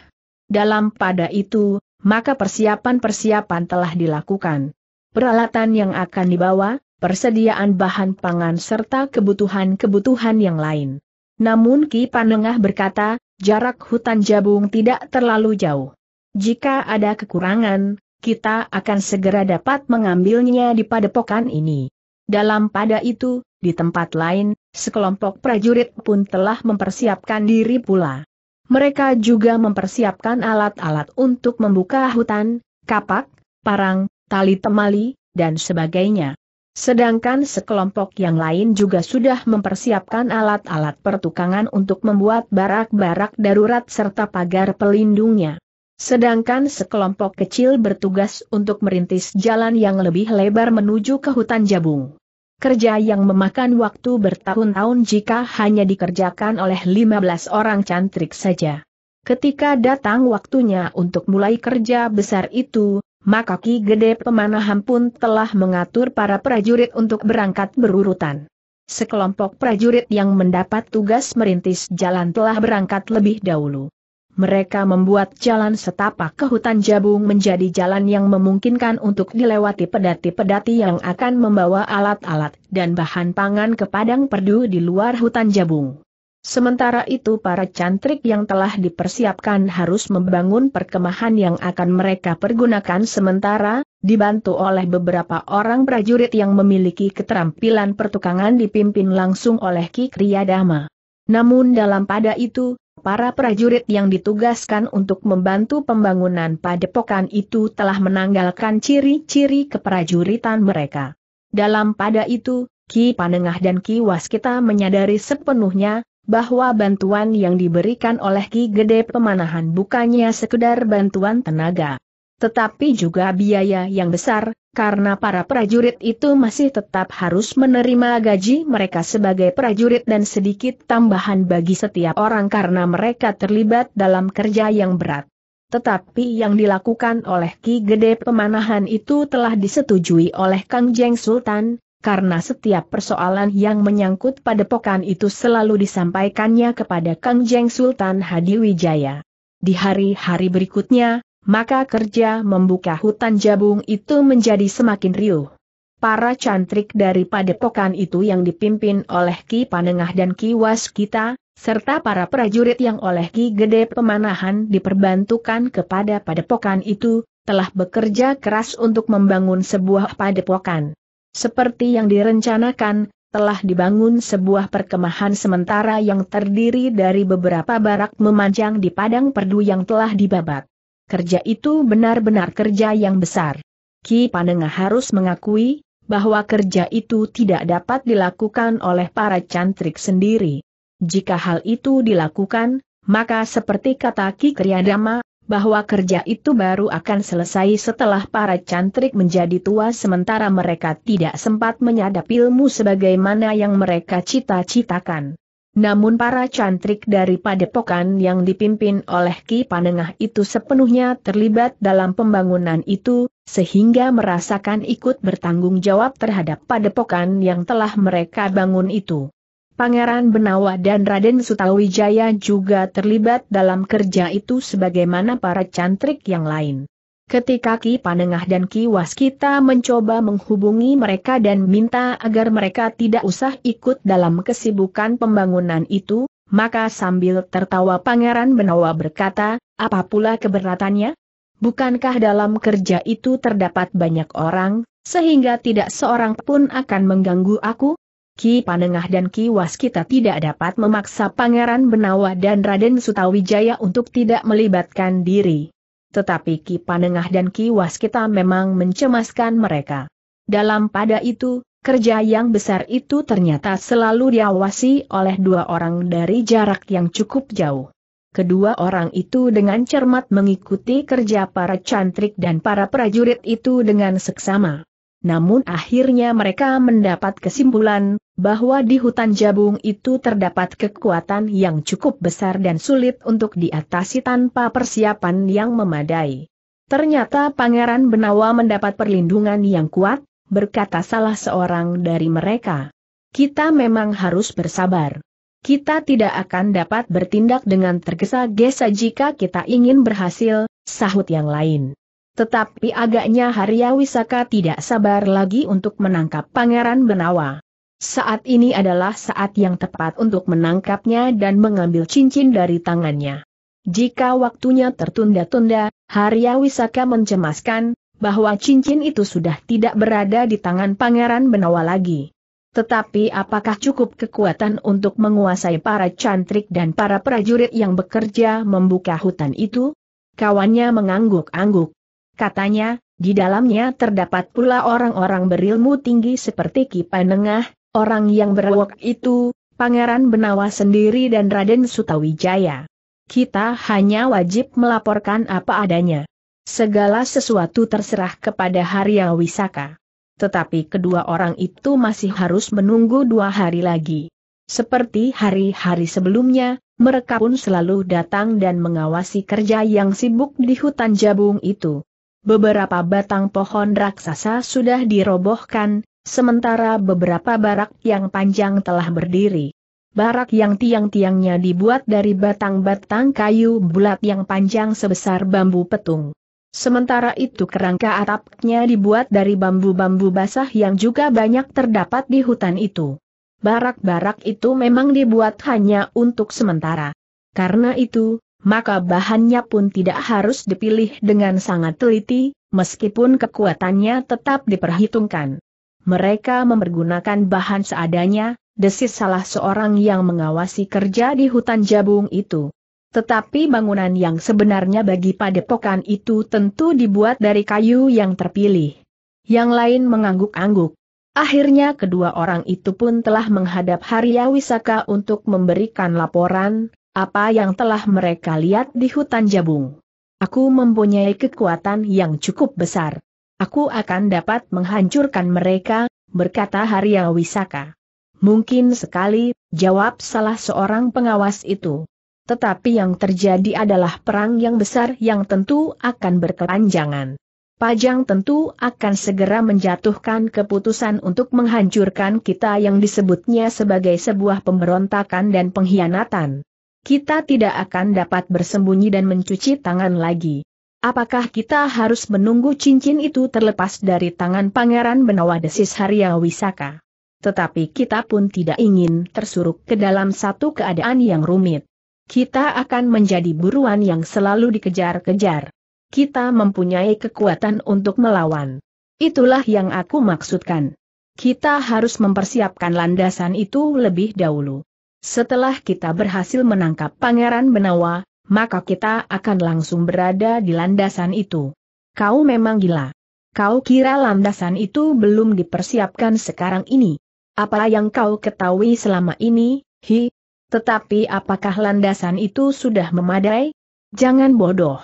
Dalam pada itu, maka persiapan-persiapan telah dilakukan peralatan yang akan dibawa, persediaan bahan pangan serta kebutuhan-kebutuhan yang lain. Namun Ki Panengah berkata, jarak hutan jabung tidak terlalu jauh. Jika ada kekurangan, kita akan segera dapat mengambilnya di padepokan ini. Dalam pada itu, di tempat lain, sekelompok prajurit pun telah mempersiapkan diri pula. Mereka juga mempersiapkan alat-alat untuk membuka hutan, kapak, parang, tali temali, dan sebagainya. Sedangkan sekelompok yang lain juga sudah mempersiapkan alat-alat pertukangan untuk membuat barak-barak darurat serta pagar pelindungnya. Sedangkan sekelompok kecil bertugas untuk merintis jalan yang lebih lebar menuju ke hutan jabung. Kerja yang memakan waktu bertahun-tahun jika hanya dikerjakan oleh 15 orang cantrik saja. Ketika datang waktunya untuk mulai kerja besar itu, maka Ki Gede Pemanahan pun telah mengatur para prajurit untuk berangkat berurutan. Sekelompok prajurit yang mendapat tugas merintis jalan telah berangkat lebih dahulu. Mereka membuat jalan setapak ke hutan jabung menjadi jalan yang memungkinkan untuk dilewati pedati-pedati yang akan membawa alat-alat dan bahan pangan ke padang perdu di luar hutan jabung. Sementara itu para cantrik yang telah dipersiapkan harus membangun perkemahan yang akan mereka pergunakan sementara, dibantu oleh beberapa orang prajurit yang memiliki keterampilan pertukangan dipimpin langsung oleh Ki Kriyadama. Namun dalam pada itu, para prajurit yang ditugaskan untuk membantu pembangunan padepokan itu telah menanggalkan ciri-ciri keprajuritan mereka. Dalam pada itu, Ki Panengah dan Ki Waskita menyadari sepenuhnya bahwa bantuan yang diberikan oleh Ki Gede Pemanahan bukannya sekedar bantuan tenaga. Tetapi juga biaya yang besar, karena para prajurit itu masih tetap harus menerima gaji mereka sebagai prajurit dan sedikit tambahan bagi setiap orang karena mereka terlibat dalam kerja yang berat. Tetapi yang dilakukan oleh Ki Gede Pemanahan itu telah disetujui oleh Kang Jeng Sultan, karena setiap persoalan yang menyangkut padepokan itu selalu disampaikannya kepada Kang Jeng Sultan Hadi Wijaya. Di hari-hari berikutnya, maka kerja membuka hutan jabung itu menjadi semakin riuh. Para cantrik dari padepokan itu yang dipimpin oleh Ki Panengah dan Ki Waskita, serta para prajurit yang oleh Ki Gede Pemanahan diperbantukan kepada padepokan itu, telah bekerja keras untuk membangun sebuah padepokan. Seperti yang direncanakan, telah dibangun sebuah perkemahan sementara yang terdiri dari beberapa barak memanjang di padang perdu yang telah dibabat. Kerja itu benar-benar kerja yang besar. Ki Panengah harus mengakui, bahwa kerja itu tidak dapat dilakukan oleh para cantrik sendiri. Jika hal itu dilakukan, maka seperti kata Ki Kriadama, bahwa kerja itu baru akan selesai setelah para cantrik menjadi tua sementara mereka tidak sempat menyadap ilmu sebagaimana yang mereka cita-citakan. Namun para cantrik dari padepokan yang dipimpin oleh Ki Panengah itu sepenuhnya terlibat dalam pembangunan itu, sehingga merasakan ikut bertanggung jawab terhadap padepokan yang telah mereka bangun itu. Pangeran Benawa dan Raden Sutawijaya juga terlibat dalam kerja itu sebagaimana para cantrik yang lain. Ketika Ki Panengah dan Ki Waskita mencoba menghubungi mereka dan minta agar mereka tidak usah ikut dalam kesibukan pembangunan itu, maka sambil tertawa Pangeran Benawa berkata, apa pula keberatannya? Bukankah dalam kerja itu terdapat banyak orang, sehingga tidak seorang pun akan mengganggu aku? Ki Panengah dan Ki Was kita tidak dapat memaksa Pangeran Benawa dan Raden Sutawijaya untuk tidak melibatkan diri. Tetapi Ki Panengah dan Ki Was kita memang mencemaskan mereka. Dalam pada itu, kerja yang besar itu ternyata selalu diawasi oleh dua orang dari jarak yang cukup jauh. Kedua orang itu dengan cermat mengikuti kerja para cantrik dan para prajurit itu dengan seksama. Namun akhirnya mereka mendapat kesimpulan, bahwa di hutan jabung itu terdapat kekuatan yang cukup besar dan sulit untuk diatasi tanpa persiapan yang memadai. Ternyata Pangeran Benawa mendapat perlindungan yang kuat, berkata salah seorang dari mereka. Kita memang harus bersabar. Kita tidak akan dapat bertindak dengan tergesa-gesa jika kita ingin berhasil, sahut yang lain. Tetapi agaknya Haryawisaka tidak sabar lagi untuk menangkap Pangeran Benawa. Saat ini adalah saat yang tepat untuk menangkapnya dan mengambil cincin dari tangannya. Jika waktunya tertunda-tunda, Harya Wisaka mencemaskan, bahwa cincin itu sudah tidak berada di tangan Pangeran Benawa lagi. Tetapi apakah cukup kekuatan untuk menguasai para cantrik dan para prajurit yang bekerja membuka hutan itu? Kawannya mengangguk-angguk. Katanya, di dalamnya terdapat pula orang-orang berilmu tinggi seperti Kipanengah. Orang yang berwok itu, Pangeran Benawa sendiri dan Raden Sutawijaya. Kita hanya wajib melaporkan apa adanya. Segala sesuatu terserah kepada Harya Wisaka. Tetapi kedua orang itu masih harus menunggu dua hari lagi. Seperti hari-hari sebelumnya, mereka pun selalu datang dan mengawasi kerja yang sibuk di hutan jabung itu. Beberapa batang pohon raksasa sudah dirobohkan, Sementara beberapa barak yang panjang telah berdiri. Barak yang tiang-tiangnya dibuat dari batang-batang kayu bulat yang panjang sebesar bambu petung. Sementara itu kerangka atapnya dibuat dari bambu-bambu basah yang juga banyak terdapat di hutan itu. Barak-barak itu memang dibuat hanya untuk sementara. Karena itu, maka bahannya pun tidak harus dipilih dengan sangat teliti, meskipun kekuatannya tetap diperhitungkan. Mereka mempergunakan bahan seadanya, desis salah seorang yang mengawasi kerja di hutan jabung itu. Tetapi bangunan yang sebenarnya bagi padepokan itu tentu dibuat dari kayu yang terpilih. Yang lain mengangguk-angguk. Akhirnya kedua orang itu pun telah menghadap Harya Wisaka untuk memberikan laporan, apa yang telah mereka lihat di hutan jabung. Aku mempunyai kekuatan yang cukup besar. Aku akan dapat menghancurkan mereka, berkata Haria Wisaka. Mungkin sekali, jawab salah seorang pengawas itu. Tetapi yang terjadi adalah perang yang besar yang tentu akan berkepanjangan. Pajang tentu akan segera menjatuhkan keputusan untuk menghancurkan kita yang disebutnya sebagai sebuah pemberontakan dan pengkhianatan. Kita tidak akan dapat bersembunyi dan mencuci tangan lagi. Apakah kita harus menunggu cincin itu terlepas dari tangan Pangeran Benawa Desis Harya Wisaka? Tetapi kita pun tidak ingin tersuruk ke dalam satu keadaan yang rumit. Kita akan menjadi buruan yang selalu dikejar-kejar. Kita mempunyai kekuatan untuk melawan. Itulah yang aku maksudkan. Kita harus mempersiapkan landasan itu lebih dahulu. Setelah kita berhasil menangkap Pangeran Benawa, maka kita akan langsung berada di landasan itu. Kau memang gila. Kau kira landasan itu belum dipersiapkan sekarang ini. Apa yang kau ketahui selama ini, hi? Tetapi apakah landasan itu sudah memadai? Jangan bodoh.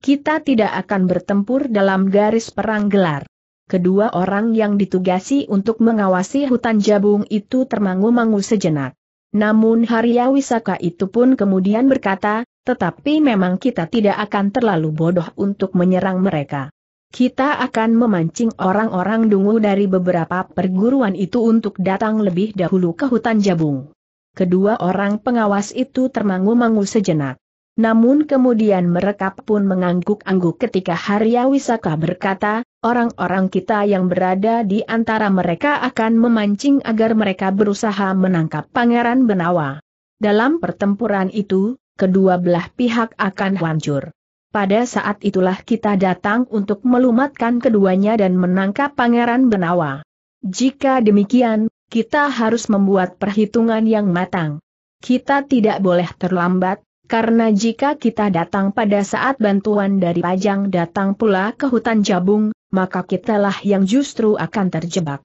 Kita tidak akan bertempur dalam garis perang gelar. Kedua orang yang ditugasi untuk mengawasi hutan jabung itu termangu-mangu sejenak. Namun Haryawisaka itu pun kemudian berkata, tetapi memang kita tidak akan terlalu bodoh untuk menyerang mereka. Kita akan memancing orang-orang dungu dari beberapa perguruan itu untuk datang lebih dahulu ke hutan jabung. Kedua orang pengawas itu termangu-mangu sejenak. Namun kemudian mereka pun mengangguk-angguk ketika Harya Wisaka berkata, orang-orang kita yang berada di antara mereka akan memancing agar mereka berusaha menangkap Pangeran Benawa. Dalam pertempuran itu, kedua belah pihak akan hancur. Pada saat itulah kita datang untuk melumatkan keduanya dan menangkap Pangeran Benawa. Jika demikian, kita harus membuat perhitungan yang matang. Kita tidak boleh terlambat, karena jika kita datang pada saat bantuan dari Pajang datang pula ke hutan Jabung, maka kitalah yang justru akan terjebak.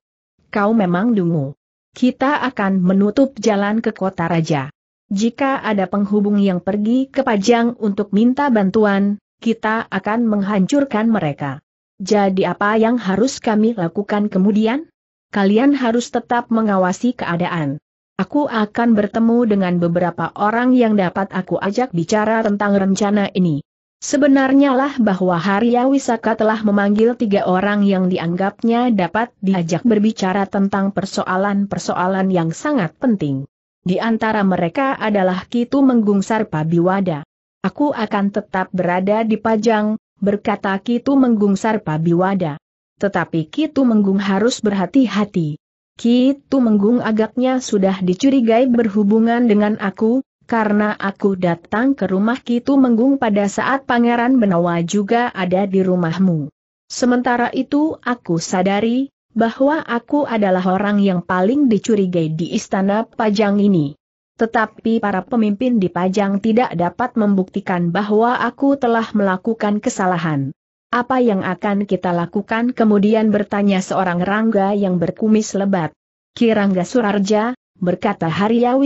Kau memang dungu. Kita akan menutup jalan ke kota raja. Jika ada penghubung yang pergi ke Pajang untuk minta bantuan, kita akan menghancurkan mereka. Jadi apa yang harus kami lakukan kemudian? Kalian harus tetap mengawasi keadaan. Aku akan bertemu dengan beberapa orang yang dapat aku ajak bicara tentang rencana ini. Sebenarnya lah bahwa Harya Wisaka telah memanggil tiga orang yang dianggapnya dapat diajak berbicara tentang persoalan-persoalan yang sangat penting. Di antara mereka adalah Kitu Menggung Biwada. Aku akan tetap berada di Pajang, berkata Kitu Menggung Biwada. Tetapi Kitu Menggung harus berhati-hati. Kitu Menggung agaknya sudah dicurigai berhubungan dengan aku, karena aku datang ke rumah Kitu Menggung pada saat Pangeran Benawa juga ada di rumahmu. Sementara itu aku sadari, bahwa aku adalah orang yang paling dicurigai di istana Pajang ini. Tetapi para pemimpin di Pajang tidak dapat membuktikan bahwa aku telah melakukan kesalahan. Apa yang akan kita lakukan kemudian bertanya seorang Rangga yang berkumis lebat. Kirangga Surarja, berkata Harya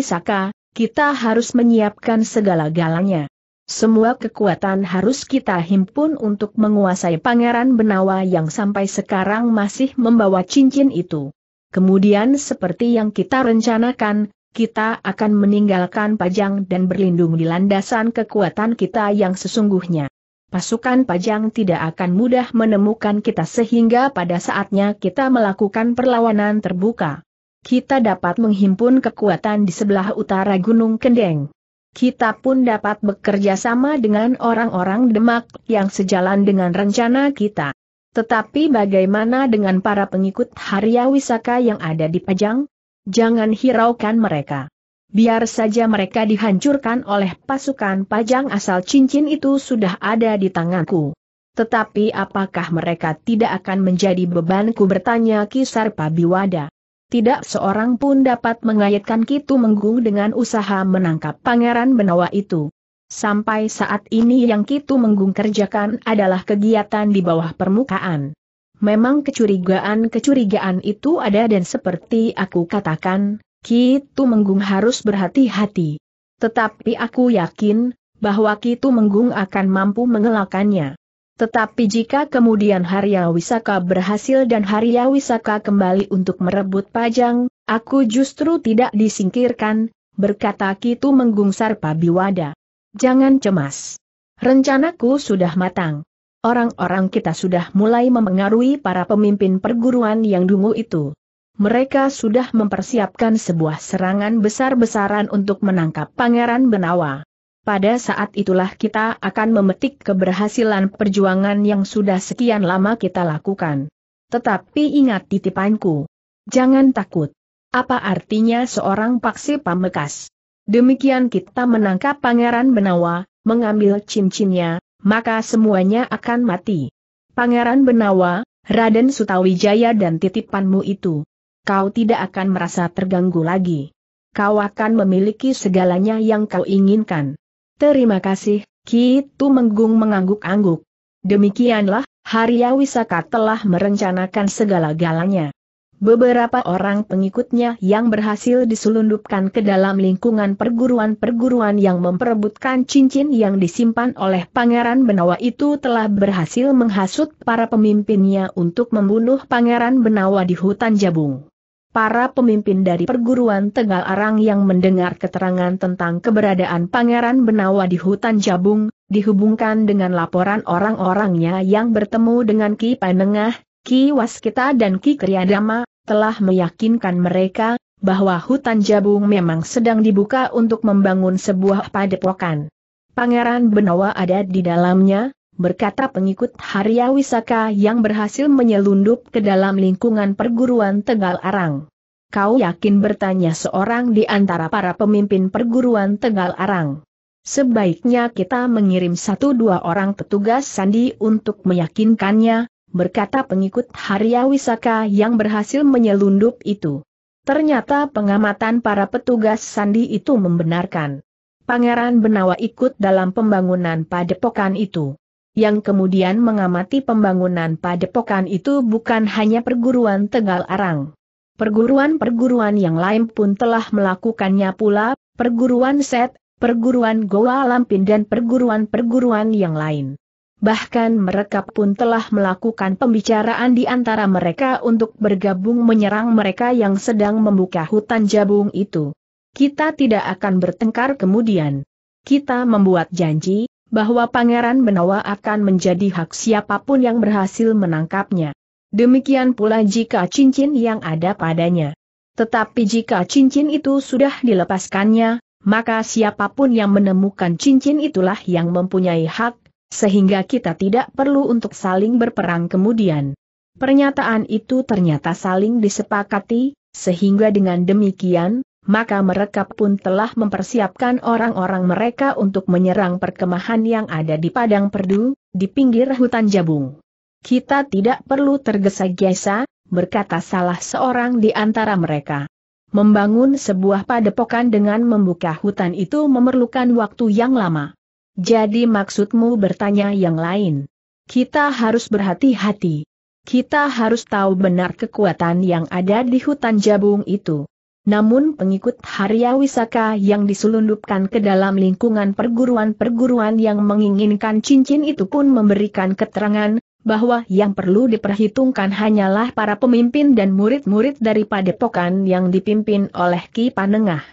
kita harus menyiapkan segala galanya. Semua kekuatan harus kita himpun untuk menguasai Pangeran Benawa yang sampai sekarang masih membawa cincin itu. Kemudian seperti yang kita rencanakan, kita akan meninggalkan Pajang dan berlindung di landasan kekuatan kita yang sesungguhnya. Pasukan Pajang tidak akan mudah menemukan kita sehingga pada saatnya kita melakukan perlawanan terbuka. Kita dapat menghimpun kekuatan di sebelah utara Gunung Kendeng kita pun dapat bekerja sama dengan orang-orang Demak yang sejalan dengan rencana kita. Tetapi bagaimana dengan para pengikut Harya Wisaka yang ada di Pajang? Jangan hiraukan mereka. Biar saja mereka dihancurkan oleh pasukan Pajang asal cincin itu sudah ada di tanganku. Tetapi apakah mereka tidak akan menjadi bebanku bertanya Kisar Pabiwada? Tidak seorang pun dapat mengaitkan Kitu Menggung dengan usaha menangkap Pangeran Benawa itu. Sampai saat ini yang Kitu Menggung kerjakan adalah kegiatan di bawah permukaan. Memang kecurigaan-kecurigaan itu ada dan seperti aku katakan, Kitu Menggung harus berhati-hati. Tetapi aku yakin, bahwa Kitu Menggung akan mampu mengelakannya. Tetapi jika kemudian Harya Wisaka berhasil dan Harya Wisaka kembali untuk merebut Pajang, aku justru tidak disingkirkan, berkata Kitu menggungsar Pabiwada. Jangan cemas. Rencanaku sudah matang. Orang-orang kita sudah mulai memengaruhi para pemimpin perguruan yang dungu itu. Mereka sudah mempersiapkan sebuah serangan besar-besaran untuk menangkap Pangeran Benawa. Pada saat itulah kita akan memetik keberhasilan perjuangan yang sudah sekian lama kita lakukan. Tetapi ingat titipanku. Jangan takut. Apa artinya seorang paksi pamekas? Demikian kita menangkap Pangeran Benawa, mengambil cincinnya, maka semuanya akan mati. Pangeran Benawa, Raden Sutawijaya dan titipanmu itu. Kau tidak akan merasa terganggu lagi. Kau akan memiliki segalanya yang kau inginkan. Terima kasih, Ki gitu menggung mengangguk-angguk. Demikianlah, Harya Wisaka telah merencanakan segala-galanya. Beberapa orang pengikutnya yang berhasil diselundupkan ke dalam lingkungan perguruan-perguruan yang memperebutkan cincin yang disimpan oleh Pangeran Benawa itu telah berhasil menghasut para pemimpinnya untuk membunuh Pangeran Benawa di hutan Jabung. Para pemimpin dari perguruan Tegal Arang yang mendengar keterangan tentang keberadaan Pangeran Benawa di hutan Jabung, dihubungkan dengan laporan orang-orangnya yang bertemu dengan Ki Panengah, Ki Waskita dan Ki Kriadama, telah meyakinkan mereka, bahwa hutan Jabung memang sedang dibuka untuk membangun sebuah padepokan. Pangeran Benawa ada di dalamnya, berkata pengikut Harya Wisaka yang berhasil menyelundup ke dalam lingkungan perguruan Tegal Arang. Kau yakin bertanya seorang di antara para pemimpin perguruan Tegal Arang. Sebaiknya kita mengirim satu dua orang petugas sandi untuk meyakinkannya, berkata pengikut Harya Wisaka yang berhasil menyelundup itu. Ternyata pengamatan para petugas sandi itu membenarkan. Pangeran Benawa ikut dalam pembangunan padepokan itu yang kemudian mengamati pembangunan padepokan itu bukan hanya perguruan Tegal Arang. Perguruan-perguruan yang lain pun telah melakukannya pula, perguruan Set, perguruan Goa Lampin dan perguruan-perguruan yang lain. Bahkan mereka pun telah melakukan pembicaraan di antara mereka untuk bergabung menyerang mereka yang sedang membuka hutan jabung itu. Kita tidak akan bertengkar kemudian. Kita membuat janji, bahwa Pangeran Benawa akan menjadi hak siapapun yang berhasil menangkapnya. Demikian pula jika cincin yang ada padanya. Tetapi jika cincin itu sudah dilepaskannya, maka siapapun yang menemukan cincin itulah yang mempunyai hak, sehingga kita tidak perlu untuk saling berperang kemudian. Pernyataan itu ternyata saling disepakati, sehingga dengan demikian, maka mereka pun telah mempersiapkan orang-orang mereka untuk menyerang perkemahan yang ada di padang perdu, di pinggir hutan jabung. Kita tidak perlu tergesa-gesa, berkata salah seorang di antara mereka. Membangun sebuah padepokan dengan membuka hutan itu memerlukan waktu yang lama. Jadi maksudmu bertanya yang lain? Kita harus berhati-hati. Kita harus tahu benar kekuatan yang ada di hutan jabung itu. Namun pengikut Harya Wisaka yang diselundupkan ke dalam lingkungan perguruan-perguruan yang menginginkan cincin itu pun memberikan keterangan, bahwa yang perlu diperhitungkan hanyalah para pemimpin dan murid-murid dari padepokan yang dipimpin oleh Ki Panengah.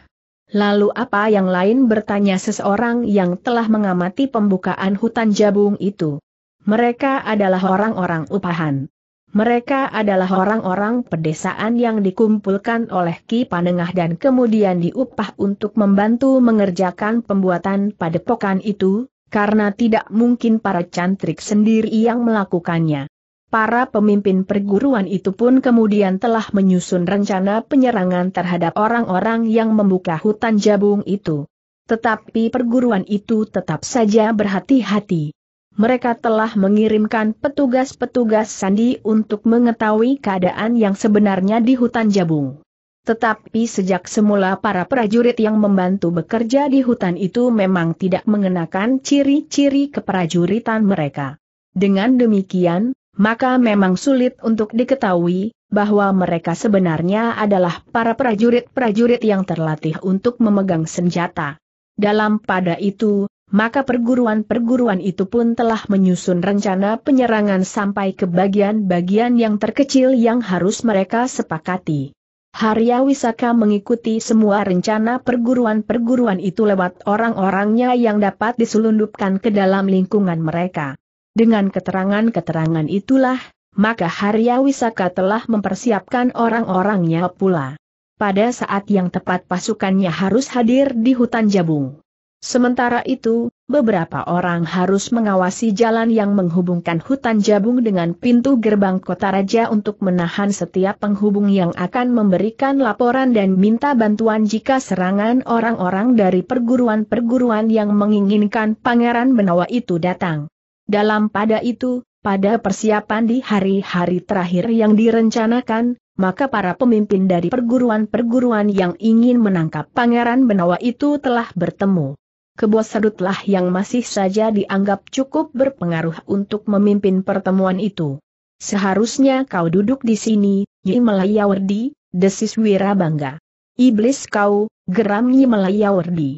Lalu apa yang lain bertanya seseorang yang telah mengamati pembukaan hutan jabung itu. Mereka adalah orang-orang upahan. Mereka adalah orang-orang pedesaan yang dikumpulkan oleh Ki Panengah dan kemudian diupah untuk membantu mengerjakan pembuatan padepokan itu, karena tidak mungkin para cantrik sendiri yang melakukannya. Para pemimpin perguruan itu pun kemudian telah menyusun rencana penyerangan terhadap orang-orang yang membuka hutan jabung itu. Tetapi perguruan itu tetap saja berhati-hati mereka telah mengirimkan petugas-petugas Sandi untuk mengetahui keadaan yang sebenarnya di hutan Jabung. Tetapi sejak semula para prajurit yang membantu bekerja di hutan itu memang tidak mengenakan ciri-ciri keprajuritan mereka. Dengan demikian, maka memang sulit untuk diketahui bahwa mereka sebenarnya adalah para prajurit-prajurit yang terlatih untuk memegang senjata. Dalam pada itu, maka perguruan-perguruan itu pun telah menyusun rencana penyerangan sampai ke bagian-bagian yang terkecil yang harus mereka sepakati. Harya Wisaka mengikuti semua rencana perguruan-perguruan itu lewat orang-orangnya yang dapat diselundupkan ke dalam lingkungan mereka. Dengan keterangan-keterangan itulah, maka Harya Wisaka telah mempersiapkan orang-orangnya pula. Pada saat yang tepat pasukannya harus hadir di hutan Jabung. Sementara itu, beberapa orang harus mengawasi jalan yang menghubungkan hutan Jabung dengan pintu gerbang kota raja untuk menahan setiap penghubung yang akan memberikan laporan dan minta bantuan jika serangan orang-orang dari perguruan-perguruan yang menginginkan Pangeran Benawa itu datang. Dalam pada itu, pada persiapan di hari-hari terakhir yang direncanakan, maka para pemimpin dari perguruan-perguruan yang ingin menangkap Pangeran Benawa itu telah bertemu. Kebo sadutlah yang masih saja dianggap cukup berpengaruh untuk memimpin pertemuan itu. Seharusnya kau duduk di sini, Nyi Melayawardi, desis Wira Bangga. Iblis kau, geram Nyi Melayawardi.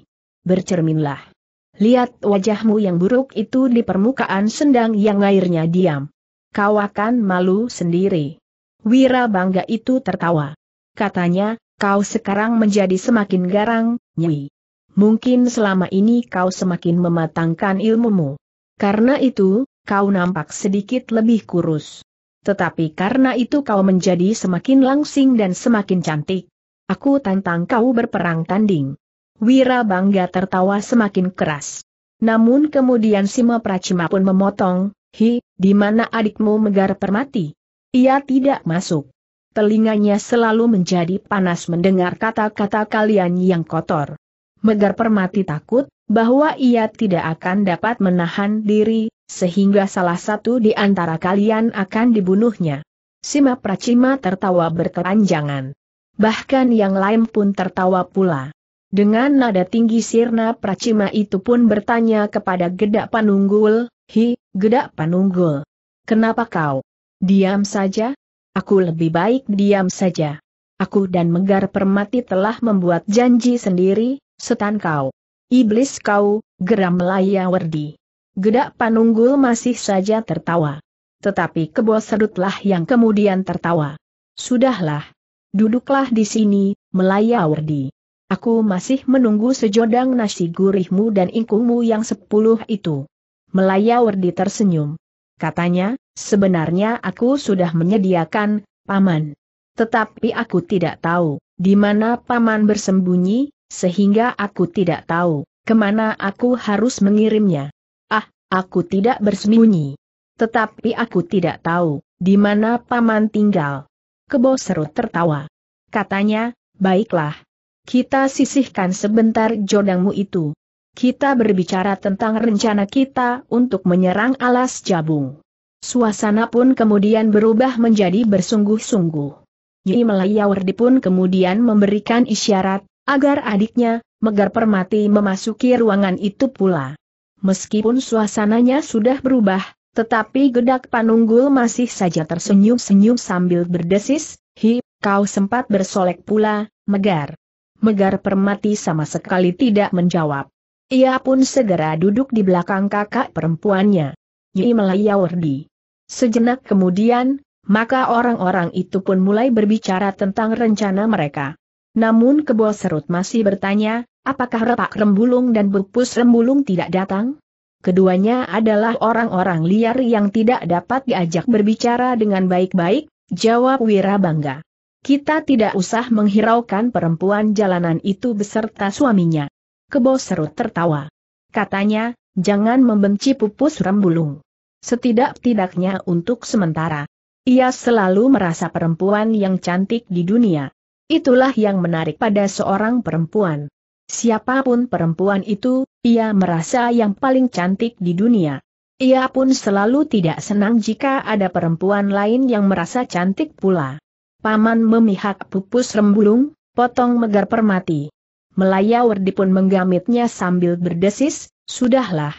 Bercerminlah. Lihat wajahmu yang buruk itu di permukaan sendang yang airnya diam. Kau akan malu sendiri. Wira Bangga itu tertawa. Katanya, kau sekarang menjadi semakin garang, Nyi. Mungkin selama ini kau semakin mematangkan ilmumu. Karena itu, kau nampak sedikit lebih kurus. Tetapi karena itu kau menjadi semakin langsing dan semakin cantik. Aku tantang kau berperang tanding. Wira bangga tertawa semakin keras. Namun kemudian Sima Pracima pun memotong, Hi, di mana adikmu megar permati? Ia tidak masuk. Telinganya selalu menjadi panas mendengar kata-kata kalian yang kotor. Megar Permati takut bahwa ia tidak akan dapat menahan diri, sehingga salah satu di antara kalian akan dibunuhnya. Sima Pracima tertawa berkepanjangan. Bahkan yang lain pun tertawa pula. Dengan nada tinggi sirna Pracima itu pun bertanya kepada Gedak Panunggul, Hi, Gedak Panunggul. Kenapa kau? Diam saja? Aku lebih baik diam saja. Aku dan Megar Permati telah membuat janji sendiri, Setan kau. Iblis kau, geram Melaya Werdi. Gedak Panunggul masih saja tertawa. Tetapi kebo sedutlah yang kemudian tertawa. Sudahlah. Duduklah di sini, Melaya Werdi. Aku masih menunggu sejodang nasi gurihmu dan ingkungmu yang sepuluh itu. Melaya Werdi tersenyum. Katanya, sebenarnya aku sudah menyediakan, Paman. Tetapi aku tidak tahu, di mana Paman bersembunyi, sehingga aku tidak tahu kemana aku harus mengirimnya. Ah, aku tidak bersembunyi. Tetapi aku tidak tahu di mana paman tinggal. Kebo serut tertawa. Katanya, baiklah. Kita sisihkan sebentar jodangmu itu. Kita berbicara tentang rencana kita untuk menyerang alas jabung. Suasana pun kemudian berubah menjadi bersungguh-sungguh. Yi Melayawardi pun kemudian memberikan isyarat, agar adiknya, Megar Permati memasuki ruangan itu pula. Meskipun suasananya sudah berubah, tetapi Gedak Panunggul masih saja tersenyum-senyum sambil berdesis, Hi, kau sempat bersolek pula, Megar. Megar Permati sama sekali tidak menjawab. Ia pun segera duduk di belakang kakak perempuannya. Yi Melayawardi. Sejenak kemudian, maka orang-orang itu pun mulai berbicara tentang rencana mereka. Namun kebo serut masih bertanya, apakah repak rembulung dan pupus rembulung tidak datang? Keduanya adalah orang-orang liar yang tidak dapat diajak berbicara dengan baik-baik, jawab Wira bangga. Kita tidak usah menghiraukan perempuan jalanan itu beserta suaminya. Kebo serut tertawa. Katanya, jangan membenci pupus rembulung. Setidak-tidaknya untuk sementara. Ia selalu merasa perempuan yang cantik di dunia. Itulah yang menarik pada seorang perempuan. Siapapun perempuan itu, ia merasa yang paling cantik di dunia. Ia pun selalu tidak senang jika ada perempuan lain yang merasa cantik pula. Paman memihak pupus rembulung, potong megar permati. Melayawardi pun menggamitnya sambil berdesis, sudahlah.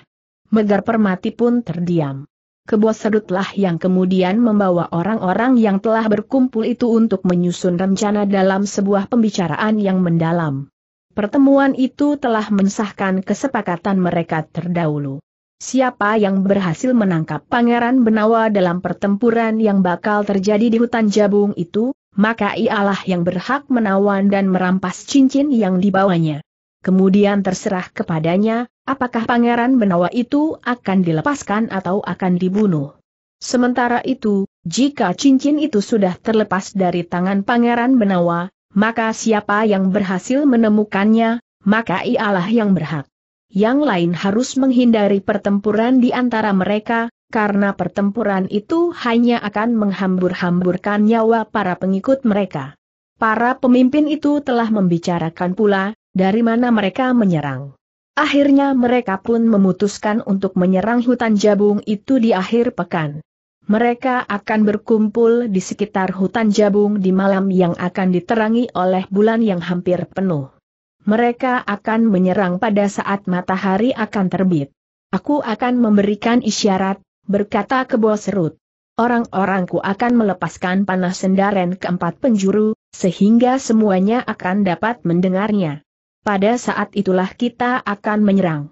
Megar permati pun terdiam. Kebos Sedutlah yang kemudian membawa orang-orang yang telah berkumpul itu untuk menyusun rencana dalam sebuah pembicaraan yang mendalam. Pertemuan itu telah mensahkan kesepakatan mereka terdahulu. Siapa yang berhasil menangkap Pangeran Benawa dalam pertempuran yang bakal terjadi di hutan Jabung itu, maka ialah yang berhak menawan dan merampas cincin yang dibawanya. Kemudian terserah kepadanya, apakah Pangeran Benawa itu akan dilepaskan atau akan dibunuh. Sementara itu, jika cincin itu sudah terlepas dari tangan Pangeran Benawa, maka siapa yang berhasil menemukannya, maka ialah yang berhak. Yang lain harus menghindari pertempuran di antara mereka, karena pertempuran itu hanya akan menghambur-hamburkan nyawa para pengikut mereka. Para pemimpin itu telah membicarakan pula, dari mana mereka menyerang. Akhirnya mereka pun memutuskan untuk menyerang hutan jabung itu di akhir pekan. Mereka akan berkumpul di sekitar hutan jabung di malam yang akan diterangi oleh bulan yang hampir penuh. Mereka akan menyerang pada saat matahari akan terbit. Aku akan memberikan isyarat, berkata kebo serut. Orang-orangku akan melepaskan panah sendaren keempat penjuru, sehingga semuanya akan dapat mendengarnya pada saat itulah kita akan menyerang.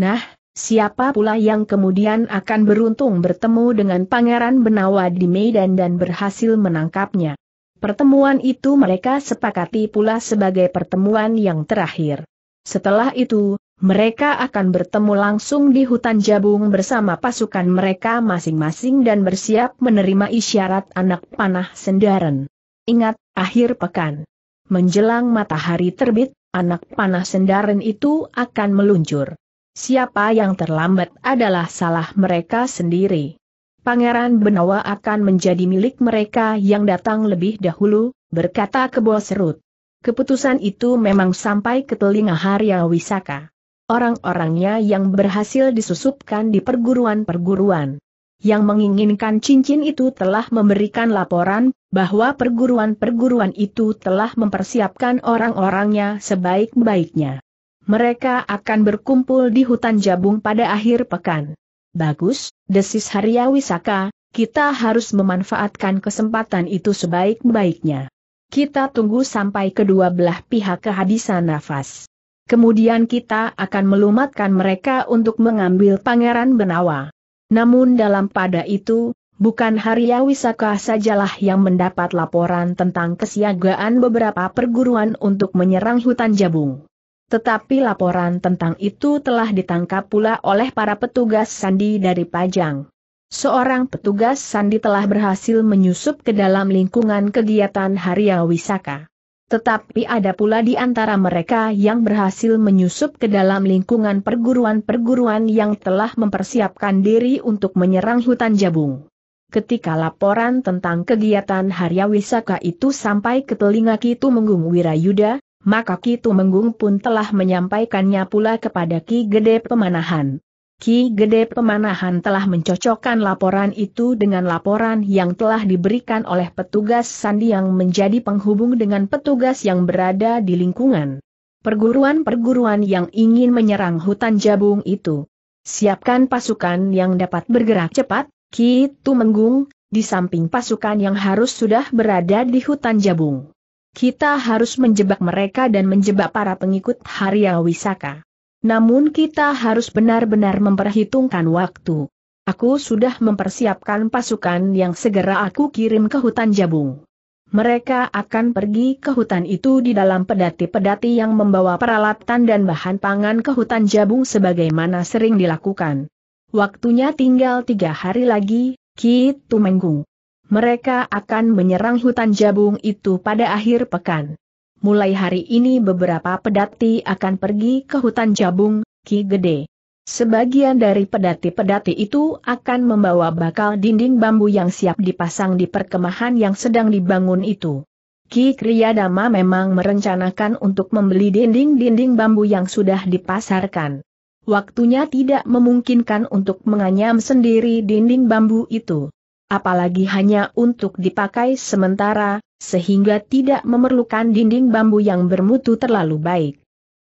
Nah, siapa pula yang kemudian akan beruntung bertemu dengan Pangeran Benawa di Medan dan berhasil menangkapnya? Pertemuan itu mereka sepakati pula sebagai pertemuan yang terakhir. Setelah itu, mereka akan bertemu langsung di hutan jabung bersama pasukan mereka masing-masing dan bersiap menerima isyarat anak panah sendaren. Ingat, akhir pekan. Menjelang matahari terbit, anak panah sendaren itu akan meluncur. Siapa yang terlambat adalah salah mereka sendiri. Pangeran Benawa akan menjadi milik mereka yang datang lebih dahulu, berkata Kebo Serut. Keputusan itu memang sampai ke telinga Harya Wisaka. Orang-orangnya yang berhasil disusupkan di perguruan-perguruan yang menginginkan cincin itu telah memberikan laporan, bahwa perguruan-perguruan itu telah mempersiapkan orang-orangnya sebaik-baiknya. Mereka akan berkumpul di hutan jabung pada akhir pekan. Bagus, desis Harya Wisaka, kita harus memanfaatkan kesempatan itu sebaik-baiknya. Kita tunggu sampai kedua belah pihak kehabisan nafas. Kemudian kita akan melumatkan mereka untuk mengambil Pangeran Benawa. Namun dalam pada itu, bukan Harya Wisaka sajalah yang mendapat laporan tentang kesiagaan beberapa perguruan untuk menyerang hutan jabung. Tetapi laporan tentang itu telah ditangkap pula oleh para petugas sandi dari Pajang. Seorang petugas sandi telah berhasil menyusup ke dalam lingkungan kegiatan Harya Wisaka. Tetapi ada pula di antara mereka yang berhasil menyusup ke dalam lingkungan perguruan-perguruan yang telah mempersiapkan diri untuk menyerang hutan jabung. Ketika laporan tentang kegiatan Harya Wisaka itu sampai ke telinga Kitu Menggung Wirayuda, maka Kitu Menggung pun telah menyampaikannya pula kepada Ki Gede Pemanahan. Ki Gede Pemanahan telah mencocokkan laporan itu dengan laporan yang telah diberikan oleh petugas Sandi yang menjadi penghubung dengan petugas yang berada di lingkungan perguruan-perguruan yang ingin menyerang hutan jabung itu. Siapkan pasukan yang dapat bergerak cepat, Ki Tumenggung, di samping pasukan yang harus sudah berada di hutan jabung. Kita harus menjebak mereka dan menjebak para pengikut Haria Wisaka. Namun kita harus benar-benar memperhitungkan waktu. Aku sudah mempersiapkan pasukan yang segera aku kirim ke hutan Jabung. Mereka akan pergi ke hutan itu di dalam pedati-pedati yang membawa peralatan dan bahan pangan ke hutan Jabung sebagaimana sering dilakukan. Waktunya tinggal tiga hari lagi, Ki Tumenggung. Mereka akan menyerang hutan Jabung itu pada akhir pekan mulai hari ini beberapa pedati akan pergi ke hutan Jabung, Ki Gede. Sebagian dari pedati-pedati itu akan membawa bakal dinding bambu yang siap dipasang di perkemahan yang sedang dibangun itu. Ki Kriyadama memang merencanakan untuk membeli dinding-dinding bambu yang sudah dipasarkan. Waktunya tidak memungkinkan untuk menganyam sendiri dinding bambu itu. Apalagi hanya untuk dipakai sementara, sehingga tidak memerlukan dinding bambu yang bermutu terlalu baik.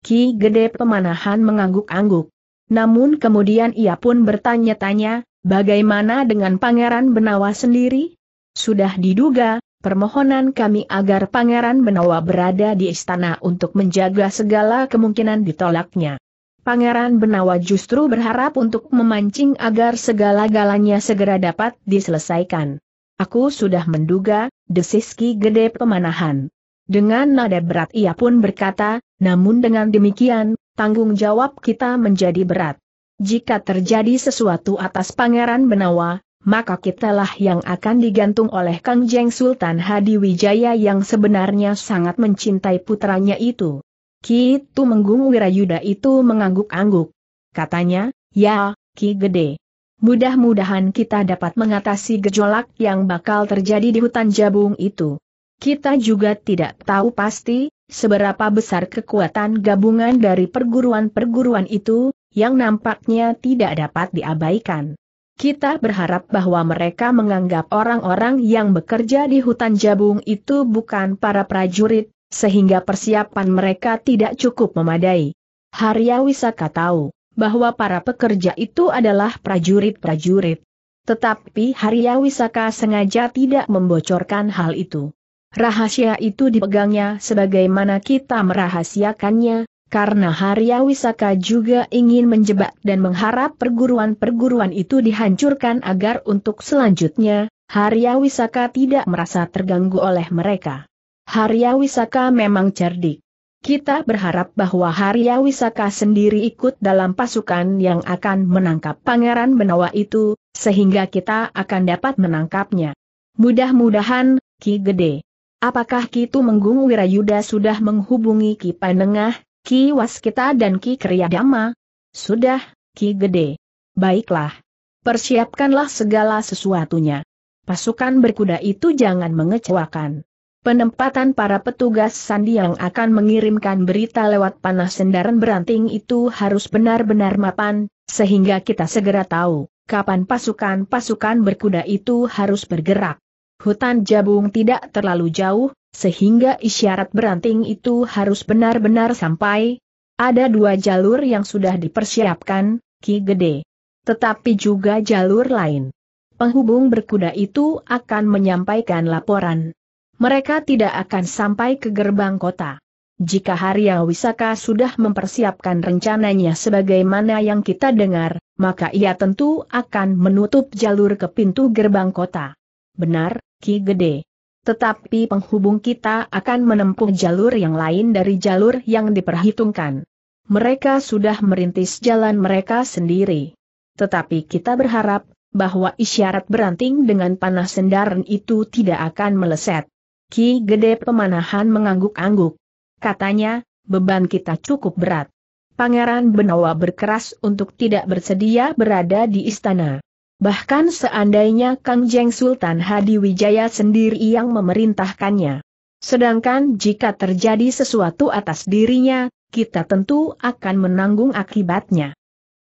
Ki Gede Pemanahan mengangguk-angguk. Namun kemudian ia pun bertanya-tanya, bagaimana dengan Pangeran Benawa sendiri? Sudah diduga, permohonan kami agar Pangeran Benawa berada di istana untuk menjaga segala kemungkinan ditolaknya. Pangeran Benawa justru berharap untuk memancing agar segala galanya segera dapat diselesaikan. Aku sudah menduga, desis Ki Gede Pemanahan. Dengan nada berat ia pun berkata, namun dengan demikian, tanggung jawab kita menjadi berat. Jika terjadi sesuatu atas Pangeran Benawa, maka kitalah yang akan digantung oleh Kang Jeng Sultan Hadi Wijaya yang sebenarnya sangat mencintai putranya itu. Ki Tumenggung Wirayuda itu mengangguk-angguk. Katanya, ya, Ki Gede. Mudah-mudahan kita dapat mengatasi gejolak yang bakal terjadi di hutan jabung itu. Kita juga tidak tahu pasti, seberapa besar kekuatan gabungan dari perguruan-perguruan itu, yang nampaknya tidak dapat diabaikan. Kita berharap bahwa mereka menganggap orang-orang yang bekerja di hutan jabung itu bukan para prajurit, sehingga persiapan mereka tidak cukup memadai. Haryawisaka Wisaka tahu bahwa para pekerja itu adalah prajurit-prajurit. Tetapi Harya Wisaka sengaja tidak membocorkan hal itu. Rahasia itu dipegangnya sebagaimana kita merahasiakannya, karena Harya Wisaka juga ingin menjebak dan mengharap perguruan-perguruan itu dihancurkan agar untuk selanjutnya, Harya Wisaka tidak merasa terganggu oleh mereka. Harya Wisaka memang cerdik. Kita berharap bahwa Harya Wisaka sendiri ikut dalam pasukan yang akan menangkap Pangeran Benawa itu, sehingga kita akan dapat menangkapnya. Mudah-mudahan, Ki Gede. Apakah Kitu Menggung Wirayuda sudah menghubungi Ki Panengah, Ki Waskita dan Ki Kriyadama? Sudah, Ki Gede. Baiklah. Persiapkanlah segala sesuatunya. Pasukan berkuda itu jangan mengecewakan. Penempatan para petugas sandi yang akan mengirimkan berita lewat panah sendaran beranting itu harus benar-benar mapan, sehingga kita segera tahu kapan pasukan-pasukan berkuda itu harus bergerak. Hutan jabung tidak terlalu jauh, sehingga isyarat beranting itu harus benar-benar sampai. Ada dua jalur yang sudah dipersiapkan, Ki Gede. Tetapi juga jalur lain. Penghubung berkuda itu akan menyampaikan laporan mereka tidak akan sampai ke gerbang kota. Jika Harya Wisaka sudah mempersiapkan rencananya sebagaimana yang kita dengar, maka ia tentu akan menutup jalur ke pintu gerbang kota. Benar, Ki Gede. Tetapi penghubung kita akan menempuh jalur yang lain dari jalur yang diperhitungkan. Mereka sudah merintis jalan mereka sendiri. Tetapi kita berharap, bahwa isyarat beranting dengan panah sendaran itu tidak akan meleset. Ki Gede Pemanahan mengangguk-angguk. Katanya, beban kita cukup berat. Pangeran Benawa berkeras untuk tidak bersedia berada di istana. Bahkan seandainya Kang Jeng Sultan Hadi Wijaya sendiri yang memerintahkannya. Sedangkan jika terjadi sesuatu atas dirinya, kita tentu akan menanggung akibatnya.